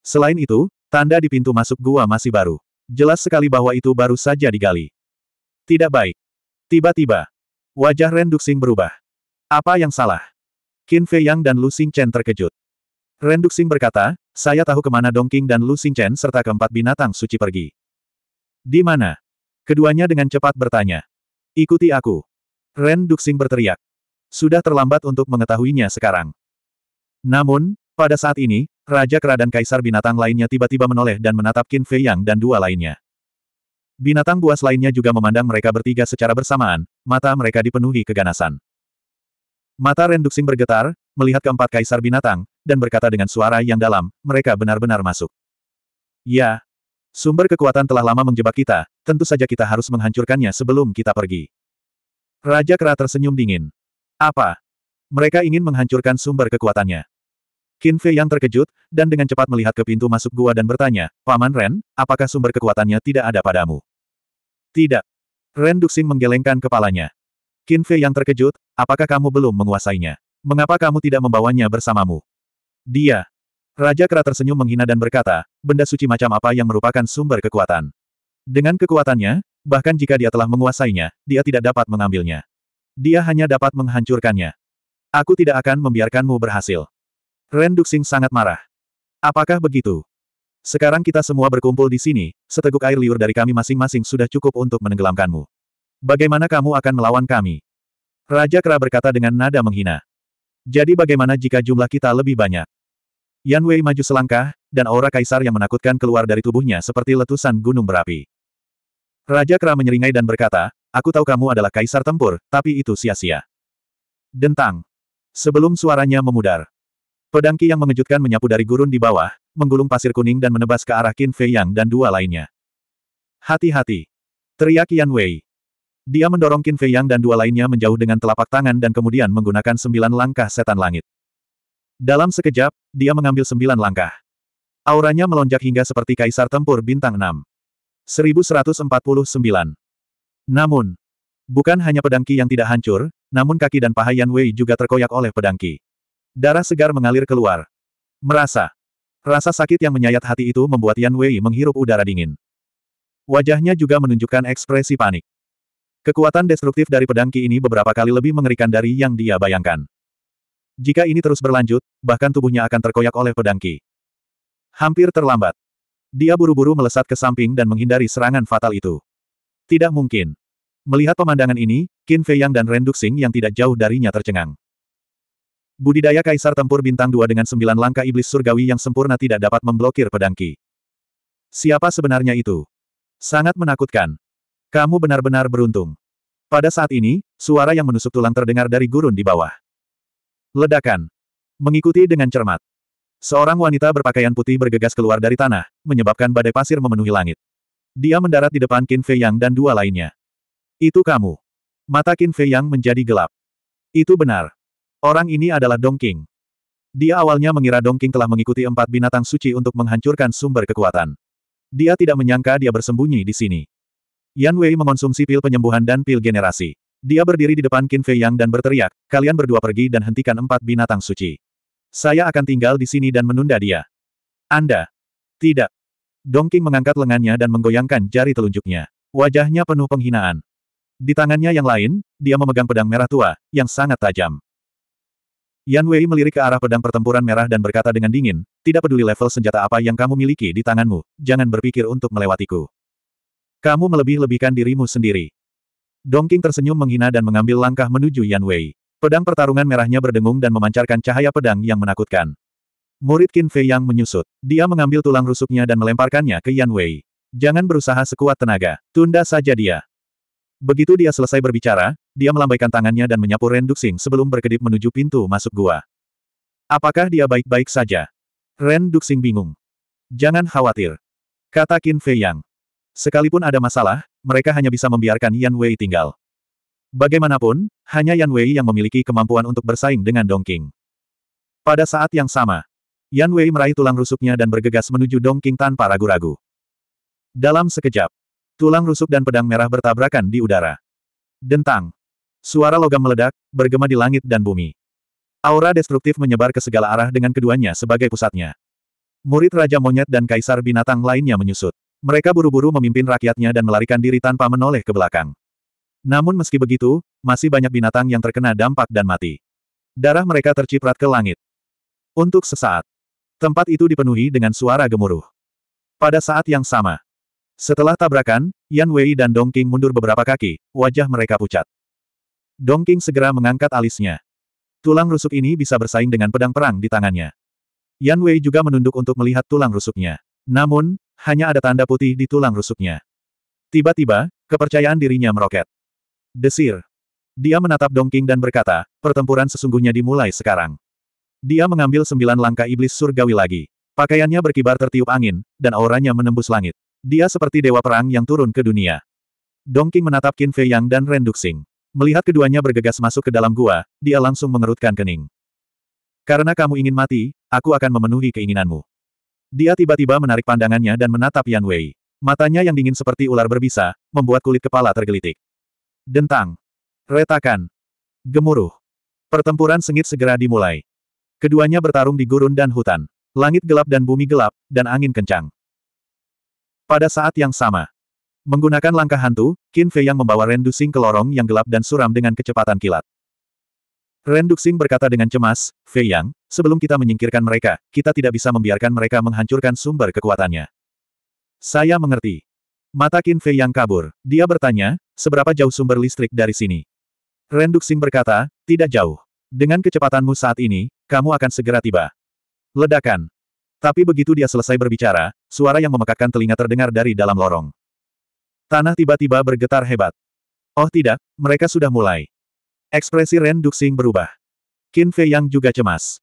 Selain itu, tanda di pintu masuk gua masih baru. Jelas sekali bahwa itu baru saja digali. Tidak baik. Tiba-tiba, wajah Ren Duxing berubah. Apa yang salah? Qin Fei Yang dan Lu Xing Chen terkejut. Ren Duxing berkata, saya tahu kemana Dongking dan Lu Xing Chen serta keempat binatang suci pergi. Di mana? Keduanya dengan cepat bertanya. Ikuti aku. Ren Duxing berteriak. Sudah terlambat untuk mengetahuinya sekarang. Namun, pada saat ini, Raja Kera dan Kaisar Binatang lainnya tiba-tiba menoleh dan menatap Qin Fei Yang dan dua lainnya. Binatang buas lainnya juga memandang mereka bertiga secara bersamaan, mata mereka dipenuhi keganasan. Mata Renduxing bergetar, melihat keempat kaisar binatang, dan berkata dengan suara yang dalam, mereka benar-benar masuk. Ya. Sumber kekuatan telah lama menjebak kita, tentu saja kita harus menghancurkannya sebelum kita pergi. Raja Kera tersenyum dingin. Apa? Mereka ingin menghancurkan sumber kekuatannya. Qin Fei yang terkejut, dan dengan cepat melihat ke pintu masuk gua dan bertanya, Paman Ren, apakah sumber kekuatannya tidak ada padamu? Tidak. Ren Duxing menggelengkan kepalanya. Qin Fei yang terkejut, apakah kamu belum menguasainya? Mengapa kamu tidak membawanya bersamamu? Dia. Raja Kera tersenyum menghina dan berkata, benda suci macam apa yang merupakan sumber kekuatan. Dengan kekuatannya, bahkan jika dia telah menguasainya, dia tidak dapat mengambilnya. Dia hanya dapat menghancurkannya. Aku tidak akan membiarkanmu berhasil. Ren Duxing sangat marah. Apakah begitu? Sekarang kita semua berkumpul di sini, seteguk air liur dari kami masing-masing sudah cukup untuk menenggelamkanmu. Bagaimana kamu akan melawan kami? Raja Kera berkata dengan nada menghina. Jadi bagaimana jika jumlah kita lebih banyak? Yan Wei maju selangkah, dan aura kaisar yang menakutkan keluar dari tubuhnya seperti letusan gunung berapi. Raja Kera menyeringai dan berkata, Aku tahu kamu adalah kaisar tempur, tapi itu sia-sia. Dentang. Sebelum suaranya memudar, Pedang Ki yang mengejutkan menyapu dari gurun di bawah, menggulung pasir kuning dan menebas ke arah Qin Fei Yang dan dua lainnya. Hati-hati! Teriak Yan Wei. Dia mendorong Qin Fei Yang dan dua lainnya menjauh dengan telapak tangan dan kemudian menggunakan sembilan langkah setan langit. Dalam sekejap, dia mengambil sembilan langkah. Auranya melonjak hingga seperti kaisar tempur bintang 6. 1149. Namun, bukan hanya pedangki yang tidak hancur, namun kaki dan paha Yan Wei juga terkoyak oleh pedangki. Darah segar mengalir keluar. Merasa. Rasa sakit yang menyayat hati itu membuat Yan Wei menghirup udara dingin. Wajahnya juga menunjukkan ekspresi panik. Kekuatan destruktif dari pedang Ki ini beberapa kali lebih mengerikan dari yang dia bayangkan. Jika ini terus berlanjut, bahkan tubuhnya akan terkoyak oleh pedang Ki. Hampir terlambat. Dia buru-buru melesat ke samping dan menghindari serangan fatal itu. Tidak mungkin. Melihat pemandangan ini, Qin Fei Yang dan Ren Duxing yang tidak jauh darinya tercengang. Budidaya Kaisar Tempur Bintang 2 dengan sembilan langkah iblis surgawi yang sempurna tidak dapat memblokir pedang Ki. Siapa sebenarnya itu? Sangat menakutkan. Kamu benar-benar beruntung. Pada saat ini, suara yang menusuk tulang terdengar dari gurun di bawah. Ledakan. Mengikuti dengan cermat. Seorang wanita berpakaian putih bergegas keluar dari tanah, menyebabkan badai pasir memenuhi langit. Dia mendarat di depan Qin Fei Yang dan dua lainnya. Itu kamu. Mata Qin Fei Yang menjadi gelap. Itu benar. Orang ini adalah Dong King. Dia awalnya mengira Dong King telah mengikuti empat binatang suci untuk menghancurkan sumber kekuatan. Dia tidak menyangka dia bersembunyi di sini. Yan Wei mengonsumsi pil penyembuhan dan pil generasi. Dia berdiri di depan Qin Fei Yang dan berteriak, kalian berdua pergi dan hentikan empat binatang suci. Saya akan tinggal di sini dan menunda dia. Anda. Tidak. Dong King mengangkat lengannya dan menggoyangkan jari telunjuknya. Wajahnya penuh penghinaan. Di tangannya yang lain, dia memegang pedang merah tua, yang sangat tajam. Yan Wei melirik ke arah pedang pertempuran merah dan berkata dengan dingin, tidak peduli level senjata apa yang kamu miliki di tanganmu, jangan berpikir untuk melewatiku. Kamu melebih-lebihkan dirimu sendiri. Dongking tersenyum menghina dan mengambil langkah menuju Yan Wei. Pedang pertarungan merahnya berdengung dan memancarkan cahaya pedang yang menakutkan. Murid Qin Fei yang menyusut. Dia mengambil tulang rusuknya dan melemparkannya ke Yan Wei. Jangan berusaha sekuat tenaga. Tunda saja dia. Begitu dia selesai berbicara, dia melambaikan tangannya dan menyapu Ren Duxing sebelum berkedip menuju pintu masuk gua. Apakah dia baik-baik saja? Ren Duxing bingung. Jangan khawatir. Kata Qin Fei Yang. Sekalipun ada masalah, mereka hanya bisa membiarkan Yan Wei tinggal. Bagaimanapun, hanya Yan Wei yang memiliki kemampuan untuk bersaing dengan Dong King. Pada saat yang sama, Yan Wei meraih tulang rusuknya dan bergegas menuju Dong King tanpa ragu-ragu. Dalam sekejap, Tulang rusuk dan pedang merah bertabrakan di udara. Dentang. Suara logam meledak, bergema di langit dan bumi. Aura destruktif menyebar ke segala arah dengan keduanya sebagai pusatnya. Murid Raja Monyet dan Kaisar Binatang lainnya menyusut. Mereka buru-buru memimpin rakyatnya dan melarikan diri tanpa menoleh ke belakang. Namun meski begitu, masih banyak binatang yang terkena dampak dan mati. Darah mereka terciprat ke langit. Untuk sesaat, tempat itu dipenuhi dengan suara gemuruh. Pada saat yang sama, setelah tabrakan, Yan Wei dan Dong King mundur beberapa kaki, wajah mereka pucat. Dong King segera mengangkat alisnya. Tulang rusuk ini bisa bersaing dengan pedang perang di tangannya. Yan Wei juga menunduk untuk melihat tulang rusuknya. Namun, hanya ada tanda putih di tulang rusuknya. Tiba-tiba, kepercayaan dirinya meroket. Desir. Dia menatap Dong King dan berkata, pertempuran sesungguhnya dimulai sekarang. Dia mengambil sembilan langkah iblis surgawi lagi. Pakaiannya berkibar tertiup angin, dan auranya menembus langit. Dia seperti dewa perang yang turun ke dunia. Dongking menatap Qin Fei Yang dan Ren Duxing. Melihat keduanya bergegas masuk ke dalam gua, dia langsung mengerutkan kening. Karena kamu ingin mati, aku akan memenuhi keinginanmu. Dia tiba-tiba menarik pandangannya dan menatap Yan Wei. Matanya yang dingin seperti ular berbisa, membuat kulit kepala tergelitik. Dentang. Retakan. Gemuruh. Pertempuran sengit segera dimulai. Keduanya bertarung di gurun dan hutan. Langit gelap dan bumi gelap, dan angin kencang. Pada saat yang sama, menggunakan langkah hantu, Qin Fei yang membawa Ren Duxing ke lorong yang gelap dan suram dengan kecepatan kilat. Ren Duxing berkata dengan cemas, Fei Yang, sebelum kita menyingkirkan mereka, kita tidak bisa membiarkan mereka menghancurkan sumber kekuatannya. Saya mengerti. Mata Qin Fei Yang kabur. Dia bertanya, seberapa jauh sumber listrik dari sini? Ren Duxing berkata, tidak jauh. Dengan kecepatanmu saat ini, kamu akan segera tiba. Ledakan. Tapi begitu dia selesai berbicara, suara yang memekakkan telinga terdengar dari dalam lorong. Tanah tiba-tiba bergetar hebat. Oh tidak, mereka sudah mulai. Ekspresi Ren Duxing berubah. Qin Fei Yang juga cemas.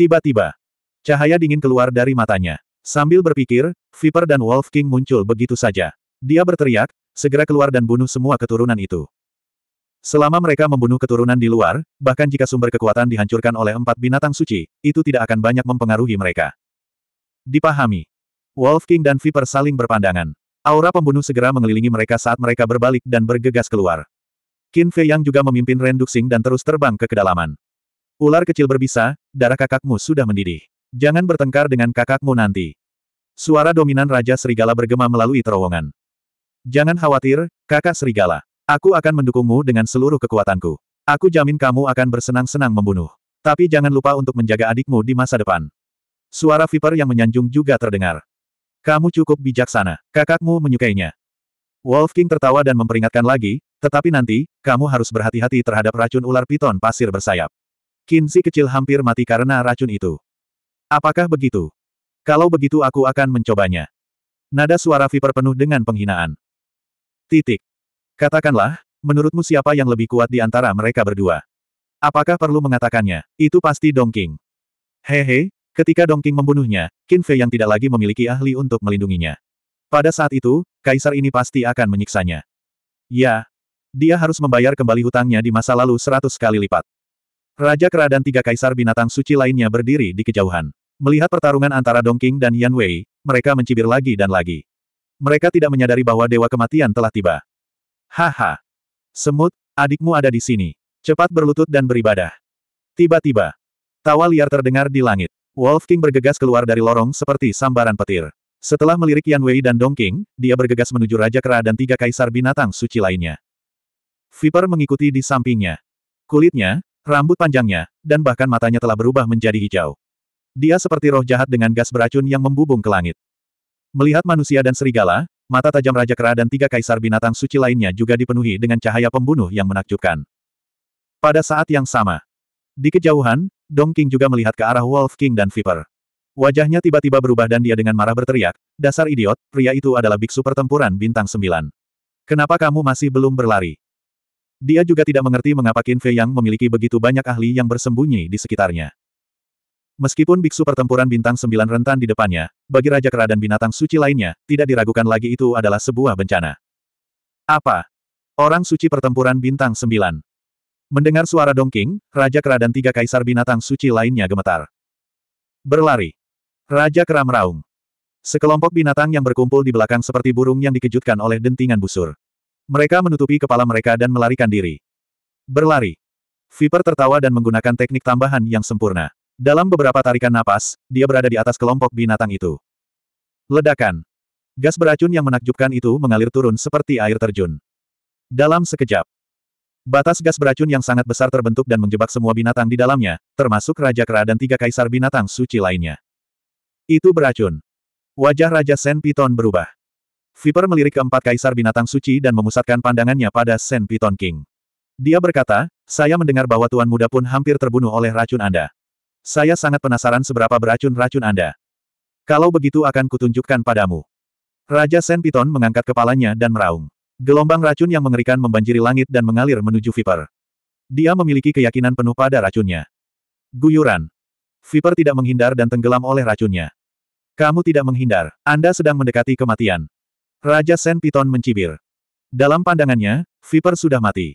Tiba-tiba, cahaya dingin keluar dari matanya. Sambil berpikir, Viper dan Wolf King muncul begitu saja. Dia berteriak, segera keluar dan bunuh semua keturunan itu. Selama mereka membunuh keturunan di luar, bahkan jika sumber kekuatan dihancurkan oleh empat binatang suci, itu tidak akan banyak mempengaruhi mereka. Dipahami. Wolf King dan Viper saling berpandangan. Aura pembunuh segera mengelilingi mereka saat mereka berbalik dan bergegas keluar. Qin Fei Yang juga memimpin Renduxing dan terus terbang ke kedalaman. Ular kecil berbisa, darah kakakmu sudah mendidih. Jangan bertengkar dengan kakakmu nanti. Suara dominan Raja Serigala bergema melalui terowongan. Jangan khawatir, kakak Serigala. Aku akan mendukungmu dengan seluruh kekuatanku. Aku jamin kamu akan bersenang-senang membunuh. Tapi jangan lupa untuk menjaga adikmu di masa depan. Suara Viper yang menyanjung juga terdengar. Kamu cukup bijaksana. Kakakmu menyukainya. Wolf King tertawa dan memperingatkan lagi, tetapi nanti, kamu harus berhati-hati terhadap racun ular piton pasir bersayap. Kinsi kecil hampir mati karena racun itu. Apakah begitu? Kalau begitu aku akan mencobanya. Nada suara Viper penuh dengan penghinaan. Titik. Katakanlah, menurutmu siapa yang lebih kuat di antara mereka berdua? Apakah perlu mengatakannya? Itu pasti Dongking. Hehe, Ketika Dongking membunuhnya, Qin Fei yang tidak lagi memiliki ahli untuk melindunginya. Pada saat itu, kaisar ini pasti akan menyiksanya. Ya, dia harus membayar kembali hutangnya di masa lalu seratus kali lipat. Raja Kera dan tiga kaisar binatang suci lainnya berdiri di kejauhan. Melihat pertarungan antara Dongking dan Yan Wei, mereka mencibir lagi dan lagi. Mereka tidak menyadari bahwa Dewa Kematian telah tiba. Haha. Semut, adikmu ada di sini. Cepat berlutut dan beribadah. Tiba-tiba. Tawa liar terdengar di langit. Wolf King bergegas keluar dari lorong seperti sambaran petir. Setelah melirik Yan Wei dan Dong King, dia bergegas menuju Raja Kera dan tiga kaisar binatang suci lainnya. Viper mengikuti di sampingnya. Kulitnya, rambut panjangnya, dan bahkan matanya telah berubah menjadi hijau. Dia seperti roh jahat dengan gas beracun yang membubung ke langit. Melihat manusia dan serigala, mata tajam Raja Kera dan tiga kaisar binatang suci lainnya juga dipenuhi dengan cahaya pembunuh yang menakjubkan. Pada saat yang sama, di kejauhan, Dong King juga melihat ke arah Wolf King dan Viper. Wajahnya tiba-tiba berubah dan dia dengan marah berteriak, dasar idiot, pria itu adalah biksu pertempuran bintang sembilan. Kenapa kamu masih belum berlari? Dia juga tidak mengerti mengapa Qin Fei Yang memiliki begitu banyak ahli yang bersembunyi di sekitarnya. Meskipun biksu pertempuran bintang sembilan rentan di depannya, bagi Raja Kera dan binatang suci lainnya, tidak diragukan lagi itu adalah sebuah bencana. Apa? Orang suci pertempuran bintang sembilan. Mendengar suara dongking, Raja Kera dan tiga kaisar binatang suci lainnya gemetar. Berlari. Raja Kera meraung. Sekelompok binatang yang berkumpul di belakang seperti burung yang dikejutkan oleh dentingan busur. Mereka menutupi kepala mereka dan melarikan diri. Berlari. Viper tertawa dan menggunakan teknik tambahan yang sempurna. Dalam beberapa tarikan napas, dia berada di atas kelompok binatang itu. Ledakan. Gas beracun yang menakjubkan itu mengalir turun seperti air terjun. Dalam sekejap, Batas gas beracun yang sangat besar terbentuk dan menjebak semua binatang di dalamnya, termasuk Raja Kera dan tiga kaisar binatang suci lainnya. Itu beracun. Wajah Raja Sen Piton berubah. Viper melirik keempat kaisar binatang suci dan memusatkan pandangannya pada Sen Piton King. Dia berkata, saya mendengar bahwa Tuan Muda pun hampir terbunuh oleh racun Anda. Saya sangat penasaran seberapa beracun-racun Anda. Kalau begitu akan kutunjukkan padamu. Raja Sen Piton mengangkat kepalanya dan meraung. Gelombang racun yang mengerikan membanjiri langit dan mengalir menuju Viper. Dia memiliki keyakinan penuh pada racunnya. Guyuran. Viper tidak menghindar dan tenggelam oleh racunnya. Kamu tidak menghindar. Anda sedang mendekati kematian. Raja Sen Piton mencibir. Dalam pandangannya, Viper sudah mati.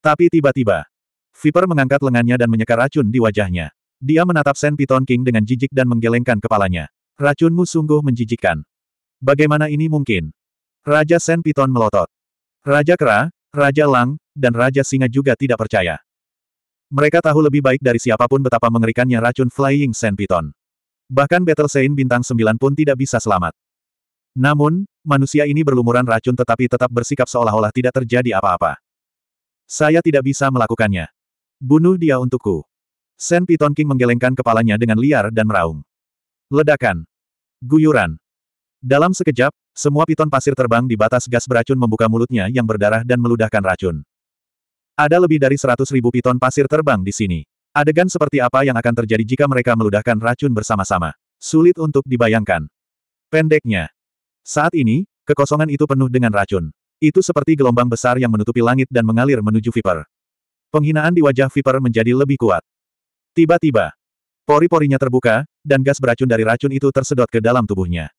Tapi tiba-tiba, Viper mengangkat lengannya dan menyeka racun di wajahnya. Dia menatap Sen Piton King dengan jijik dan menggelengkan kepalanya. Racunmu sungguh menjijikkan. Bagaimana ini mungkin? Raja Sen Piton melotot. Raja Kera, Raja Lang, dan Raja Singa juga tidak percaya. Mereka tahu lebih baik dari siapapun betapa mengerikannya racun Flying Sen Piton. Bahkan Battle Saint bintang sembilan pun tidak bisa selamat. Namun, manusia ini berlumuran racun tetapi tetap bersikap seolah-olah tidak terjadi apa-apa. Saya tidak bisa melakukannya. Bunuh dia untukku. Sen Piton King menggelengkan kepalanya dengan liar dan meraung. Ledakan. Guyuran. Dalam sekejap, semua piton pasir terbang di batas gas beracun membuka mulutnya yang berdarah dan meludahkan racun. Ada lebih dari seratus ribu piton pasir terbang di sini. Adegan seperti apa yang akan terjadi jika mereka meludahkan racun bersama-sama? Sulit untuk dibayangkan. Pendeknya. Saat ini, kekosongan itu penuh dengan racun. Itu seperti gelombang besar yang menutupi langit dan mengalir menuju Viper. Penghinaan di wajah Viper menjadi lebih kuat. Tiba-tiba, pori-porinya terbuka, dan gas beracun dari racun itu tersedot ke dalam tubuhnya.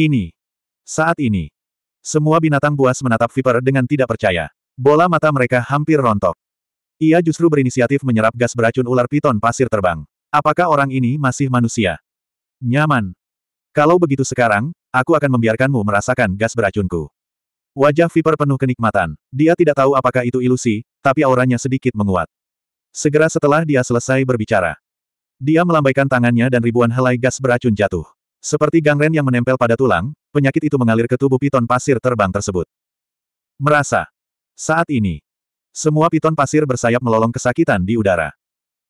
Ini. Saat ini. Semua binatang buas menatap Viper dengan tidak percaya. Bola mata mereka hampir rontok. Ia justru berinisiatif menyerap gas beracun ular piton pasir terbang. Apakah orang ini masih manusia? Nyaman. Kalau begitu sekarang, aku akan membiarkanmu merasakan gas beracunku. Wajah Viper penuh kenikmatan. Dia tidak tahu apakah itu ilusi, tapi auranya sedikit menguat. Segera setelah dia selesai berbicara, dia melambaikan tangannya dan ribuan helai gas beracun jatuh. Seperti gangren yang menempel pada tulang, penyakit itu mengalir ke tubuh piton pasir terbang tersebut. Merasa. Saat ini, semua piton pasir bersayap melolong kesakitan di udara.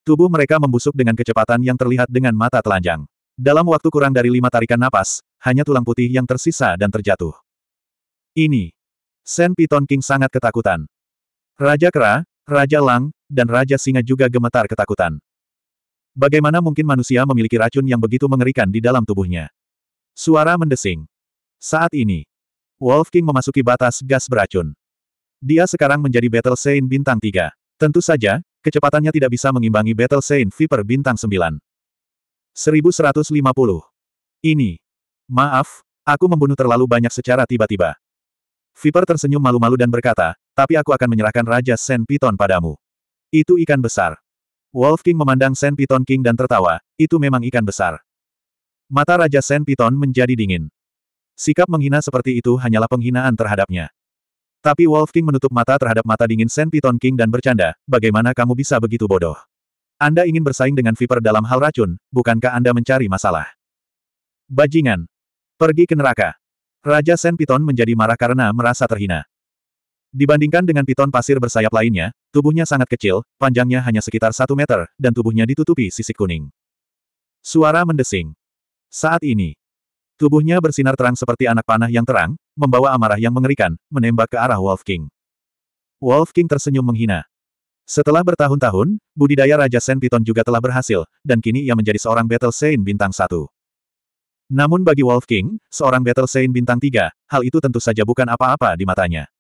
Tubuh mereka membusuk dengan kecepatan yang terlihat dengan mata telanjang. Dalam waktu kurang dari lima tarikan napas, hanya tulang putih yang tersisa dan terjatuh. Ini. Sen Piton King sangat ketakutan. Raja Kera, Raja Lang, dan Raja Singa juga gemetar ketakutan. Bagaimana mungkin manusia memiliki racun yang begitu mengerikan di dalam tubuhnya? Suara mendesing. Saat ini, Wolf King memasuki batas gas beracun. Dia sekarang menjadi Battle Saint bintang 3. Tentu saja, kecepatannya tidak bisa mengimbangi Battle Saint Viper bintang 9. 1150. Ini. Maaf, aku membunuh terlalu banyak secara tiba-tiba. Viper tersenyum malu-malu dan berkata, tapi aku akan menyerahkan Raja Sen Piton padamu. Itu ikan besar. Wolf King memandang Sen Piton King dan tertawa, itu memang ikan besar. Mata Raja Sen Piton menjadi dingin. Sikap menghina seperti itu hanyalah penghinaan terhadapnya. Tapi Wolf King menutup mata terhadap mata dingin Sen Piton King dan bercanda, bagaimana kamu bisa begitu bodoh? Anda ingin bersaing dengan Viper dalam hal racun, bukankah Anda mencari masalah? Bajingan! Pergi ke neraka! Raja Sen Piton menjadi marah karena merasa terhina. Dibandingkan dengan piton pasir bersayap lainnya, tubuhnya sangat kecil, panjangnya hanya sekitar satu meter, dan tubuhnya ditutupi sisik kuning. Suara mendesing. Saat ini, tubuhnya bersinar terang seperti anak panah yang terang, membawa amarah yang mengerikan, menembak ke arah Wolf King. Wolf King tersenyum menghina. Setelah bertahun-tahun, budidaya Raja Sen Piton juga telah berhasil, dan kini ia menjadi seorang Battle Saint bintang satu. Namun bagi Wolf King, seorang Battle Saint bintang tiga, hal itu tentu saja bukan apa-apa di matanya.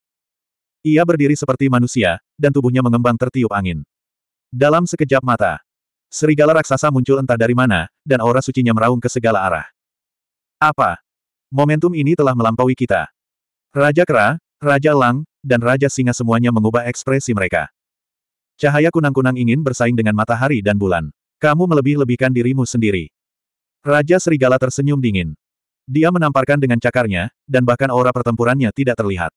Ia berdiri seperti manusia, dan tubuhnya mengembang tertiup angin. Dalam sekejap mata, serigala raksasa muncul entah dari mana, dan aura sucinya meraung ke segala arah. Apa? Momentum ini telah melampaui kita. Raja Kera, Raja Lang, dan Raja Singa semuanya mengubah ekspresi mereka. Cahaya kunang-kunang ingin bersaing dengan matahari dan bulan. Kamu melebih-lebihkan dirimu sendiri. Raja Serigala tersenyum dingin. Dia menamparkan dengan cakarnya, dan bahkan aura pertempurannya tidak terlihat.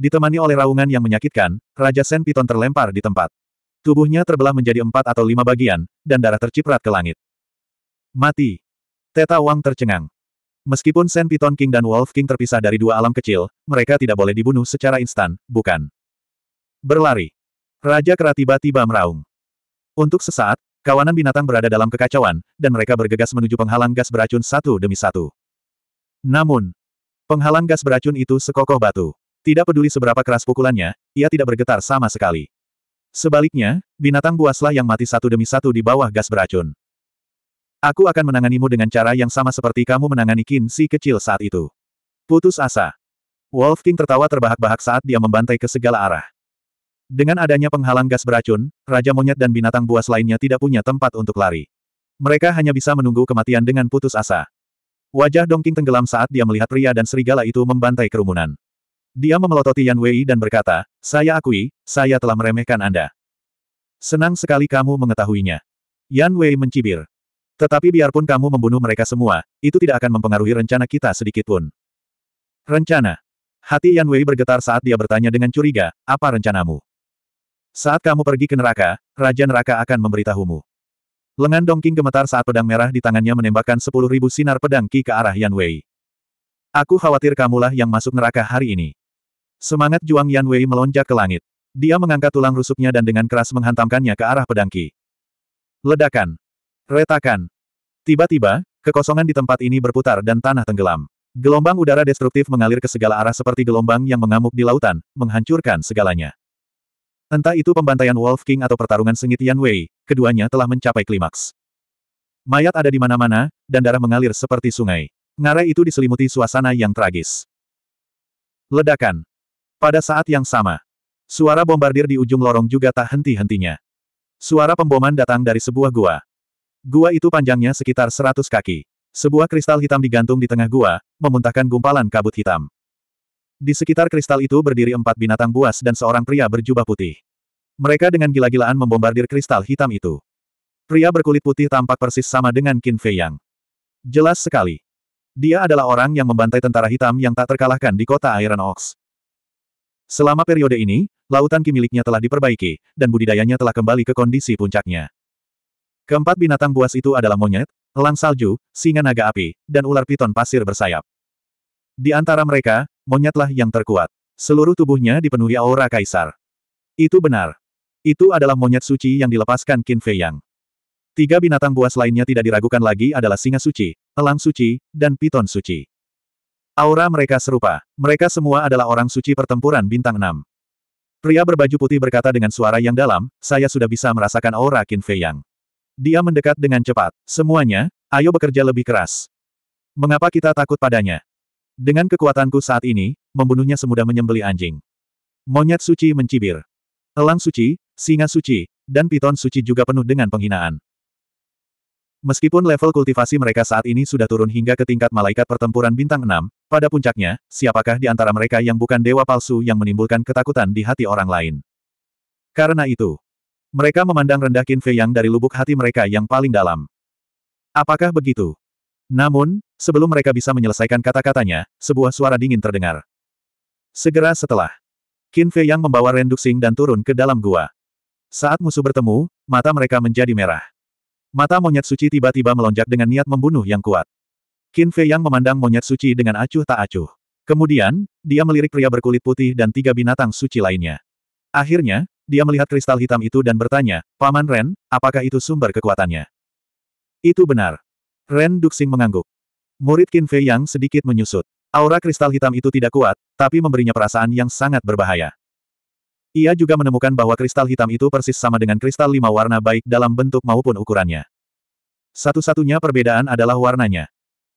Ditemani oleh raungan yang menyakitkan, Raja Sen Piton terlempar di tempat. Tubuhnya terbelah menjadi empat atau lima bagian, dan darah terciprat ke langit. Mati. Teta Wang tercengang. Meskipun Sen Piton King dan Wolf King terpisah dari dua alam kecil, mereka tidak boleh dibunuh secara instan, bukan? Berlari. Raja Kera tiba-tiba meraung. Untuk sesaat, kawanan binatang berada dalam kekacauan, dan mereka bergegas menuju penghalang gas beracun satu demi satu. Namun, penghalang gas beracun itu sekokoh batu. Tidak peduli seberapa keras pukulannya, ia tidak bergetar sama sekali. Sebaliknya, binatang buaslah yang mati satu demi satu di bawah gas beracun. Aku akan menanganimu dengan cara yang sama seperti kamu menangani Qin si kecil saat itu. Putus asa. Wolf King tertawa terbahak-bahak saat dia membantai ke segala arah. Dengan adanya penghalang gas beracun, Raja Monyet dan binatang buas lainnya tidak punya tempat untuk lari. Mereka hanya bisa menunggu kematian dengan putus asa. Wajah Dong King tenggelam saat dia melihat pria dan serigala itu membantai kerumunan. Dia memelototi Yan Wei dan berkata, saya akui, saya telah meremehkan Anda. Senang sekali kamu mengetahuinya. Yan Wei mencibir. Tetapi biarpun kamu membunuh mereka semua, itu tidak akan mempengaruhi rencana kita sedikitpun. Rencana. Hati Yan Wei bergetar saat dia bertanya dengan curiga, apa rencanamu? Saat kamu pergi ke neraka, Raja Neraka akan memberitahumu. Lengan Dongking gemetar saat pedang merah di tangannya menembakkan sepuluh ribu sinar pedang Ki ke arah Yan Wei. Aku khawatir kamulah yang masuk neraka hari ini. Semangat Juang Yan Wei melonjak ke langit. Dia mengangkat tulang rusuknya dan dengan keras menghantamkannya ke arah pedangki. Ledakan. Retakan. Tiba-tiba, kekosongan di tempat ini berputar dan tanah tenggelam. Gelombang udara destruktif mengalir ke segala arah seperti gelombang yang mengamuk di lautan, menghancurkan segalanya. Entah itu pembantaian Wolf King atau pertarungan sengit Yan Wei, keduanya telah mencapai klimaks. Mayat ada di mana-mana, dan darah mengalir seperti sungai. Ngarai itu diselimuti suasana yang tragis. Ledakan. Pada saat yang sama, suara bombardir di ujung lorong juga tak henti-hentinya. Suara pemboman datang dari sebuah gua. Gua itu panjangnya sekitar 100 kaki. Sebuah kristal hitam digantung di tengah gua, memuntahkan gumpalan kabut hitam. Di sekitar kristal itu berdiri empat binatang buas dan seorang pria berjubah putih. Mereka dengan gila-gilaan membombardir kristal hitam itu. Pria berkulit putih tampak persis sama dengan Qin Fei Yang. Jelas sekali. Dia adalah orang yang membantai tentara hitam yang tak terkalahkan di kota Iron Ox. Selama periode ini, lautan ki miliknya telah diperbaiki, dan budidayanya telah kembali ke kondisi puncaknya. Keempat binatang buas itu adalah monyet, elang salju, singa naga api, dan ular piton pasir bersayap. Di antara mereka, monyetlah yang terkuat. Seluruh tubuhnya dipenuhi aura kaisar. Itu benar. Itu adalah monyet suci yang dilepaskan Qin Fei Yang. Tiga binatang buas lainnya tidak diragukan lagi adalah singa suci, elang suci, dan piton suci. Aura mereka serupa. Mereka semua adalah orang suci pertempuran bintang enam. Pria berbaju putih berkata dengan suara yang dalam, saya sudah bisa merasakan aura Qin Fei Yang. Dia mendekat dengan cepat. Semuanya, ayo bekerja lebih keras. Mengapa kita takut padanya? Dengan kekuatanku saat ini, membunuhnya semudah menyembeli anjing. Monyet suci mencibir. Elang suci, singa suci, dan piton suci juga penuh dengan penghinaan. Meskipun level kultivasi mereka saat ini sudah turun hingga ke tingkat malaikat pertempuran bintang 6, pada puncaknya, siapakah di antara mereka yang bukan dewa palsu yang menimbulkan ketakutan di hati orang lain? Karena itu, mereka memandang rendah Qin Fei Yang dari lubuk hati mereka yang paling dalam. Apakah begitu? Namun, sebelum mereka bisa menyelesaikan kata-katanya, sebuah suara dingin terdengar. Segera setelah, Qin Fei Yang membawa Renduxing dan turun ke dalam gua. Saat musuh bertemu, mata mereka menjadi merah. Mata monyet suci tiba-tiba melonjak dengan niat membunuh yang kuat. Qin Fei yang memandang monyet suci dengan acuh tak acuh. Kemudian, dia melirik pria berkulit putih dan tiga binatang suci lainnya. Akhirnya, dia melihat kristal hitam itu dan bertanya, Paman Ren, apakah itu sumber kekuatannya? Itu benar. Ren Duxing mengangguk. Murid Qin Fei Yang sedikit menyusut. Aura kristal hitam itu tidak kuat, tapi memberinya perasaan yang sangat berbahaya. Ia juga menemukan bahwa kristal hitam itu persis sama dengan kristal lima warna baik dalam bentuk maupun ukurannya. Satu-satunya perbedaan adalah warnanya.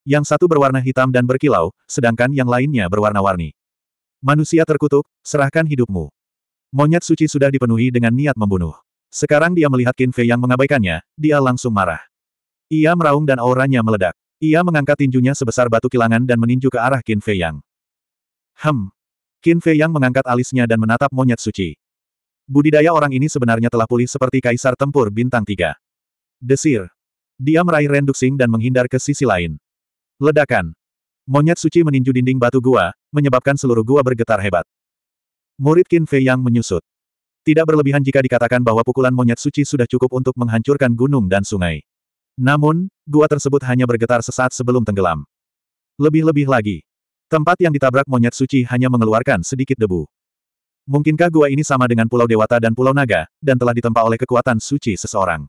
Yang satu berwarna hitam dan berkilau, sedangkan yang lainnya berwarna-warni. Manusia terkutuk, serahkan hidupmu. Monyet suci sudah dipenuhi dengan niat membunuh. Sekarang dia melihat Qin Fei yang mengabaikannya, dia langsung marah. Ia meraung dan auranya meledak. Ia mengangkat tinjunya sebesar batu kilangan dan meninju ke arah Qin Fei Yang. Hem. Qin Fei Yang mengangkat alisnya dan menatap monyet suci. Budidaya orang ini sebenarnya telah pulih seperti kaisar tempur bintang tiga. Desir. Dia meraih Renduxing dan menghindar ke sisi lain. Ledakan. Monyet suci meninju dinding batu gua, menyebabkan seluruh gua bergetar hebat. Murid Qin Fei yang menyusut. Tidak berlebihan jika dikatakan bahwa pukulan monyet suci sudah cukup untuk menghancurkan gunung dan sungai. Namun, gua tersebut hanya bergetar sesaat sebelum tenggelam. Lebih-lebih lagi. Tempat yang ditabrak monyet suci hanya mengeluarkan sedikit debu. Mungkinkah gua ini sama dengan Pulau Dewata dan Pulau Naga, dan telah ditempa oleh kekuatan suci seseorang?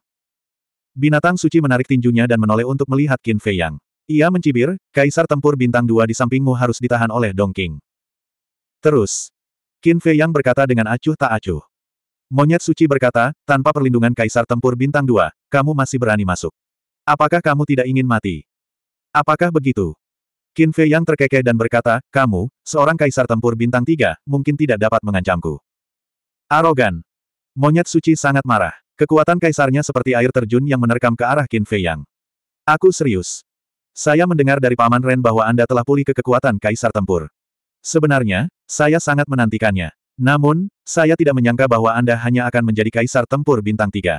Binatang suci menarik tinjunya dan menoleh untuk melihat Qin Fei Yang. Ia mencibir, kaisar tempur bintang dua di sampingmu harus ditahan oleh Dong King. Terus. Qin Fei Yang berkata dengan acuh tak acuh. Monyet suci berkata, tanpa perlindungan kaisar tempur bintang dua, kamu masih berani masuk. Apakah kamu tidak ingin mati? Apakah begitu? Qin Fei Yang terkekeh dan berkata, kamu, seorang kaisar tempur bintang tiga, mungkin tidak dapat mengancamku. Arogan. Monyet suci sangat marah. Kekuatan kaisarnya seperti air terjun yang menerkam ke arah Qin Fei Yang. Aku serius. Saya mendengar dari Paman Ren bahwa Anda telah pulih ke kekuatan Kaisar Tempur. Sebenarnya, saya sangat menantikannya. Namun, saya tidak menyangka bahwa Anda hanya akan menjadi Kaisar Tempur Bintang 3.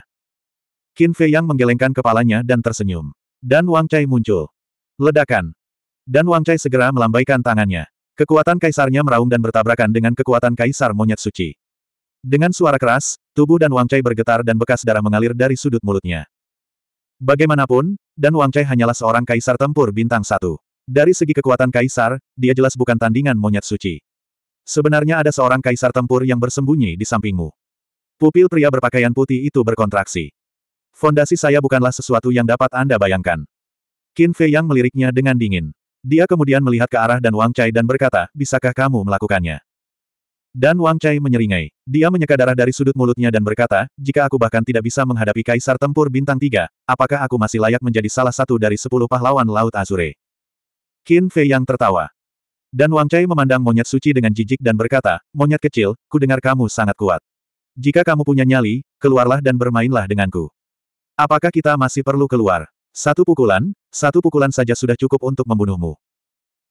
Qin Fei Yang menggelengkan kepalanya dan tersenyum. Dan Wang Chai muncul. Ledakan. Dan Wang Chai segera melambaikan tangannya. Kekuatan kaisarnya meraung dan bertabrakan dengan kekuatan kaisar monyet suci. Dengan suara keras, tubuh dan Wang Chai bergetar dan bekas darah mengalir dari sudut mulutnya. Bagaimanapun, Dan Wang Chai hanyalah seorang kaisar tempur bintang satu. Dari segi kekuatan kaisar, dia jelas bukan tandingan monyet suci. Sebenarnya ada seorang kaisar tempur yang bersembunyi di sampingmu. Pupil pria berpakaian putih itu berkontraksi. Fondasi saya bukanlah sesuatu yang dapat Anda bayangkan. Qin Fei yang meliriknya dengan dingin. Dia kemudian melihat ke arah dan Wang Chai dan berkata, bisakah kamu melakukannya? Dan Wang Chai menyeringai. Dia menyeka darah dari sudut mulutnya dan berkata, jika aku bahkan tidak bisa menghadapi Kaisar Tempur Bintang Tiga, apakah aku masih layak menjadi salah satu dari sepuluh pahlawan Laut Azure? Qin Fei yang tertawa. Dan Wang Chai memandang monyet suci dengan jijik dan berkata, monyet kecil, ku dengar kamu sangat kuat. Jika kamu punya nyali, keluarlah dan bermainlah denganku. Apakah kita masih perlu keluar? Satu pukulan, satu pukulan saja sudah cukup untuk membunuhmu.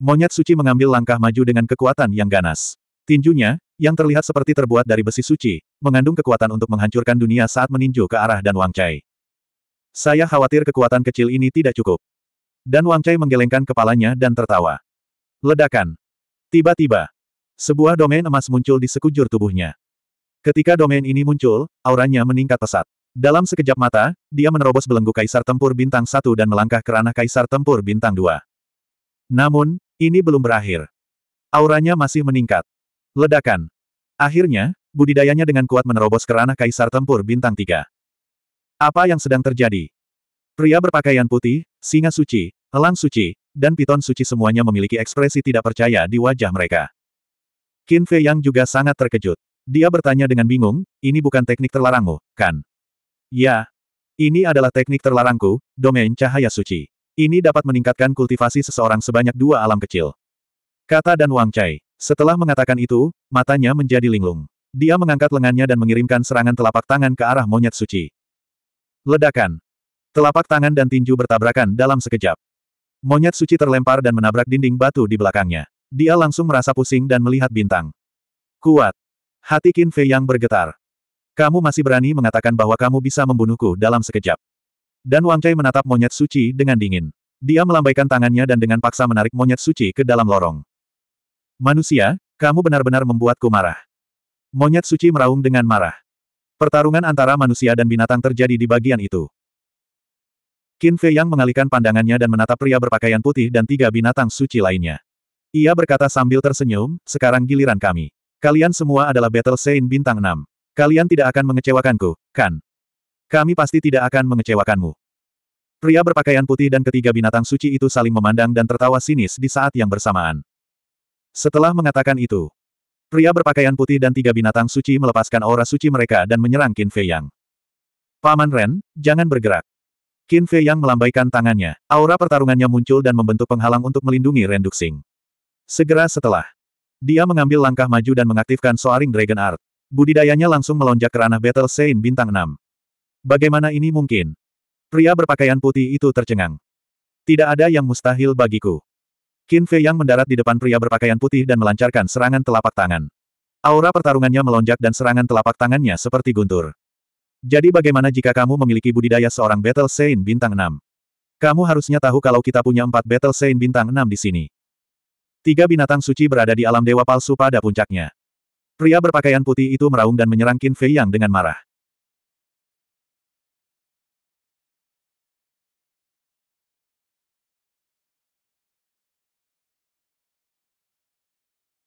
Monyet suci mengambil langkah maju dengan kekuatan yang ganas. Tinjunya, yang terlihat seperti terbuat dari besi suci, mengandung kekuatan untuk menghancurkan dunia saat meninju ke arah Dan Wang Chai. Saya khawatir kekuatan kecil ini tidak cukup. Dan Wang Chai menggelengkan kepalanya dan tertawa. Ledakan. Tiba-tiba, sebuah domain emas muncul di sekujur tubuhnya. Ketika domain ini muncul, auranya meningkat pesat. Dalam sekejap mata, dia menerobos belenggu Kaisar Tempur Bintang Satu dan melangkah ke ranah Kaisar Tempur Bintang Dua. Namun, ini belum berakhir. Auranya masih meningkat. Ledakan. Akhirnya, budidayanya dengan kuat menerobos ke ranah kaisar tempur bintang tiga. Apa yang sedang terjadi? Pria berpakaian putih, singa suci, elang suci, dan piton suci semuanya memiliki ekspresi tidak percaya di wajah mereka. Qin Fei Yang juga sangat terkejut. Dia bertanya dengan bingung, ini bukan teknik terlarangmu, kan? Ya. Ini adalah teknik terlarangku, domain cahaya suci. Ini dapat meningkatkan kultivasi seseorang sebanyak dua alam kecil. Kata dan Wang Chai. Setelah mengatakan itu, matanya menjadi linglung. Dia mengangkat lengannya dan mengirimkan serangan telapak tangan ke arah monyet suci. Ledakan. Telapak tangan dan tinju bertabrakan dalam sekejap. Monyet suci terlempar dan menabrak dinding batu di belakangnya. Dia langsung merasa pusing dan melihat bintang. Kuat. Hati Qin Fei yang bergetar. Kamu masih berani mengatakan bahwa kamu bisa membunuhku dalam sekejap. Dan Wang Chai menatap monyet suci dengan dingin. Dia melambaikan tangannya dan dengan paksa menarik monyet suci ke dalam lorong. Manusia, kamu benar-benar membuatku marah. Monyet suci meraung dengan marah. Pertarungan antara manusia dan binatang terjadi di bagian itu. Qin Fei Yang mengalihkan pandangannya dan menatap pria berpakaian putih dan tiga binatang suci lainnya. Ia berkata sambil tersenyum, sekarang giliran kami. Kalian semua adalah Battle Saint Bintang 6. Kalian tidak akan mengecewakanku, kan? Kami pasti tidak akan mengecewakanmu. Pria berpakaian putih dan ketiga binatang suci itu saling memandang dan tertawa sinis di saat yang bersamaan. Setelah mengatakan itu, pria berpakaian putih dan tiga binatang suci melepaskan aura suci mereka dan menyerang Qin Fei Yang. Paman Ren, jangan bergerak. Qin Fei Yang melambaikan tangannya. Aura pertarungannya muncul dan membentuk penghalang untuk melindungi Ren Duxing. Segera setelah, dia mengambil langkah maju dan mengaktifkan Soaring Dragon Art. Budidayanya langsung melonjak ke ranah Battle Saint Bintang 6. Bagaimana ini mungkin? Pria berpakaian putih itu tercengang. Tidak ada yang mustahil bagiku. Qin Fei Yang mendarat di depan pria berpakaian putih dan melancarkan serangan telapak tangan. Aura pertarungannya melonjak dan serangan telapak tangannya seperti guntur. Jadi bagaimana jika kamu memiliki budidaya seorang Battle Saint bintang 6? Kamu harusnya tahu kalau kita punya empat Battle Saint bintang 6 di sini. Tiga binatang suci berada di alam dewa palsu pada puncaknya. Pria berpakaian putih itu meraung dan menyerang Qin Fei Yang dengan marah.